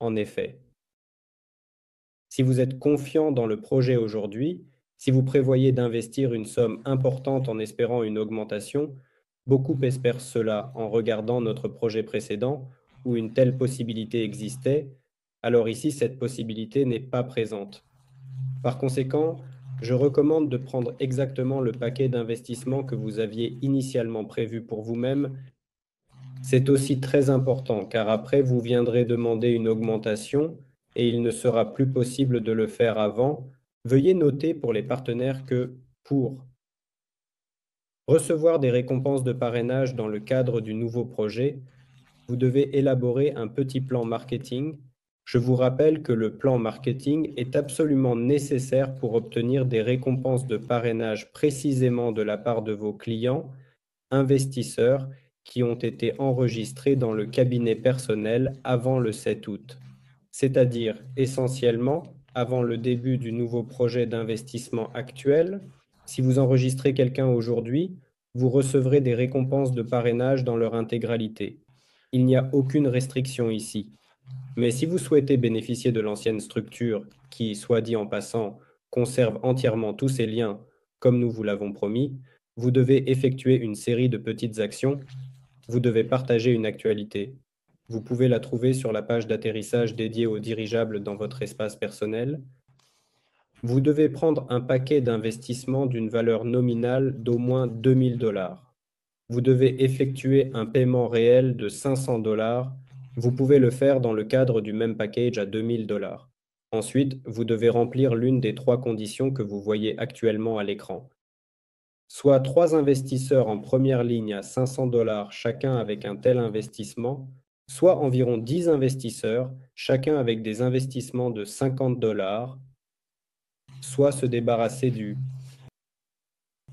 En effet, si vous êtes confiant dans le projet aujourd'hui, si vous prévoyez d'investir une somme importante en espérant une augmentation, beaucoup espèrent cela en regardant notre projet précédent où une telle possibilité existait, alors ici cette possibilité n'est pas présente. Par conséquent, je recommande de prendre exactement le paquet d'investissement que vous aviez initialement prévu pour vous-même. C'est aussi très important car après vous viendrez demander une augmentation et il ne sera plus possible de le faire avant Veuillez noter pour les partenaires que, pour recevoir des récompenses de parrainage dans le cadre du nouveau projet, vous devez élaborer un petit plan marketing. Je vous rappelle que le plan marketing est absolument nécessaire pour obtenir des récompenses de parrainage précisément de la part de vos clients, investisseurs qui ont été enregistrés dans le cabinet personnel avant le 7 août, c'est-à-dire essentiellement avant le début du nouveau projet d'investissement actuel, si vous enregistrez quelqu'un aujourd'hui, vous recevrez des récompenses de parrainage dans leur intégralité. Il n'y a aucune restriction ici. Mais si vous souhaitez bénéficier de l'ancienne structure, qui, soit dit en passant, conserve entièrement tous ses liens, comme nous vous l'avons promis, vous devez effectuer une série de petites actions, vous devez partager une actualité, vous pouvez la trouver sur la page d'atterrissage dédiée aux dirigeables dans votre espace personnel. Vous devez prendre un paquet d'investissements d'une valeur nominale d'au moins 2000 dollars. Vous devez effectuer un paiement réel de 500 Vous pouvez le faire dans le cadre du même package à 2000 dollars. Ensuite, vous devez remplir l'une des trois conditions que vous voyez actuellement à l'écran. Soit trois investisseurs en première ligne à 500 chacun avec un tel investissement, soit environ 10 investisseurs, chacun avec des investissements de 50 dollars, soit se débarrasser du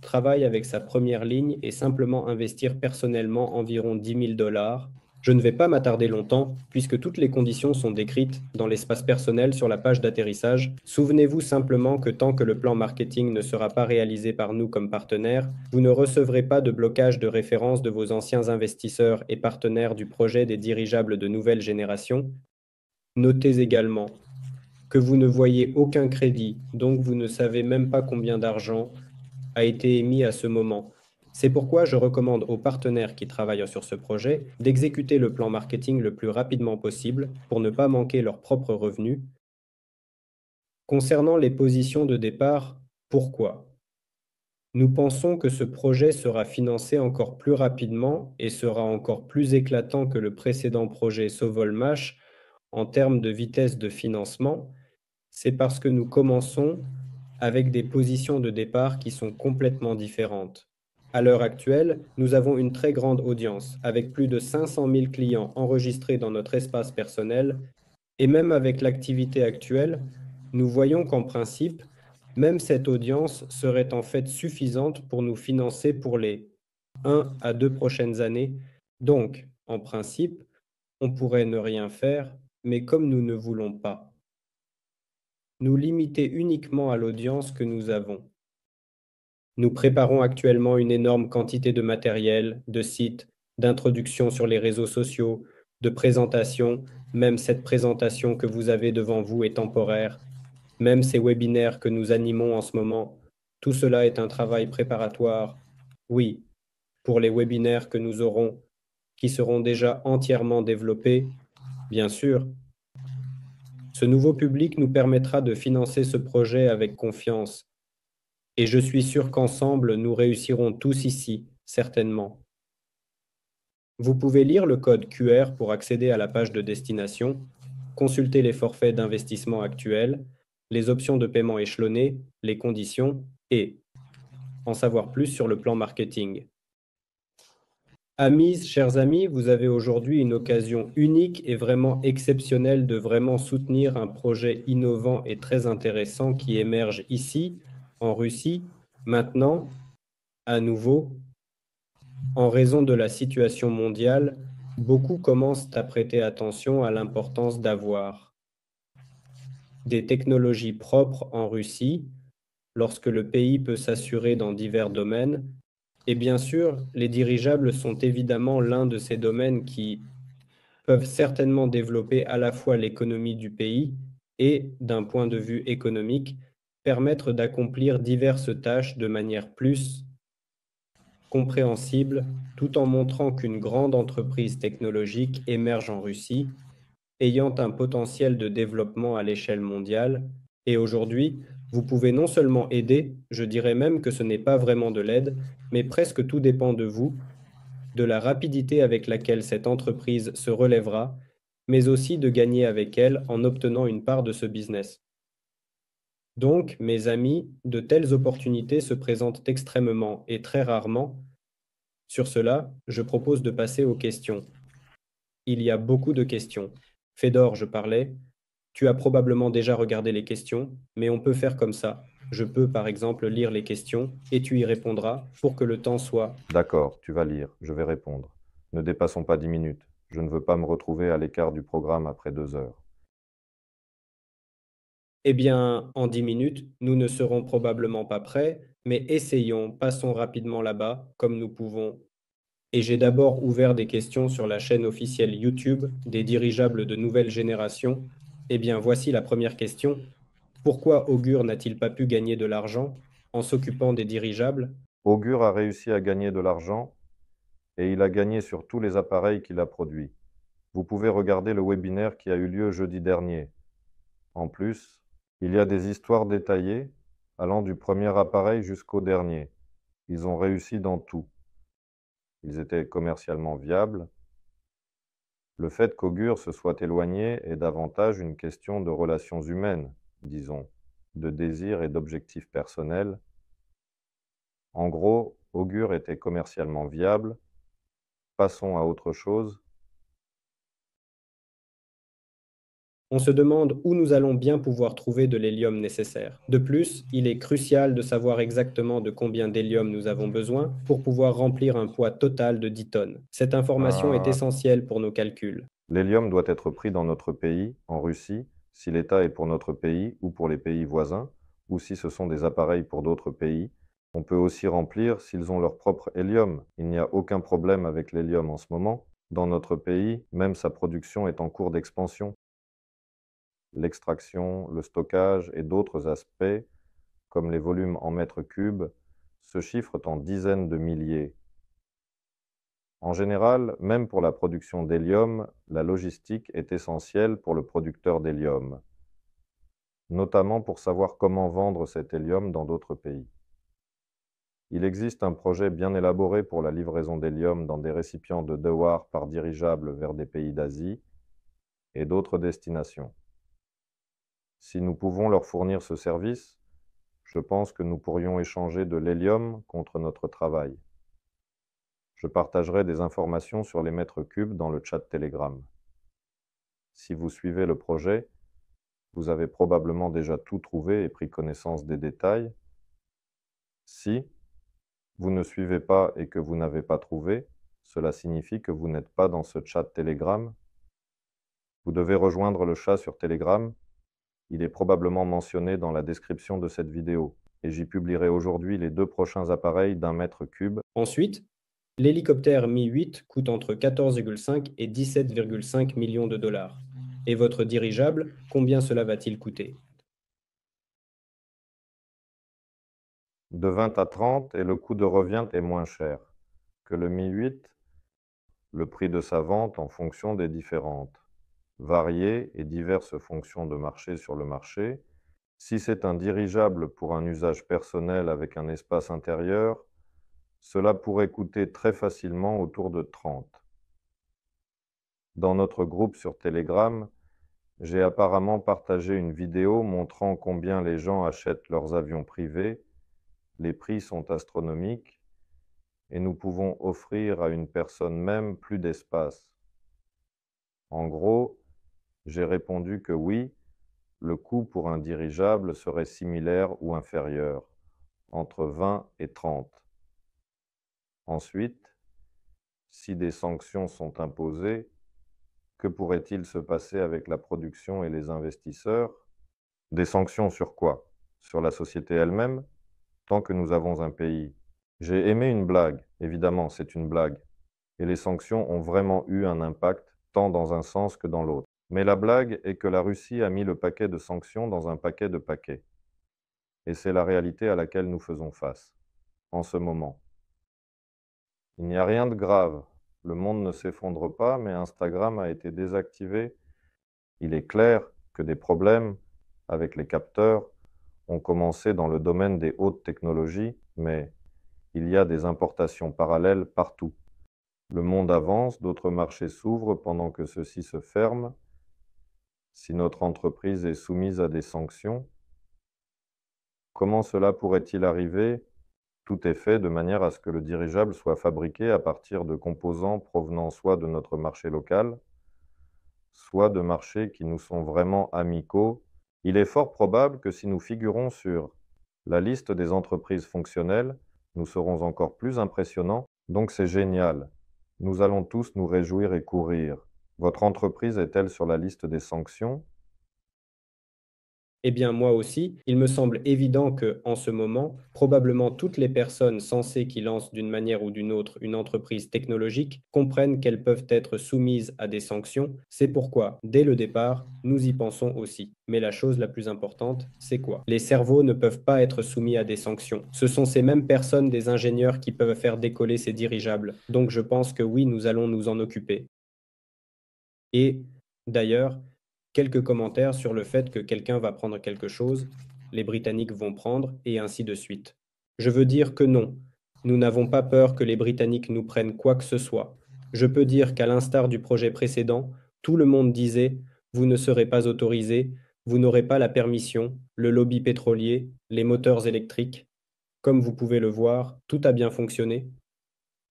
travail avec sa première ligne et simplement investir personnellement environ 10 000 dollars, je ne vais pas m'attarder longtemps, puisque toutes les conditions sont décrites dans l'espace personnel sur la page d'atterrissage. Souvenez-vous simplement que tant que le plan marketing ne sera pas réalisé par nous comme partenaire, vous ne recevrez pas de blocage de référence de vos anciens investisseurs et partenaires du projet des dirigeables de nouvelle génération. Notez également que vous ne voyez aucun crédit, donc vous ne savez même pas combien d'argent a été émis à ce moment. C'est pourquoi je recommande aux partenaires qui travaillent sur ce projet d'exécuter le plan marketing le plus rapidement possible pour ne pas manquer leurs propres revenus. Concernant les positions de départ, pourquoi Nous pensons que ce projet sera financé encore plus rapidement et sera encore plus éclatant que le précédent projet Sovolmash en termes de vitesse de financement. C'est parce que nous commençons avec des positions de départ qui sont complètement différentes. À l'heure actuelle, nous avons une très grande audience, avec plus de 500 000 clients enregistrés dans notre espace personnel, et même avec l'activité actuelle, nous voyons qu'en principe, même cette audience serait en fait suffisante pour nous financer pour les 1 à 2 prochaines années. Donc, en principe, on pourrait ne rien faire, mais comme nous ne voulons pas, nous limiter uniquement à l'audience que nous avons. Nous préparons actuellement une énorme quantité de matériel, de sites, d'introductions sur les réseaux sociaux, de présentations. Même cette présentation que vous avez devant vous est temporaire. Même ces webinaires que nous animons en ce moment, tout cela est un travail préparatoire. Oui, pour les webinaires que nous aurons, qui seront déjà entièrement développés, bien sûr. Ce nouveau public nous permettra de financer ce projet avec confiance et je suis mmh sûr qu'ensemble, nous réussirons tous ici, certainement. Vous pouvez lire le code QR pour accéder à la page de destination, consulter les forfaits d'investissement actuels, les options de paiement échelonnées, les conditions et en savoir plus sur le plan marketing. Amis, chers amis, vous avez aujourd'hui une occasion unique et vraiment exceptionnelle de vraiment soutenir un projet innovant et très intéressant qui émerge ici, en Russie maintenant, à nouveau, en raison de la situation mondiale, beaucoup commencent à prêter attention à l'importance d'avoir des technologies propres en Russie lorsque le pays peut s'assurer dans divers domaines. Et bien sûr, les dirigeables sont évidemment l'un de ces domaines qui peuvent certainement développer à la fois l'économie du pays et, d'un point de vue économique, permettre d'accomplir diverses tâches de manière plus compréhensible, tout en montrant qu'une grande entreprise technologique émerge en Russie, ayant un potentiel de développement à l'échelle mondiale. Et aujourd'hui, vous pouvez non seulement aider, je dirais même que ce n'est pas vraiment de l'aide, mais presque tout dépend de vous, de la rapidité avec laquelle cette entreprise se relèvera, mais aussi de gagner avec elle en obtenant une part de ce business. Donc, mes amis, de telles opportunités se présentent extrêmement et très rarement. Sur cela, je propose de passer aux questions. Il y a beaucoup de questions. Fédor, je parlais. Tu as probablement déjà regardé les questions, mais on peut faire comme ça. Je peux, par exemple, lire les questions et tu y répondras pour que le temps soit. D'accord, tu vas lire, je vais répondre. Ne dépassons pas dix minutes. Je ne veux pas me retrouver à l'écart du programme après deux heures. Eh bien, en dix minutes, nous ne serons probablement pas prêts, mais essayons, passons rapidement là-bas, comme nous pouvons. Et j'ai d'abord ouvert des questions sur la chaîne officielle YouTube des dirigeables de nouvelle génération. Eh bien, voici la première question. Pourquoi Augur n'a-t-il pas pu gagner de l'argent en s'occupant des dirigeables Augur a réussi à gagner de l'argent et il a gagné sur tous les appareils qu'il a produits. Vous pouvez regarder le webinaire qui a eu lieu jeudi dernier. En plus, il y a des histoires détaillées, allant du premier appareil jusqu'au dernier. Ils ont réussi dans tout. Ils étaient commercialement viables. Le fait qu'Augur se soit éloigné est davantage une question de relations humaines, disons, de désirs et d'objectifs personnels. En gros, Augur était commercialement viable. Passons à autre chose. on se demande où nous allons bien pouvoir trouver de l'hélium nécessaire. De plus, il est crucial de savoir exactement de combien d'hélium nous avons besoin pour pouvoir remplir un poids total de 10 tonnes. Cette information est ah. essentielle pour nos calculs. L'hélium doit être pris dans notre pays, en Russie, si l'État est pour notre pays ou pour les pays voisins, ou si ce sont des appareils pour d'autres pays. On peut aussi remplir s'ils ont leur propre hélium. Il n'y a aucun problème avec l'hélium en ce moment. Dans notre pays, même sa production est en cours d'expansion l'extraction, le stockage et d'autres aspects, comme les volumes en mètres cubes, se chiffrent en dizaines de milliers. En général, même pour la production d'hélium, la logistique est essentielle pour le producteur d'hélium, notamment pour savoir comment vendre cet hélium dans d'autres pays. Il existe un projet bien élaboré pour la livraison d'hélium dans des récipients de Dewar par dirigeable vers des pays d'Asie et d'autres destinations. Si nous pouvons leur fournir ce service, je pense que nous pourrions échanger de l'hélium contre notre travail. Je partagerai des informations sur les mètres cubes dans le chat Telegram. Si vous suivez le projet, vous avez probablement déjà tout trouvé et pris connaissance des détails. Si vous ne suivez pas et que vous n'avez pas trouvé, cela signifie que vous n'êtes pas dans ce chat Telegram. Vous devez rejoindre le chat sur Telegram il est probablement mentionné dans la description de cette vidéo, et j'y publierai aujourd'hui les deux prochains appareils d'un mètre cube. Ensuite, l'hélicoptère Mi-8 coûte entre 14,5 et 17,5 millions de dollars. Et votre dirigeable, combien cela va-t-il coûter De 20 à 30 et le coût de revient est moins cher que le Mi-8, le prix de sa vente en fonction des différentes variées et diverses fonctions de marché sur le marché. Si c'est un dirigeable pour un usage personnel avec un espace intérieur, cela pourrait coûter très facilement autour de 30. Dans notre groupe sur Telegram, j'ai apparemment partagé une vidéo montrant combien les gens achètent leurs avions privés. Les prix sont astronomiques et nous pouvons offrir à une personne même plus d'espace. En gros, j'ai répondu que oui, le coût pour un dirigeable serait similaire ou inférieur, entre 20 et 30. Ensuite, si des sanctions sont imposées, que pourrait-il se passer avec la production et les investisseurs Des sanctions sur quoi Sur la société elle-même Tant que nous avons un pays. J'ai aimé une blague, évidemment, c'est une blague. Et les sanctions ont vraiment eu un impact, tant dans un sens que dans l'autre. Mais la blague est que la Russie a mis le paquet de sanctions dans un paquet de paquets. Et c'est la réalité à laquelle nous faisons face, en ce moment. Il n'y a rien de grave, le monde ne s'effondre pas, mais Instagram a été désactivé. Il est clair que des problèmes avec les capteurs ont commencé dans le domaine des hautes technologies, mais il y a des importations parallèles partout. Le monde avance, d'autres marchés s'ouvrent pendant que ceux-ci se ferment, si notre entreprise est soumise à des sanctions Comment cela pourrait-il arriver Tout est fait de manière à ce que le dirigeable soit fabriqué à partir de composants provenant soit de notre marché local, soit de marchés qui nous sont vraiment amicaux. Il est fort probable que si nous figurons sur la liste des entreprises fonctionnelles, nous serons encore plus impressionnants, donc c'est génial. Nous allons tous nous réjouir et courir. Votre entreprise est-elle sur la liste des sanctions eh bien, moi aussi, il me semble évident que, en ce moment, probablement toutes les personnes censées qui lancent d'une manière ou d'une autre une entreprise technologique comprennent qu'elles peuvent être soumises à des sanctions. C'est pourquoi, dès le départ, nous y pensons aussi. Mais la chose la plus importante, c'est quoi Les cerveaux ne peuvent pas être soumis à des sanctions. Ce sont ces mêmes personnes, des ingénieurs, qui peuvent faire décoller ces dirigeables. Donc, je pense que oui, nous allons nous en occuper. Et d'ailleurs, quelques commentaires sur le fait que quelqu'un va prendre quelque chose, les Britanniques vont prendre, et ainsi de suite. Je veux dire que non, nous n'avons pas peur que les Britanniques nous prennent quoi que ce soit. Je peux dire qu'à l'instar du projet précédent, tout le monde disait Vous ne serez pas autorisé, vous n'aurez pas la permission, le lobby pétrolier, les moteurs électriques. Comme vous pouvez le voir, tout a bien fonctionné.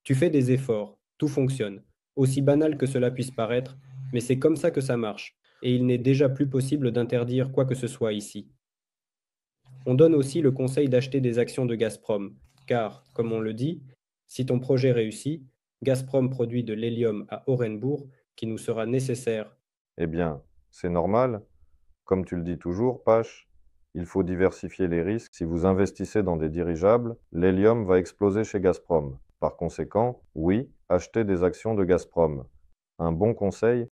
Tu fais des efforts, tout fonctionne. Aussi banal que cela puisse paraître, mais c'est comme ça que ça marche, et il n'est déjà plus possible d'interdire quoi que ce soit ici. On donne aussi le conseil d'acheter des actions de Gazprom, car, comme on le dit, si ton projet réussit, Gazprom produit de l'hélium à Orenbourg qui nous sera nécessaire. Eh bien, c'est normal. Comme tu le dis toujours, Pache, il faut diversifier les risques. Si vous investissez dans des dirigeables, l'hélium va exploser chez Gazprom. Par conséquent, oui, acheter des actions de Gazprom. Un bon conseil,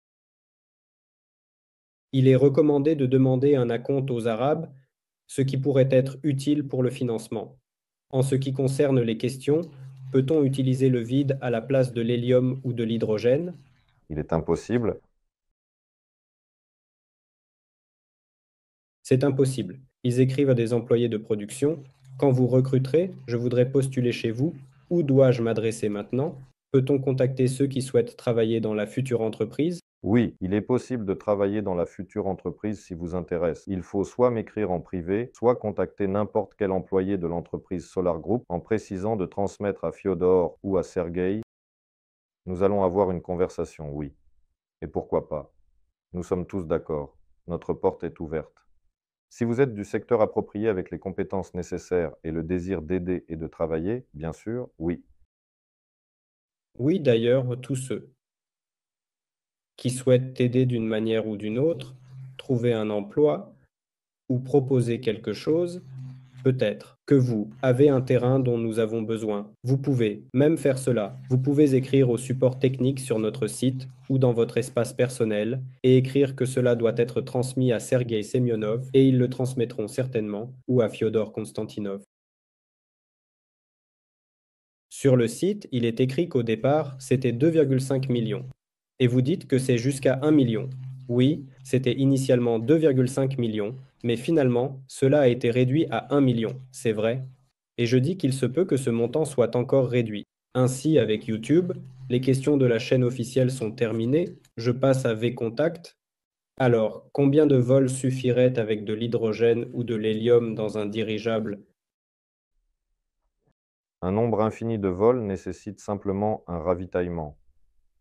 il est recommandé de demander un acompte aux Arabes, ce qui pourrait être utile pour le financement. En ce qui concerne les questions, peut-on utiliser le vide à la place de l'hélium ou de l'hydrogène Il est impossible. C'est impossible. Ils écrivent à des employés de production, Quand vous recruterez, je voudrais postuler chez vous. Où dois-je m'adresser maintenant Peut-on contacter ceux qui souhaitent travailler dans la future entreprise oui, il est possible de travailler dans la future entreprise si vous intéresse. Il faut soit m'écrire en privé, soit contacter n'importe quel employé de l'entreprise Solar Group en précisant de transmettre à Fiodor ou à Sergueï. Nous allons avoir une conversation, oui. Et pourquoi pas Nous sommes tous d'accord. Notre porte est ouverte. Si vous êtes du secteur approprié avec les compétences nécessaires et le désir d'aider et de travailler, bien sûr, oui. Oui, d'ailleurs, tous ceux, qui souhaitent t'aider d'une manière ou d'une autre, trouver un emploi ou proposer quelque chose, peut-être que vous avez un terrain dont nous avons besoin. Vous pouvez même faire cela. Vous pouvez écrire au support technique sur notre site ou dans votre espace personnel et écrire que cela doit être transmis à Sergei Semyonov et ils le transmettront certainement ou à Fyodor Konstantinov. Sur le site, il est écrit qu'au départ, c'était 2,5 millions et vous dites que c'est jusqu'à 1 million. Oui, c'était initialement 2,5 millions, mais finalement, cela a été réduit à 1 million, c'est vrai. Et je dis qu'il se peut que ce montant soit encore réduit. Ainsi, avec YouTube, les questions de la chaîne officielle sont terminées. Je passe à V-Contact. Alors, combien de vols suffiraient avec de l'hydrogène ou de l'hélium dans un dirigeable Un nombre infini de vols nécessite simplement un ravitaillement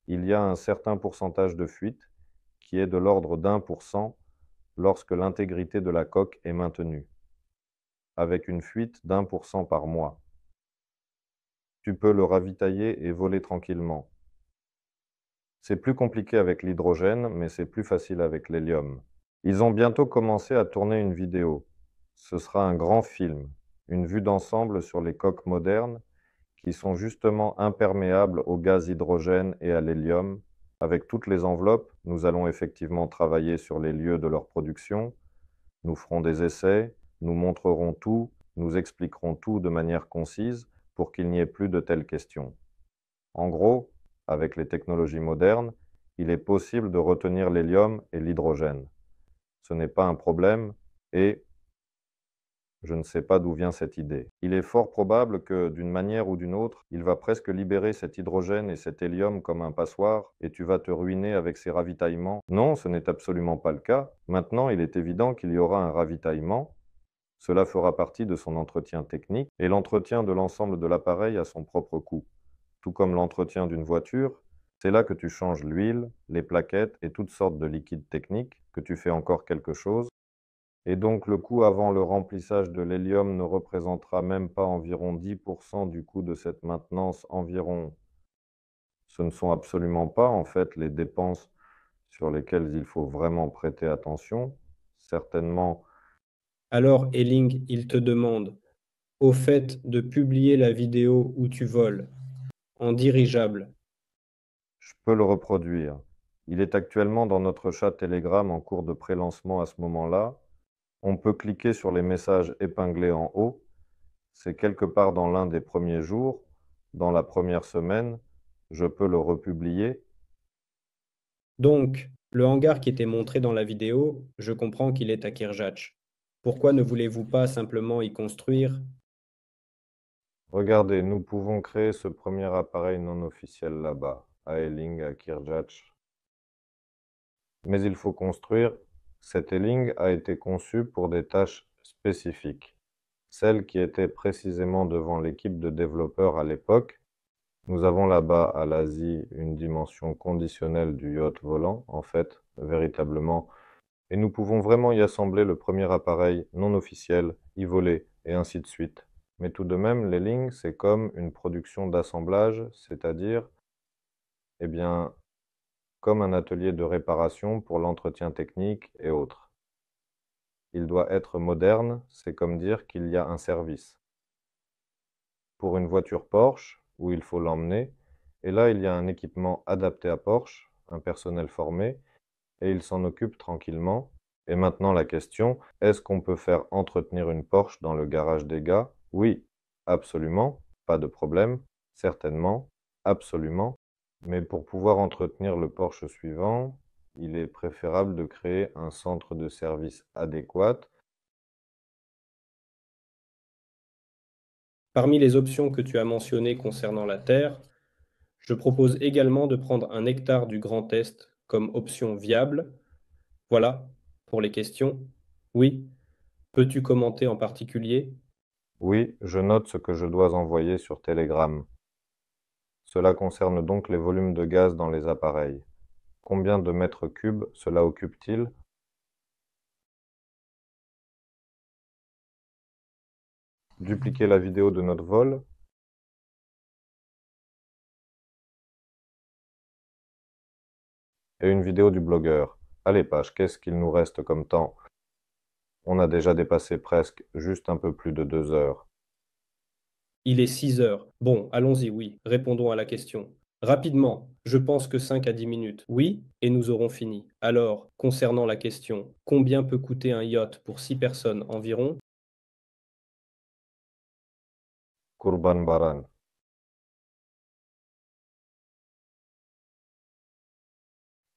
il y a un certain pourcentage de fuite qui est de l'ordre d'1% lorsque l'intégrité de la coque est maintenue, avec une fuite d'un par mois. Tu peux le ravitailler et voler tranquillement. C'est plus compliqué avec l'hydrogène, mais c'est plus facile avec l'hélium. Ils ont bientôt commencé à tourner une vidéo. Ce sera un grand film, une vue d'ensemble sur les coques modernes qui sont justement imperméables au gaz hydrogène et à l'hélium. Avec toutes les enveloppes, nous allons effectivement travailler sur les lieux de leur production. Nous ferons des essais, nous montrerons tout, nous expliquerons tout de manière concise pour qu'il n'y ait plus de telles questions. En gros, avec les technologies modernes, il est possible de retenir l'hélium et l'hydrogène. Ce n'est pas un problème et je ne sais pas d'où vient cette idée. Il est fort probable que, d'une manière ou d'une autre, il va presque libérer cet hydrogène et cet hélium comme un passoire, et tu vas te ruiner avec ces ravitaillements. Non, ce n'est absolument pas le cas. Maintenant, il est évident qu'il y aura un ravitaillement. Cela fera partie de son entretien technique, et l'entretien de l'ensemble de l'appareil à son propre coût. Tout comme l'entretien d'une voiture, c'est là que tu changes l'huile, les plaquettes et toutes sortes de liquides techniques, que tu fais encore quelque chose, et donc, le coût avant le remplissage de l'hélium ne représentera même pas environ 10% du coût de cette maintenance environ. Ce ne sont absolument pas, en fait, les dépenses sur lesquelles il faut vraiment prêter attention. Certainement. Alors, Elling, il te demande, au fait de publier la vidéo où tu voles, en dirigeable. Je peux le reproduire. Il est actuellement dans notre chat Telegram en cours de pré-lancement à ce moment-là, on peut cliquer sur les messages épinglés en haut. C'est quelque part dans l'un des premiers jours, dans la première semaine, je peux le republier. Donc, le hangar qui était montré dans la vidéo, je comprends qu'il est à Kirjach. Pourquoi ne voulez-vous pas simplement y construire Regardez, nous pouvons créer ce premier appareil non officiel là-bas, à Elling, à Kirjach. Mais il faut construire cette E-Ling a été conçue pour des tâches spécifiques. Celle qui était précisément devant l'équipe de développeurs à l'époque, nous avons là-bas à l'Asie une dimension conditionnelle du yacht volant, en fait, véritablement, et nous pouvons vraiment y assembler le premier appareil non officiel, y voler, et ainsi de suite. Mais tout de même, les c'est comme une production d'assemblage, c'est-à-dire, eh bien, comme un atelier de réparation pour l'entretien technique et autres. Il doit être moderne, c'est comme dire qu'il y a un service. Pour une voiture Porsche, où il faut l'emmener, et là il y a un équipement adapté à Porsche, un personnel formé, et il s'en occupe tranquillement. Et maintenant la question, est-ce qu'on peut faire entretenir une Porsche dans le garage des gars Oui, absolument, pas de problème, certainement, absolument. Mais pour pouvoir entretenir le Porsche suivant, il est préférable de créer un centre de service adéquat. Parmi les options que tu as mentionnées concernant la terre, je propose également de prendre un hectare du Grand Est comme option viable. Voilà pour les questions. Oui, peux-tu commenter en particulier Oui, je note ce que je dois envoyer sur Telegram. Cela concerne donc les volumes de gaz dans les appareils. Combien de mètres cubes cela occupe-t-il Dupliquer la vidéo de notre vol. Et une vidéo du blogueur. Allez page, qu'est-ce qu'il nous reste comme temps On a déjà dépassé presque juste un peu plus de deux heures. Il est 6 heures. Bon, allons-y, oui. Répondons à la question. Rapidement, je pense que 5 à 10 minutes. Oui, et nous aurons fini. Alors, concernant la question, combien peut coûter un yacht pour 6 personnes environ Kurban Baran.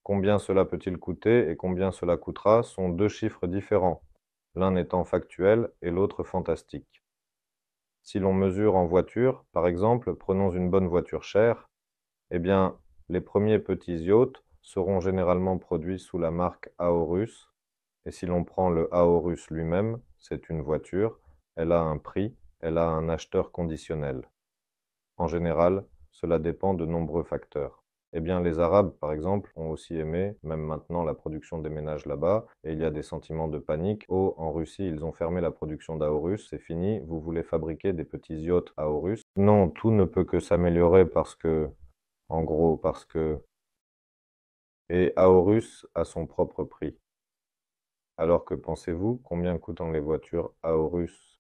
Combien cela peut-il coûter et combien cela coûtera sont deux chiffres différents, l'un étant factuel et l'autre fantastique. Si l'on mesure en voiture, par exemple, prenons une bonne voiture chère, eh bien, les premiers petits yachts seront généralement produits sous la marque Aorus. Et si l'on prend le Aorus lui-même, c'est une voiture, elle a un prix, elle a un acheteur conditionnel. En général, cela dépend de nombreux facteurs eh bien, les Arabes, par exemple, ont aussi aimé, même maintenant, la production des ménages là-bas, et il y a des sentiments de panique. Oh, en Russie, ils ont fermé la production d'Aorus, c'est fini, vous voulez fabriquer des petits yachts Aorus. Non, tout ne peut que s'améliorer parce que, en gros, parce que. Et Aorus a son propre prix. Alors que pensez-vous, combien coûtent les voitures Aorus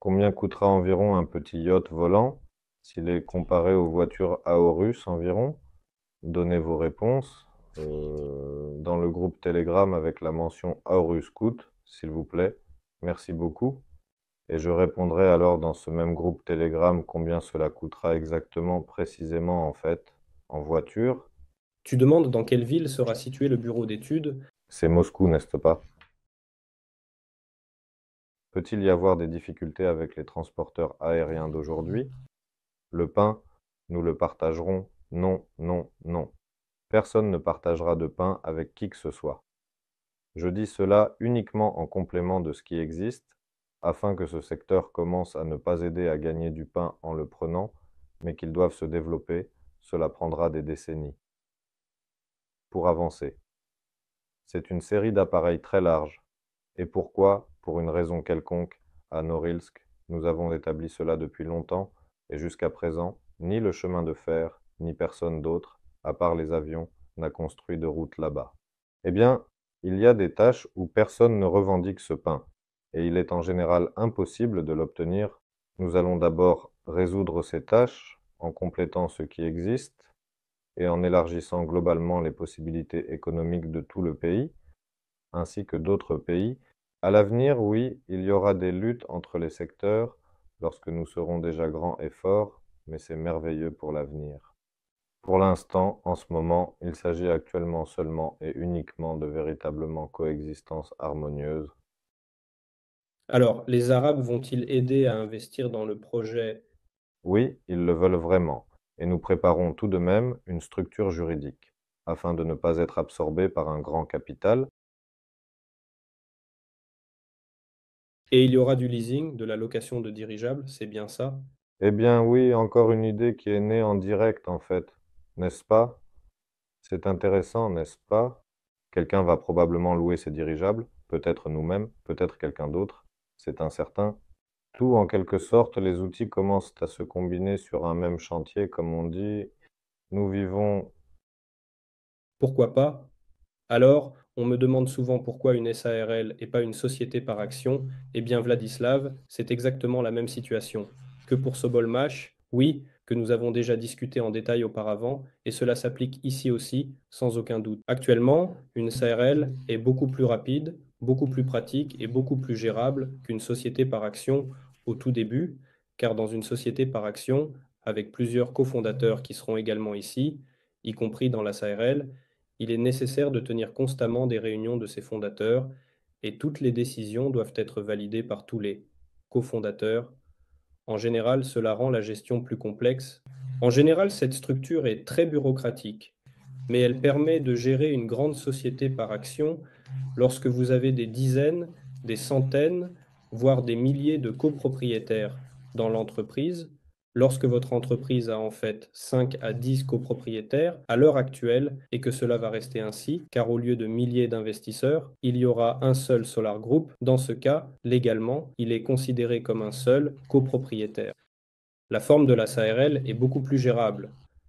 Combien coûtera environ un petit yacht volant s'il est comparé aux voitures Aorus environ donnez vos réponses euh, dans le groupe Telegram avec la mention Auruscout, s'il vous plaît. Merci beaucoup. Et je répondrai alors dans ce même groupe Telegram combien cela coûtera exactement, précisément en fait, en voiture. Tu demandes dans quelle ville sera situé le bureau d'études C'est Moscou, n'est-ce pas Peut-il y avoir des difficultés avec les transporteurs aériens d'aujourd'hui Le pain, nous le partagerons non, non, non. Personne ne partagera de pain avec qui que ce soit. Je dis cela uniquement en complément de ce qui existe, afin que ce secteur commence à ne pas aider à gagner du pain en le prenant, mais qu'ils doivent se développer, cela prendra des décennies. Pour avancer. C'est une série d'appareils très larges. Et pourquoi, pour une raison quelconque, à Norilsk, nous avons établi cela depuis longtemps, et jusqu'à présent, ni le chemin de fer, ni personne d'autre, à part les avions, n'a construit de route là-bas. Eh bien, il y a des tâches où personne ne revendique ce pain, et il est en général impossible de l'obtenir. Nous allons d'abord résoudre ces tâches en complétant ce qui existe et en élargissant globalement les possibilités économiques de tout le pays, ainsi que d'autres pays. À l'avenir, oui, il y aura des luttes entre les secteurs lorsque nous serons déjà grands et forts, mais c'est merveilleux pour l'avenir. Pour l'instant, en ce moment, il s'agit actuellement seulement et uniquement de véritablement coexistence harmonieuse. Alors, les Arabes vont-ils aider à investir dans le projet Oui, ils le veulent vraiment, et nous préparons tout de même une structure juridique, afin de ne pas être absorbés par un grand capital, Et il y aura du leasing, de la location de dirigeables, c'est bien ça Eh bien oui, encore une idée qui est née en direct en fait n'est-ce pas C'est intéressant, n'est-ce pas Quelqu'un va probablement louer ses dirigeables, peut-être nous-mêmes, peut-être quelqu'un d'autre, c'est incertain. Tout, en quelque sorte, les outils commencent à se combiner sur un même chantier, comme on dit. Nous vivons... Pourquoi pas Alors, on me demande souvent pourquoi une SARL et pas une société par action. Eh bien, Vladislav, c'est exactement la même situation. Que pour Sobolmash, oui, que nous avons déjà discuté en détail auparavant, et cela s'applique ici aussi, sans aucun doute. Actuellement, une SARL est beaucoup plus rapide, beaucoup plus pratique et beaucoup plus gérable qu'une société par action au tout début, car dans une société par action, avec plusieurs cofondateurs qui seront également ici, y compris dans la SARL, il est nécessaire de tenir constamment des réunions de ces fondateurs et toutes les décisions doivent être validées par tous les cofondateurs, en général, cela rend la gestion plus complexe. En général, cette structure est très bureaucratique, mais elle permet de gérer une grande société par action lorsque vous avez des dizaines, des centaines, voire des milliers de copropriétaires dans l'entreprise, Lorsque votre entreprise a en fait 5 à 10 copropriétaires, à l'heure actuelle, et que cela va rester ainsi, car au lieu de milliers d'investisseurs, il y aura un seul Solar Group, dans ce cas, légalement, il est considéré comme un seul copropriétaire. La forme de la SARL est beaucoup plus gérable.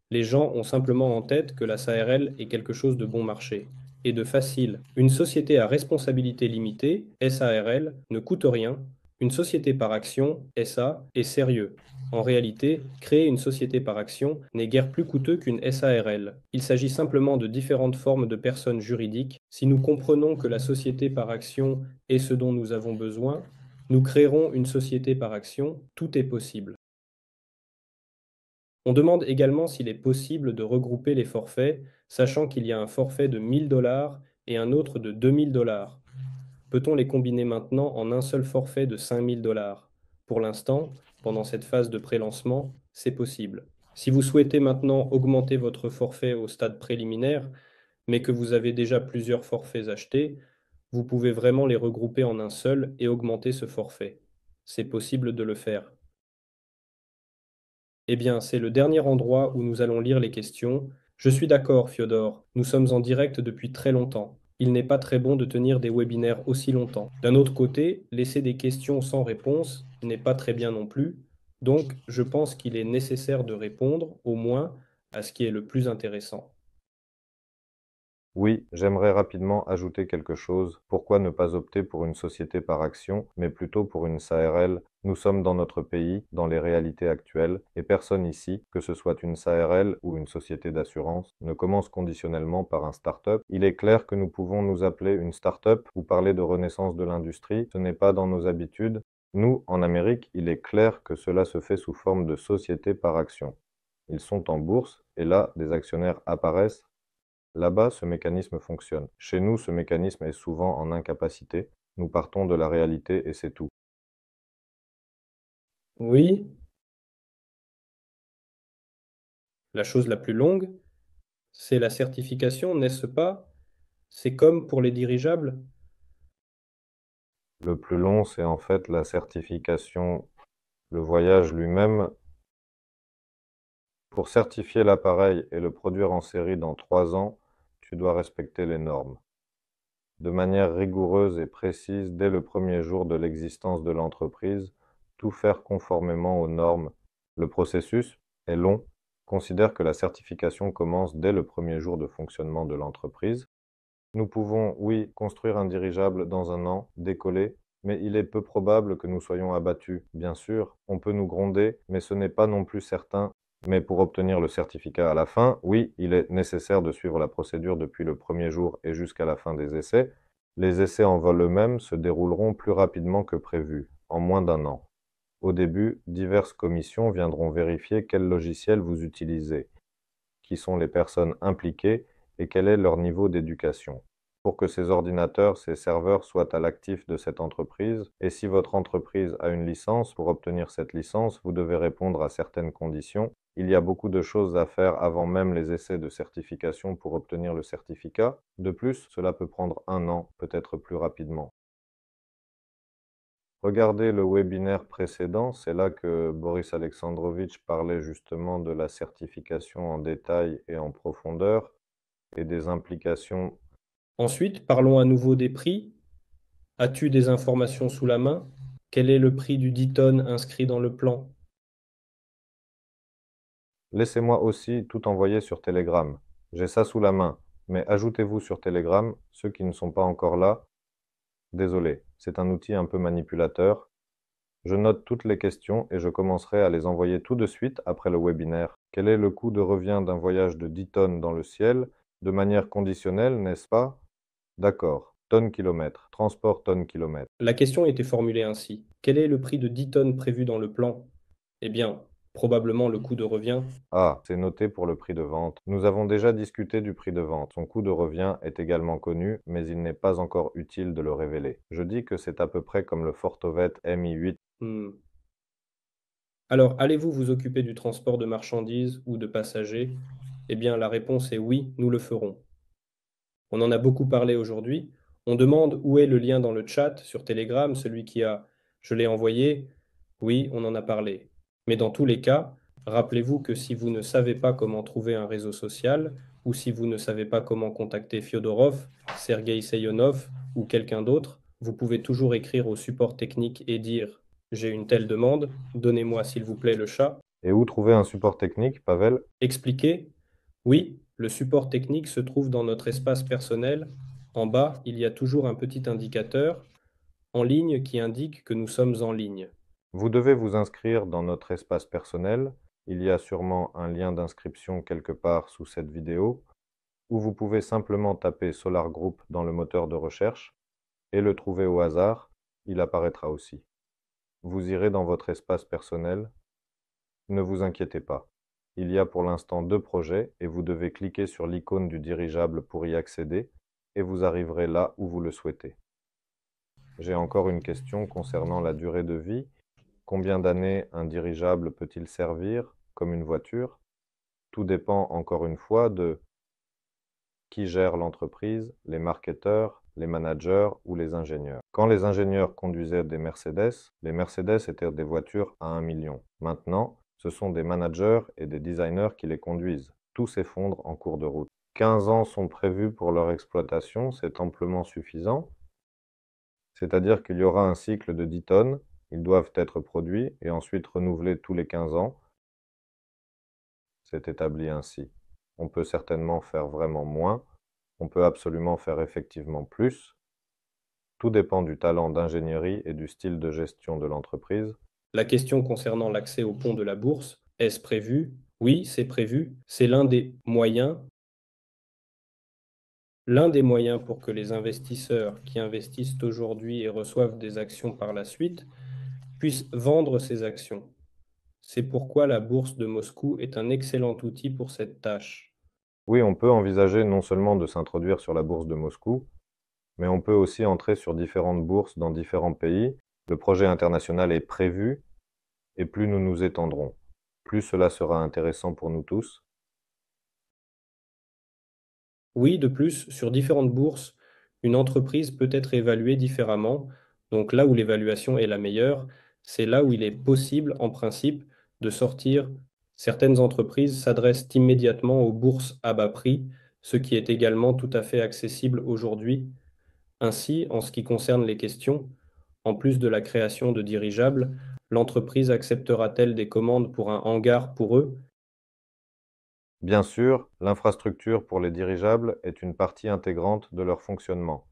Les gens ont simplement en tête que la SARL est quelque chose de bon marché et de facile. Une société à responsabilité limitée, SARL, ne coûte rien une société par action, SA, est sérieux. En réalité, créer une société par action n'est guère plus coûteux qu'une SARL. Il s'agit simplement de différentes formes de personnes juridiques. Si nous comprenons que la société par action est ce dont nous avons besoin, nous créerons une société par action, tout est possible. On demande également s'il est possible de regrouper les forfaits, sachant qu'il y a un forfait de 1000 dollars et un autre de 2000 dollars. Peut-on les combiner maintenant en un seul forfait de 5000 dollars Pour l'instant, pendant cette phase de pré-lancement, c'est possible. Si vous souhaitez maintenant augmenter votre forfait au stade préliminaire, mais que vous avez déjà plusieurs forfaits achetés, vous pouvez vraiment les regrouper en un seul et augmenter ce forfait. C'est possible de le faire. Eh bien, c'est le dernier endroit où nous allons lire les questions. Je suis d'accord, Fiodor, nous sommes en direct depuis très longtemps il n'est pas très bon de tenir des webinaires aussi longtemps. D'un autre côté, laisser des questions sans réponse n'est pas très bien non plus. Donc, je pense qu'il est nécessaire de répondre au moins à ce qui est le plus intéressant. Oui, j'aimerais rapidement ajouter quelque chose. Pourquoi ne pas opter pour une société par action, mais plutôt pour une SARL Nous sommes dans notre pays, dans les réalités actuelles, et personne ici, que ce soit une SARL ou une société d'assurance, ne commence conditionnellement par un start-up. Il est clair que nous pouvons nous appeler une start-up ou parler de renaissance de l'industrie, ce n'est pas dans nos habitudes. Nous, en Amérique, il est clair que cela se fait sous forme de société par action. Ils sont en bourse, et là, des actionnaires apparaissent, Là-bas, ce mécanisme fonctionne. Chez nous, ce mécanisme est souvent en incapacité. Nous partons de la réalité et c'est tout. Oui, la chose la plus longue, c'est la certification, n'est-ce pas C'est comme pour les dirigeables. Le plus long, c'est en fait la certification, le voyage lui-même. Pour certifier l'appareil et le produire en série dans trois ans, tu dois respecter les normes. De manière rigoureuse et précise dès le premier jour de l'existence de l'entreprise, tout faire conformément aux normes. Le processus est long, considère que la certification commence dès le premier jour de fonctionnement de l'entreprise. Nous pouvons, oui, construire un dirigeable dans un an, décoller, mais il est peu probable que nous soyons abattus. Bien sûr, on peut nous gronder, mais ce n'est pas non plus certain mais pour obtenir le certificat à la fin, oui, il est nécessaire de suivre la procédure depuis le premier jour et jusqu'à la fin des essais. Les essais en vol eux-mêmes se dérouleront plus rapidement que prévu, en moins d'un an. Au début, diverses commissions viendront vérifier quel logiciel vous utilisez, qui sont les personnes impliquées et quel est leur niveau d'éducation. Pour que ces ordinateurs, ces serveurs soient à l'actif de cette entreprise, et si votre entreprise a une licence, pour obtenir cette licence, vous devez répondre à certaines conditions il y a beaucoup de choses à faire avant même les essais de certification pour obtenir le certificat. De plus, cela peut prendre un an, peut-être plus rapidement. Regardez le webinaire précédent, c'est là que Boris Alexandrovitch parlait justement de la certification en détail et en profondeur et des implications. Ensuite, parlons à nouveau des prix. As-tu des informations sous la main Quel est le prix du 10 tonnes inscrit dans le plan Laissez-moi aussi tout envoyer sur Telegram. J'ai ça sous la main, mais ajoutez-vous sur Telegram ceux qui ne sont pas encore là. Désolé, c'est un outil un peu manipulateur. Je note toutes les questions et je commencerai à les envoyer tout de suite après le webinaire. Quel est le coût de revient d'un voyage de 10 tonnes dans le ciel De manière conditionnelle, n'est-ce pas D'accord tonnes kilomètre transport tonnes kilomètres. La question était formulée ainsi. Quel est le prix de 10 tonnes prévu dans le plan Eh bien, probablement le mmh. coût de revient Ah, c'est noté pour le prix de vente. Nous avons déjà discuté du prix de vente. Son coût de revient est également connu, mais il n'est pas encore utile de le révéler. Je dis que c'est à peu près comme le Fortovet MI8. Mmh. Alors, allez-vous vous occuper du transport de marchandises ou de passagers Eh bien, la réponse est oui, nous le ferons. On en a beaucoup parlé aujourd'hui. On demande où est le lien dans le chat sur Telegram, celui qui a, je l'ai envoyé. Oui, on en a parlé. Mais dans tous les cas, rappelez-vous que si vous ne savez pas comment trouver un réseau social, ou si vous ne savez pas comment contacter Fyodorov, Sergei Seyonov ou quelqu'un d'autre, vous pouvez toujours écrire au support technique et dire J'ai une telle demande, donnez-moi s'il vous plaît le chat. Et où trouver un support technique, Pavel Expliquer Oui, le support technique se trouve dans notre espace personnel. En bas, il y a toujours un petit indicateur en ligne qui indique que nous sommes en ligne. Vous devez vous inscrire dans notre espace personnel. Il y a sûrement un lien d'inscription quelque part sous cette vidéo, ou vous pouvez simplement taper Solar Group dans le moteur de recherche et le trouver au hasard, il apparaîtra aussi. Vous irez dans votre espace personnel. Ne vous inquiétez pas. Il y a pour l'instant deux projets et vous devez cliquer sur l'icône du dirigeable pour y accéder et vous arriverez là où vous le souhaitez. J'ai encore une question concernant la durée de vie Combien d'années un dirigeable peut-il servir, comme une voiture Tout dépend encore une fois de qui gère l'entreprise, les marketeurs, les managers ou les ingénieurs. Quand les ingénieurs conduisaient des Mercedes, les Mercedes étaient des voitures à 1 million. Maintenant, ce sont des managers et des designers qui les conduisent. Tout s'effondre en cours de route. 15 ans sont prévus pour leur exploitation, c'est amplement suffisant. C'est-à-dire qu'il y aura un cycle de 10 tonnes ils doivent être produits et ensuite renouvelés tous les 15 ans. C'est établi ainsi. On peut certainement faire vraiment moins, on peut absolument faire effectivement plus. Tout dépend du talent d'ingénierie et du style de gestion de l'entreprise. La question concernant l'accès au pont de la bourse, est-ce prévu Oui, c'est prévu. C'est l'un des moyens L'un des moyens pour que les investisseurs qui investissent aujourd'hui et reçoivent des actions par la suite puisse vendre ses actions. C'est pourquoi la bourse de Moscou est un excellent outil pour cette tâche. Oui, on peut envisager non seulement de s'introduire sur la bourse de Moscou, mais on peut aussi entrer sur différentes bourses dans différents pays. Le projet international est prévu, et plus nous nous étendrons, plus cela sera intéressant pour nous tous. Oui, de plus, sur différentes bourses, une entreprise peut être évaluée différemment, donc là où l'évaluation est la meilleure, c'est là où il est possible, en principe, de sortir. Certaines entreprises s'adressent immédiatement aux bourses à bas prix, ce qui est également tout à fait accessible aujourd'hui. Ainsi, en ce qui concerne les questions, en plus de la création de dirigeables, l'entreprise acceptera-t-elle des commandes pour un hangar pour eux Bien sûr, l'infrastructure pour les dirigeables est une partie intégrante de leur fonctionnement.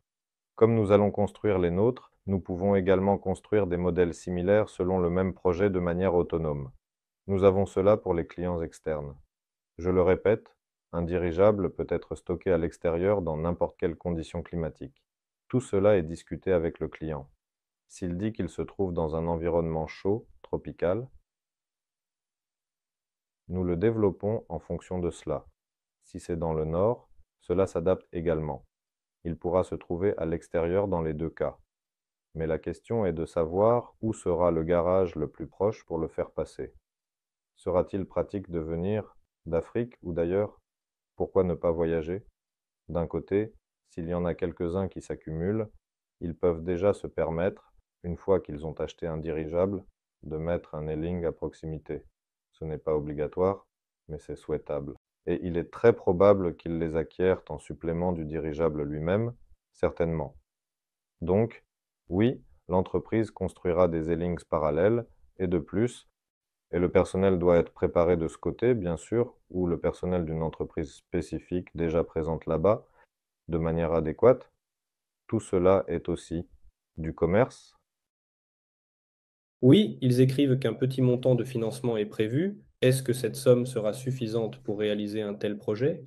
Comme nous allons construire les nôtres, nous pouvons également construire des modèles similaires selon le même projet de manière autonome. Nous avons cela pour les clients externes. Je le répète, un dirigeable peut être stocké à l'extérieur dans n'importe quelle condition climatique. Tout cela est discuté avec le client. S'il dit qu'il se trouve dans un environnement chaud, tropical, nous le développons en fonction de cela. Si c'est dans le nord, cela s'adapte également. Il pourra se trouver à l'extérieur dans les deux cas mais la question est de savoir où sera le garage le plus proche pour le faire passer. Sera-t-il pratique de venir d'Afrique ou d'ailleurs Pourquoi ne pas voyager D'un côté, s'il y en a quelques-uns qui s'accumulent, ils peuvent déjà se permettre, une fois qu'ils ont acheté un dirigeable, de mettre un ailing à proximité. Ce n'est pas obligatoire, mais c'est souhaitable. Et il est très probable qu'ils les acquièrent en supplément du dirigeable lui-même, certainement. Donc, oui, l'entreprise construira des e parallèles et de plus, et le personnel doit être préparé de ce côté, bien sûr, ou le personnel d'une entreprise spécifique déjà présente là-bas, de manière adéquate. Tout cela est aussi du commerce. Oui, ils écrivent qu'un petit montant de financement est prévu. Est-ce que cette somme sera suffisante pour réaliser un tel projet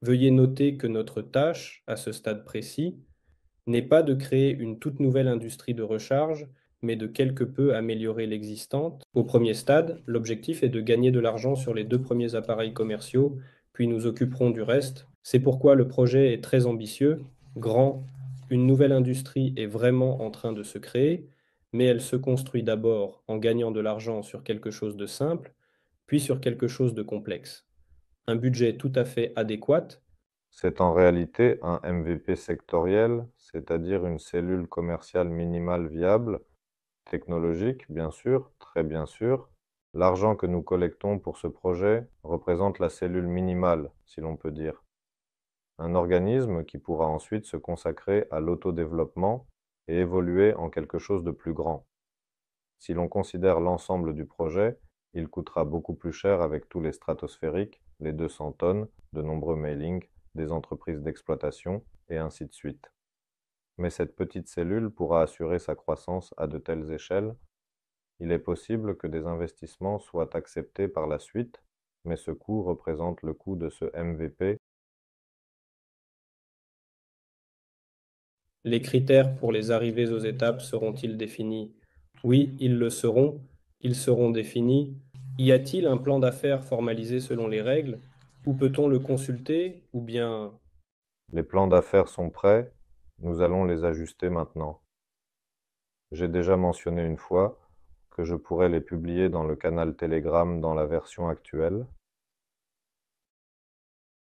Veuillez noter que notre tâche, à ce stade précis, n'est pas de créer une toute nouvelle industrie de recharge, mais de quelque peu améliorer l'existante. Au premier stade, l'objectif est de gagner de l'argent sur les deux premiers appareils commerciaux, puis nous occuperons du reste. C'est pourquoi le projet est très ambitieux, grand. Une nouvelle industrie est vraiment en train de se créer, mais elle se construit d'abord en gagnant de l'argent sur quelque chose de simple, puis sur quelque chose de complexe. Un budget tout à fait adéquat c'est en réalité un MVP sectoriel, c'est-à-dire une cellule commerciale minimale viable, technologique bien sûr, très bien sûr. L'argent que nous collectons pour ce projet représente la cellule minimale, si l'on peut dire. Un organisme qui pourra ensuite se consacrer à l'autodéveloppement et évoluer en quelque chose de plus grand. Si l'on considère l'ensemble du projet, il coûtera beaucoup plus cher avec tous les stratosphériques, les 200 tonnes, de nombreux mailings, des entreprises d'exploitation, et ainsi de suite. Mais cette petite cellule pourra assurer sa croissance à de telles échelles, il est possible que des investissements soient acceptés par la suite, mais ce coût représente le coût de ce MVP. Les critères pour les arrivées aux étapes seront-ils définis Oui, ils le seront. Ils seront définis. Y a-t-il un plan d'affaires formalisé selon les règles où peut-on le consulter Ou bien Les plans d'affaires sont prêts, nous allons les ajuster maintenant. J'ai déjà mentionné une fois que je pourrais les publier dans le canal Telegram dans la version actuelle.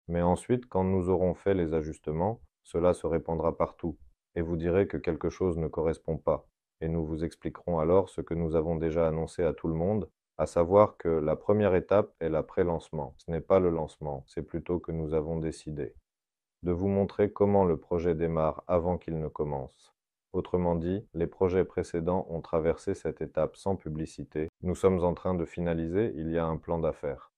Mais ensuite, quand nous aurons fait les ajustements, cela se répandra partout, et vous direz que quelque chose ne correspond pas, et nous vous expliquerons alors ce que nous avons déjà annoncé à tout le monde, à savoir que la première étape est l'après-lancement. Ce n'est pas le lancement, c'est plutôt que nous avons décidé. De vous montrer comment le projet démarre avant qu'il ne commence. Autrement dit, les projets précédents ont traversé cette étape sans publicité. Nous sommes en train de finaliser, il y a un plan d'affaires.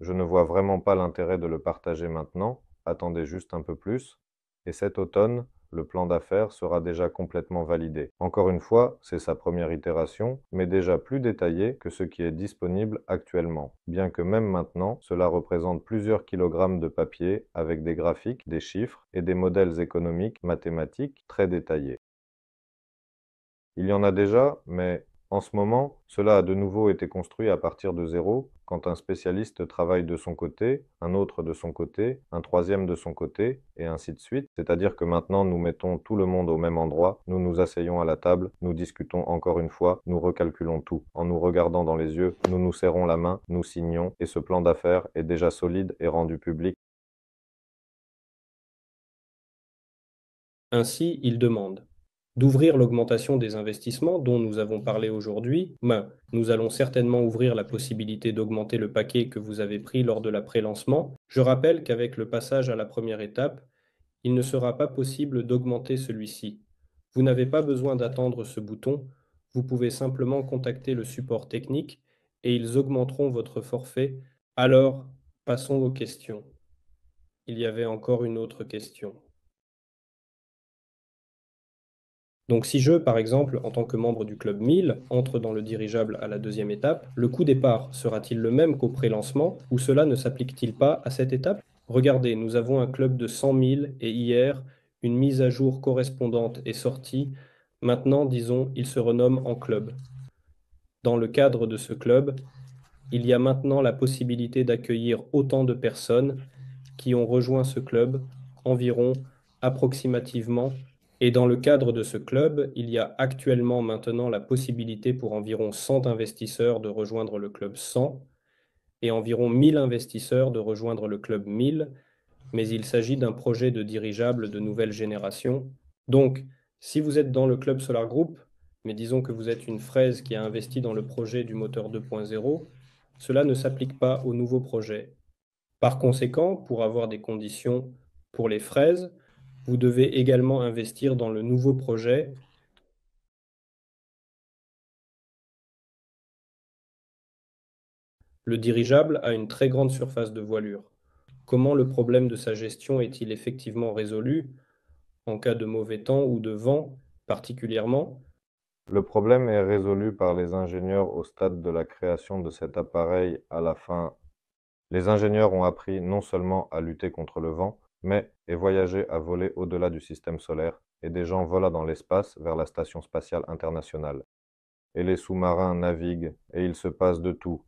Je ne vois vraiment pas l'intérêt de le partager maintenant, attendez juste un peu plus. Et cet automne, le plan d'affaires sera déjà complètement validé. Encore une fois, c'est sa première itération, mais déjà plus détaillée que ce qui est disponible actuellement. Bien que même maintenant, cela représente plusieurs kilogrammes de papier avec des graphiques, des chiffres et des modèles économiques, mathématiques très détaillés. Il y en a déjà, mais en ce moment, cela a de nouveau été construit à partir de zéro, quand un spécialiste travaille de son côté, un autre de son côté, un troisième de son côté, et ainsi de suite. C'est-à-dire que maintenant, nous mettons tout le monde au même endroit, nous nous asseyons à la table, nous discutons encore une fois, nous recalculons tout. En nous regardant dans les yeux, nous nous serrons la main, nous signons, et ce plan d'affaires est déjà solide et rendu public. Ainsi, il demande d'ouvrir l'augmentation des investissements dont nous avons parlé aujourd'hui, mais nous allons certainement ouvrir la possibilité d'augmenter le paquet que vous avez pris lors de la pré-lancement. Je rappelle qu'avec le passage à la première étape, il ne sera pas possible d'augmenter celui-ci. Vous n'avez pas besoin d'attendre ce bouton, vous pouvez simplement contacter le support technique et ils augmenteront votre forfait. Alors, passons aux questions. Il y avait encore une autre question. Donc si je, par exemple, en tant que membre du Club 1000, entre dans le dirigeable à la deuxième étape, le coût départ sera-t-il le même qu'au pré-lancement ou cela ne s'applique-t-il pas à cette étape Regardez, nous avons un club de 100 000 et hier, une mise à jour correspondante est sortie. Maintenant, disons, il se renomme en club. Dans le cadre de ce club, il y a maintenant la possibilité d'accueillir autant de personnes qui ont rejoint ce club, environ approximativement et dans le cadre de ce club, il y a actuellement maintenant la possibilité pour environ 100 investisseurs de rejoindre le club 100 et environ 1000 investisseurs de rejoindre le club 1000, mais il s'agit d'un projet de dirigeable de nouvelle génération. Donc, si vous êtes dans le club Solar Group, mais disons que vous êtes une fraise qui a investi dans le projet du moteur 2.0, cela ne s'applique pas au nouveau projet. Par conséquent, pour avoir des conditions pour les fraises, vous devez également investir dans le nouveau projet Le dirigeable a une très grande surface de voilure. Comment le problème de sa gestion est-il effectivement résolu en cas de mauvais temps ou de vent particulièrement Le problème est résolu par les ingénieurs au stade de la création de cet appareil à la fin. Les ingénieurs ont appris non seulement à lutter contre le vent, mais et voyager à voler au-delà du système solaire, et des gens volent dans l'espace vers la Station spatiale internationale. Et les sous-marins naviguent, et il se passe de tout.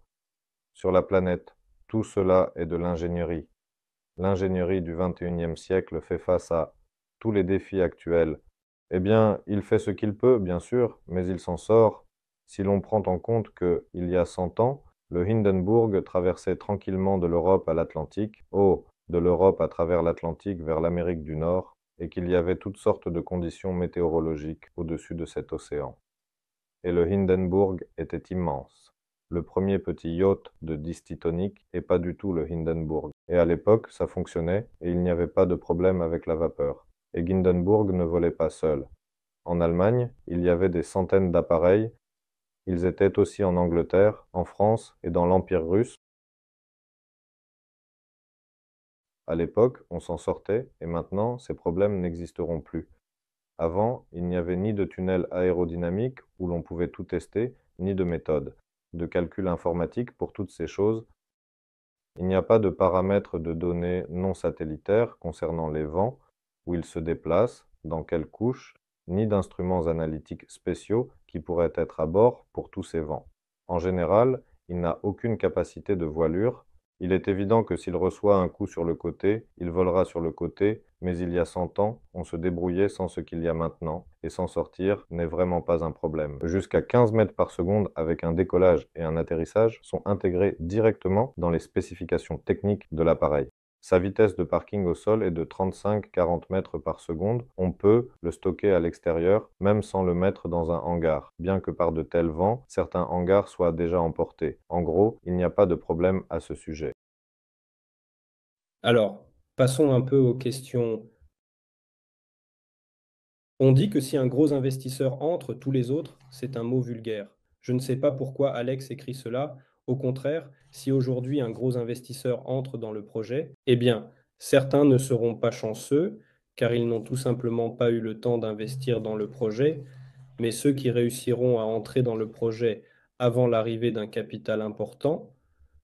Sur la planète, tout cela est de l'ingénierie. L'ingénierie du 21e siècle fait face à tous les défis actuels. Eh bien, il fait ce qu'il peut, bien sûr, mais il s'en sort. Si l'on prend en compte que, il y a 100 ans, le Hindenburg traversait tranquillement de l'Europe à l'Atlantique, oh, de l'Europe à travers l'Atlantique vers l'Amérique du Nord, et qu'il y avait toutes sortes de conditions météorologiques au-dessus de cet océan. Et le Hindenburg était immense, le premier petit yacht de 10 n'est et pas du tout le Hindenburg. Et à l'époque, ça fonctionnait et il n'y avait pas de problème avec la vapeur. Et Hindenburg ne volait pas seul. En Allemagne, il y avait des centaines d'appareils. Ils étaient aussi en Angleterre, en France et dans l'Empire russe, À l'époque, on s'en sortait, et maintenant, ces problèmes n'existeront plus. Avant, il n'y avait ni de tunnel aérodynamique où l'on pouvait tout tester, ni de méthode, de calcul informatique pour toutes ces choses. Il n'y a pas de paramètres de données non satellitaires concernant les vents, où ils se déplacent, dans quelles couches, ni d'instruments analytiques spéciaux qui pourraient être à bord pour tous ces vents. En général, il n'a aucune capacité de voilure, il est évident que s'il reçoit un coup sur le côté, il volera sur le côté, mais il y a 100 ans, on se débrouillait sans ce qu'il y a maintenant, et s'en sortir n'est vraiment pas un problème. Jusqu'à 15 mètres par seconde avec un décollage et un atterrissage sont intégrés directement dans les spécifications techniques de l'appareil. Sa vitesse de parking au sol est de 35-40 mètres par seconde. On peut le stocker à l'extérieur, même sans le mettre dans un hangar, bien que par de tels vents, certains hangars soient déjà emportés. En gros, il n'y a pas de problème à ce sujet. Alors, passons un peu aux questions. On dit que si un gros investisseur entre, tous les autres, c'est un mot vulgaire. Je ne sais pas pourquoi Alex écrit cela, au contraire, si aujourd'hui un gros investisseur entre dans le projet, eh bien, certains ne seront pas chanceux car ils n'ont tout simplement pas eu le temps d'investir dans le projet, mais ceux qui réussiront à entrer dans le projet avant l'arrivée d'un capital important,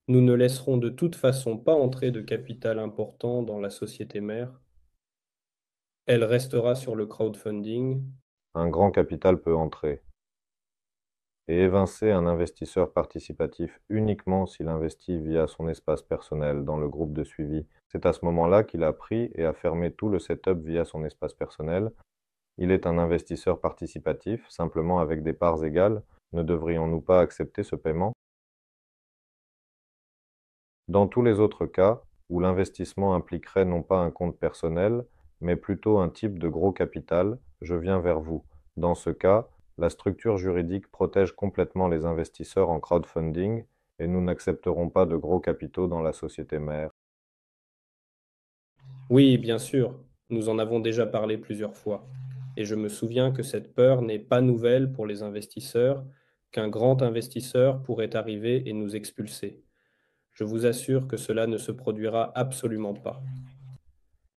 nous ne laisserons de toute façon pas entrer de capital important dans la société mère. Elle restera sur le crowdfunding. Un grand capital peut entrer, et évincer un investisseur participatif uniquement s'il investit via son espace personnel dans le groupe de suivi. C'est à ce moment-là qu'il a pris et a fermé tout le setup via son espace personnel. Il est un investisseur participatif, simplement avec des parts égales. Ne devrions-nous pas accepter ce paiement Dans tous les autres cas, où l'investissement impliquerait non pas un compte personnel, mais plutôt un type de gros capital, je viens vers vous. Dans ce cas, la structure juridique protège complètement les investisseurs en crowdfunding et nous n'accepterons pas de gros capitaux dans la société mère. Oui, bien sûr, nous en avons déjà parlé plusieurs fois. Et je me souviens que cette peur n'est pas nouvelle pour les investisseurs, qu'un grand investisseur pourrait arriver et nous expulser. Je vous assure que cela ne se produira absolument pas.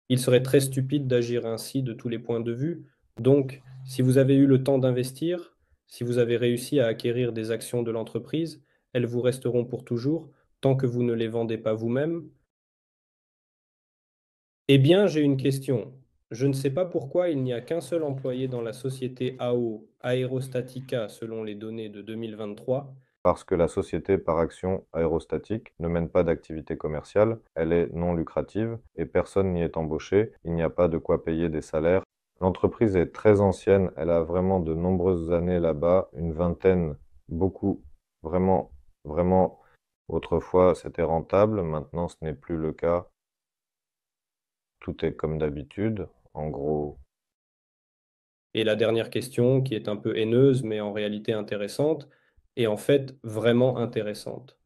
Il serait très stupide d'agir ainsi de tous les points de vue, donc si vous avez eu le temps d'investir, si vous avez réussi à acquérir des actions de l'entreprise, elles vous resteront pour toujours tant que vous ne les vendez pas vous-même. Eh bien, j'ai une question. Je ne sais pas pourquoi il n'y a qu'un seul employé dans la société AO Aerostatica selon les données de 2023 parce que la société par action aérostatique ne mène pas d'activité commerciale, elle est non lucrative et personne n'y est embauché, il n'y a pas de quoi payer des salaires L'entreprise est très ancienne, elle a vraiment de nombreuses années là-bas, une vingtaine, beaucoup, vraiment, vraiment. Autrefois, c'était rentable, maintenant ce n'est plus le cas. Tout est comme d'habitude, en gros. Et la dernière question, qui est un peu haineuse, mais en réalité intéressante, et en fait vraiment intéressante.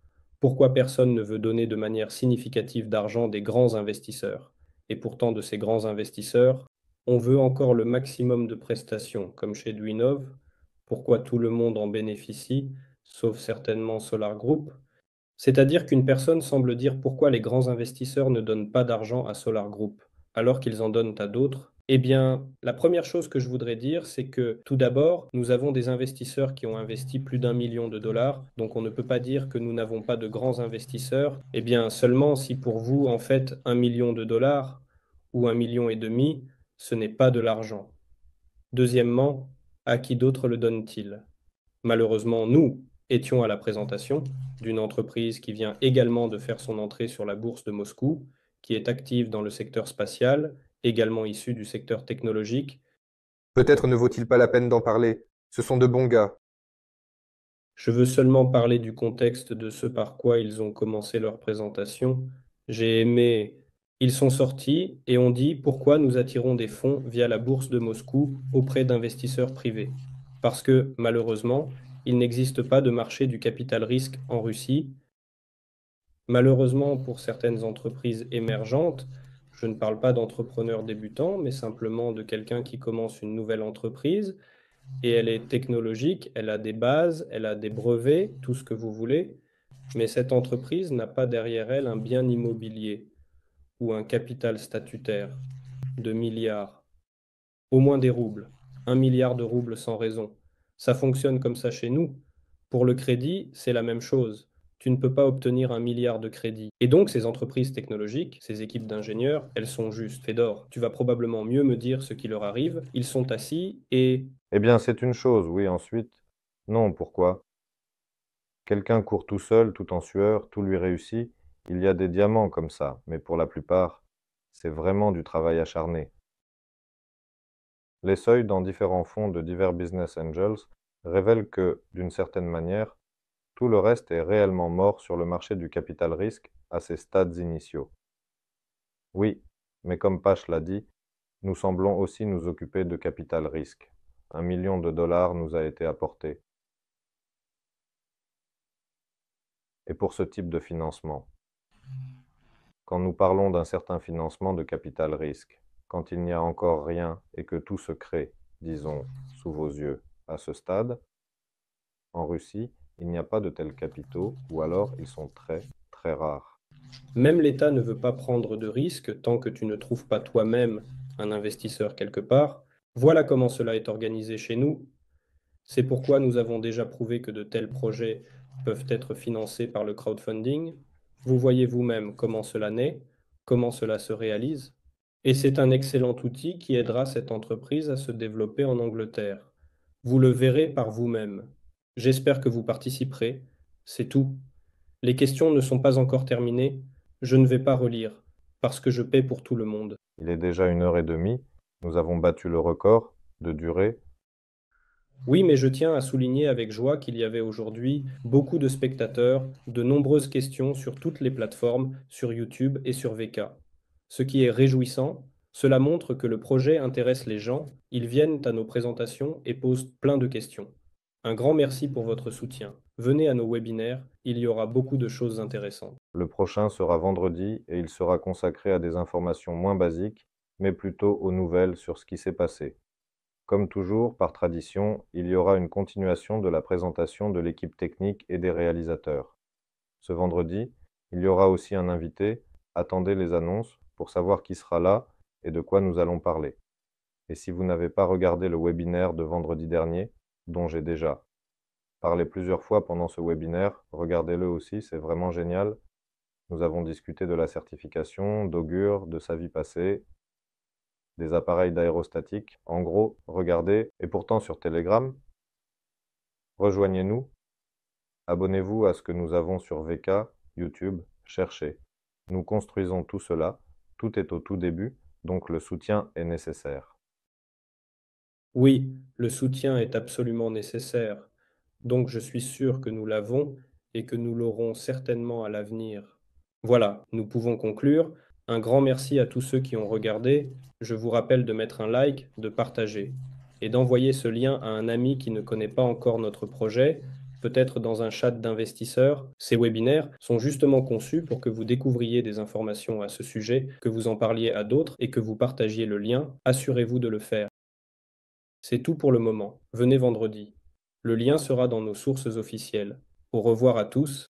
Pourquoi personne ne veut donner de manière significative d'argent des grands investisseurs Et pourtant, de ces grands investisseurs, on veut encore le maximum de prestations, comme chez Duinov. Pourquoi tout le monde en bénéficie, sauf certainement Solar Group C'est-à-dire qu'une personne semble dire pourquoi les grands investisseurs ne donnent pas d'argent à Solar Group, alors qu'ils en donnent à d'autres, eh bien, la première chose que je voudrais dire, c'est que tout d'abord, nous avons des investisseurs qui ont investi plus d'un million de dollars, donc on ne peut pas dire que nous n'avons pas de grands investisseurs. Eh bien, seulement si pour vous, en fait, un million de dollars ou un million et demi, ce n'est pas de l'argent. Deuxièmement, à qui d'autre le donne-t-il Malheureusement, nous étions à la présentation d'une entreprise qui vient également de faire son entrée sur la bourse de Moscou, qui est active dans le secteur spatial, également issue du secteur technologique. Peut-être ne vaut-il pas la peine d'en parler. Ce sont de bons gars. Je veux seulement parler du contexte de ce par quoi ils ont commencé leur présentation. J'ai aimé ils sont sortis et ont dit pourquoi nous attirons des fonds via la bourse de Moscou auprès d'investisseurs privés. Parce que, malheureusement, il n'existe pas de marché du capital risque en Russie. Malheureusement, pour certaines entreprises émergentes, je ne parle pas d'entrepreneurs débutants, mais simplement de quelqu'un qui commence une nouvelle entreprise, et elle est technologique, elle a des bases, elle a des brevets, tout ce que vous voulez, mais cette entreprise n'a pas derrière elle un bien immobilier ou un capital statutaire de milliards, au moins des roubles, un milliard de roubles sans raison. Ça fonctionne comme ça chez nous. Pour le crédit, c'est la même chose. Tu ne peux pas obtenir un milliard de crédits. Et donc, ces entreprises technologiques, ces équipes d'ingénieurs, elles sont justes. Fédor, Tu vas probablement mieux me dire ce qui leur arrive. Ils sont assis et... Eh bien, c'est une chose, oui. Ensuite, non, pourquoi Quelqu'un court tout seul, tout en sueur, tout lui réussit, il y a des diamants comme ça, mais pour la plupart, c'est vraiment du travail acharné. Les seuils dans différents fonds de divers business angels révèlent que, d'une certaine manière, tout le reste est réellement mort sur le marché du capital risque à ses stades initiaux. Oui, mais comme Pache l'a dit, nous semblons aussi nous occuper de capital risque. Un million de dollars nous a été apporté. Et pour ce type de financement quand nous parlons d'un certain financement de capital risque, quand il n'y a encore rien et que tout se crée, disons, sous vos yeux, à ce stade, en Russie, il n'y a pas de tels capitaux, ou alors ils sont très, très rares. Même l'État ne veut pas prendre de risques tant que tu ne trouves pas toi-même un investisseur quelque part. Voilà comment cela est organisé chez nous. C'est pourquoi nous avons déjà prouvé que de tels projets peuvent être financés par le crowdfunding, vous voyez vous-même comment cela naît, comment cela se réalise, et c'est un excellent outil qui aidera cette entreprise à se développer en Angleterre. Vous le verrez par vous-même. J'espère que vous participerez. C'est tout. Les questions ne sont pas encore terminées. Je ne vais pas relire, parce que je paie pour tout le monde. Il est déjà une heure et demie. Nous avons battu le record de durée oui, mais je tiens à souligner avec joie qu'il y avait aujourd'hui beaucoup de spectateurs, de nombreuses questions sur toutes les plateformes, sur YouTube et sur VK. Ce qui est réjouissant, cela montre que le projet intéresse les gens, ils viennent à nos présentations et posent plein de questions. Un grand merci pour votre soutien. Venez à nos webinaires, il y aura beaucoup de choses intéressantes. Le prochain sera vendredi et il sera consacré à des informations moins basiques, mais plutôt aux nouvelles sur ce qui s'est passé. Comme toujours, par tradition, il y aura une continuation de la présentation de l'équipe technique et des réalisateurs. Ce vendredi, il y aura aussi un invité, attendez les annonces pour savoir qui sera là et de quoi nous allons parler. Et si vous n'avez pas regardé le webinaire de vendredi dernier, dont j'ai déjà parlé plusieurs fois pendant ce webinaire, regardez-le aussi, c'est vraiment génial. Nous avons discuté de la certification, d'augure, de sa vie passée des appareils d'aérostatique. En gros, regardez, et pourtant sur Telegram, rejoignez-nous, abonnez-vous à ce que nous avons sur VK, YouTube, cherchez. Nous construisons tout cela, tout est au tout début, donc le soutien est nécessaire. Oui, le soutien est absolument nécessaire, donc je suis sûr que nous l'avons et que nous l'aurons certainement à l'avenir. Voilà, nous pouvons conclure. Un grand merci à tous ceux qui ont regardé. Je vous rappelle de mettre un like, de partager et d'envoyer ce lien à un ami qui ne connaît pas encore notre projet, peut-être dans un chat d'investisseurs. Ces webinaires sont justement conçus pour que vous découvriez des informations à ce sujet, que vous en parliez à d'autres et que vous partagiez le lien. Assurez-vous de le faire. C'est tout pour le moment. Venez vendredi. Le lien sera dans nos sources officielles. Au revoir à tous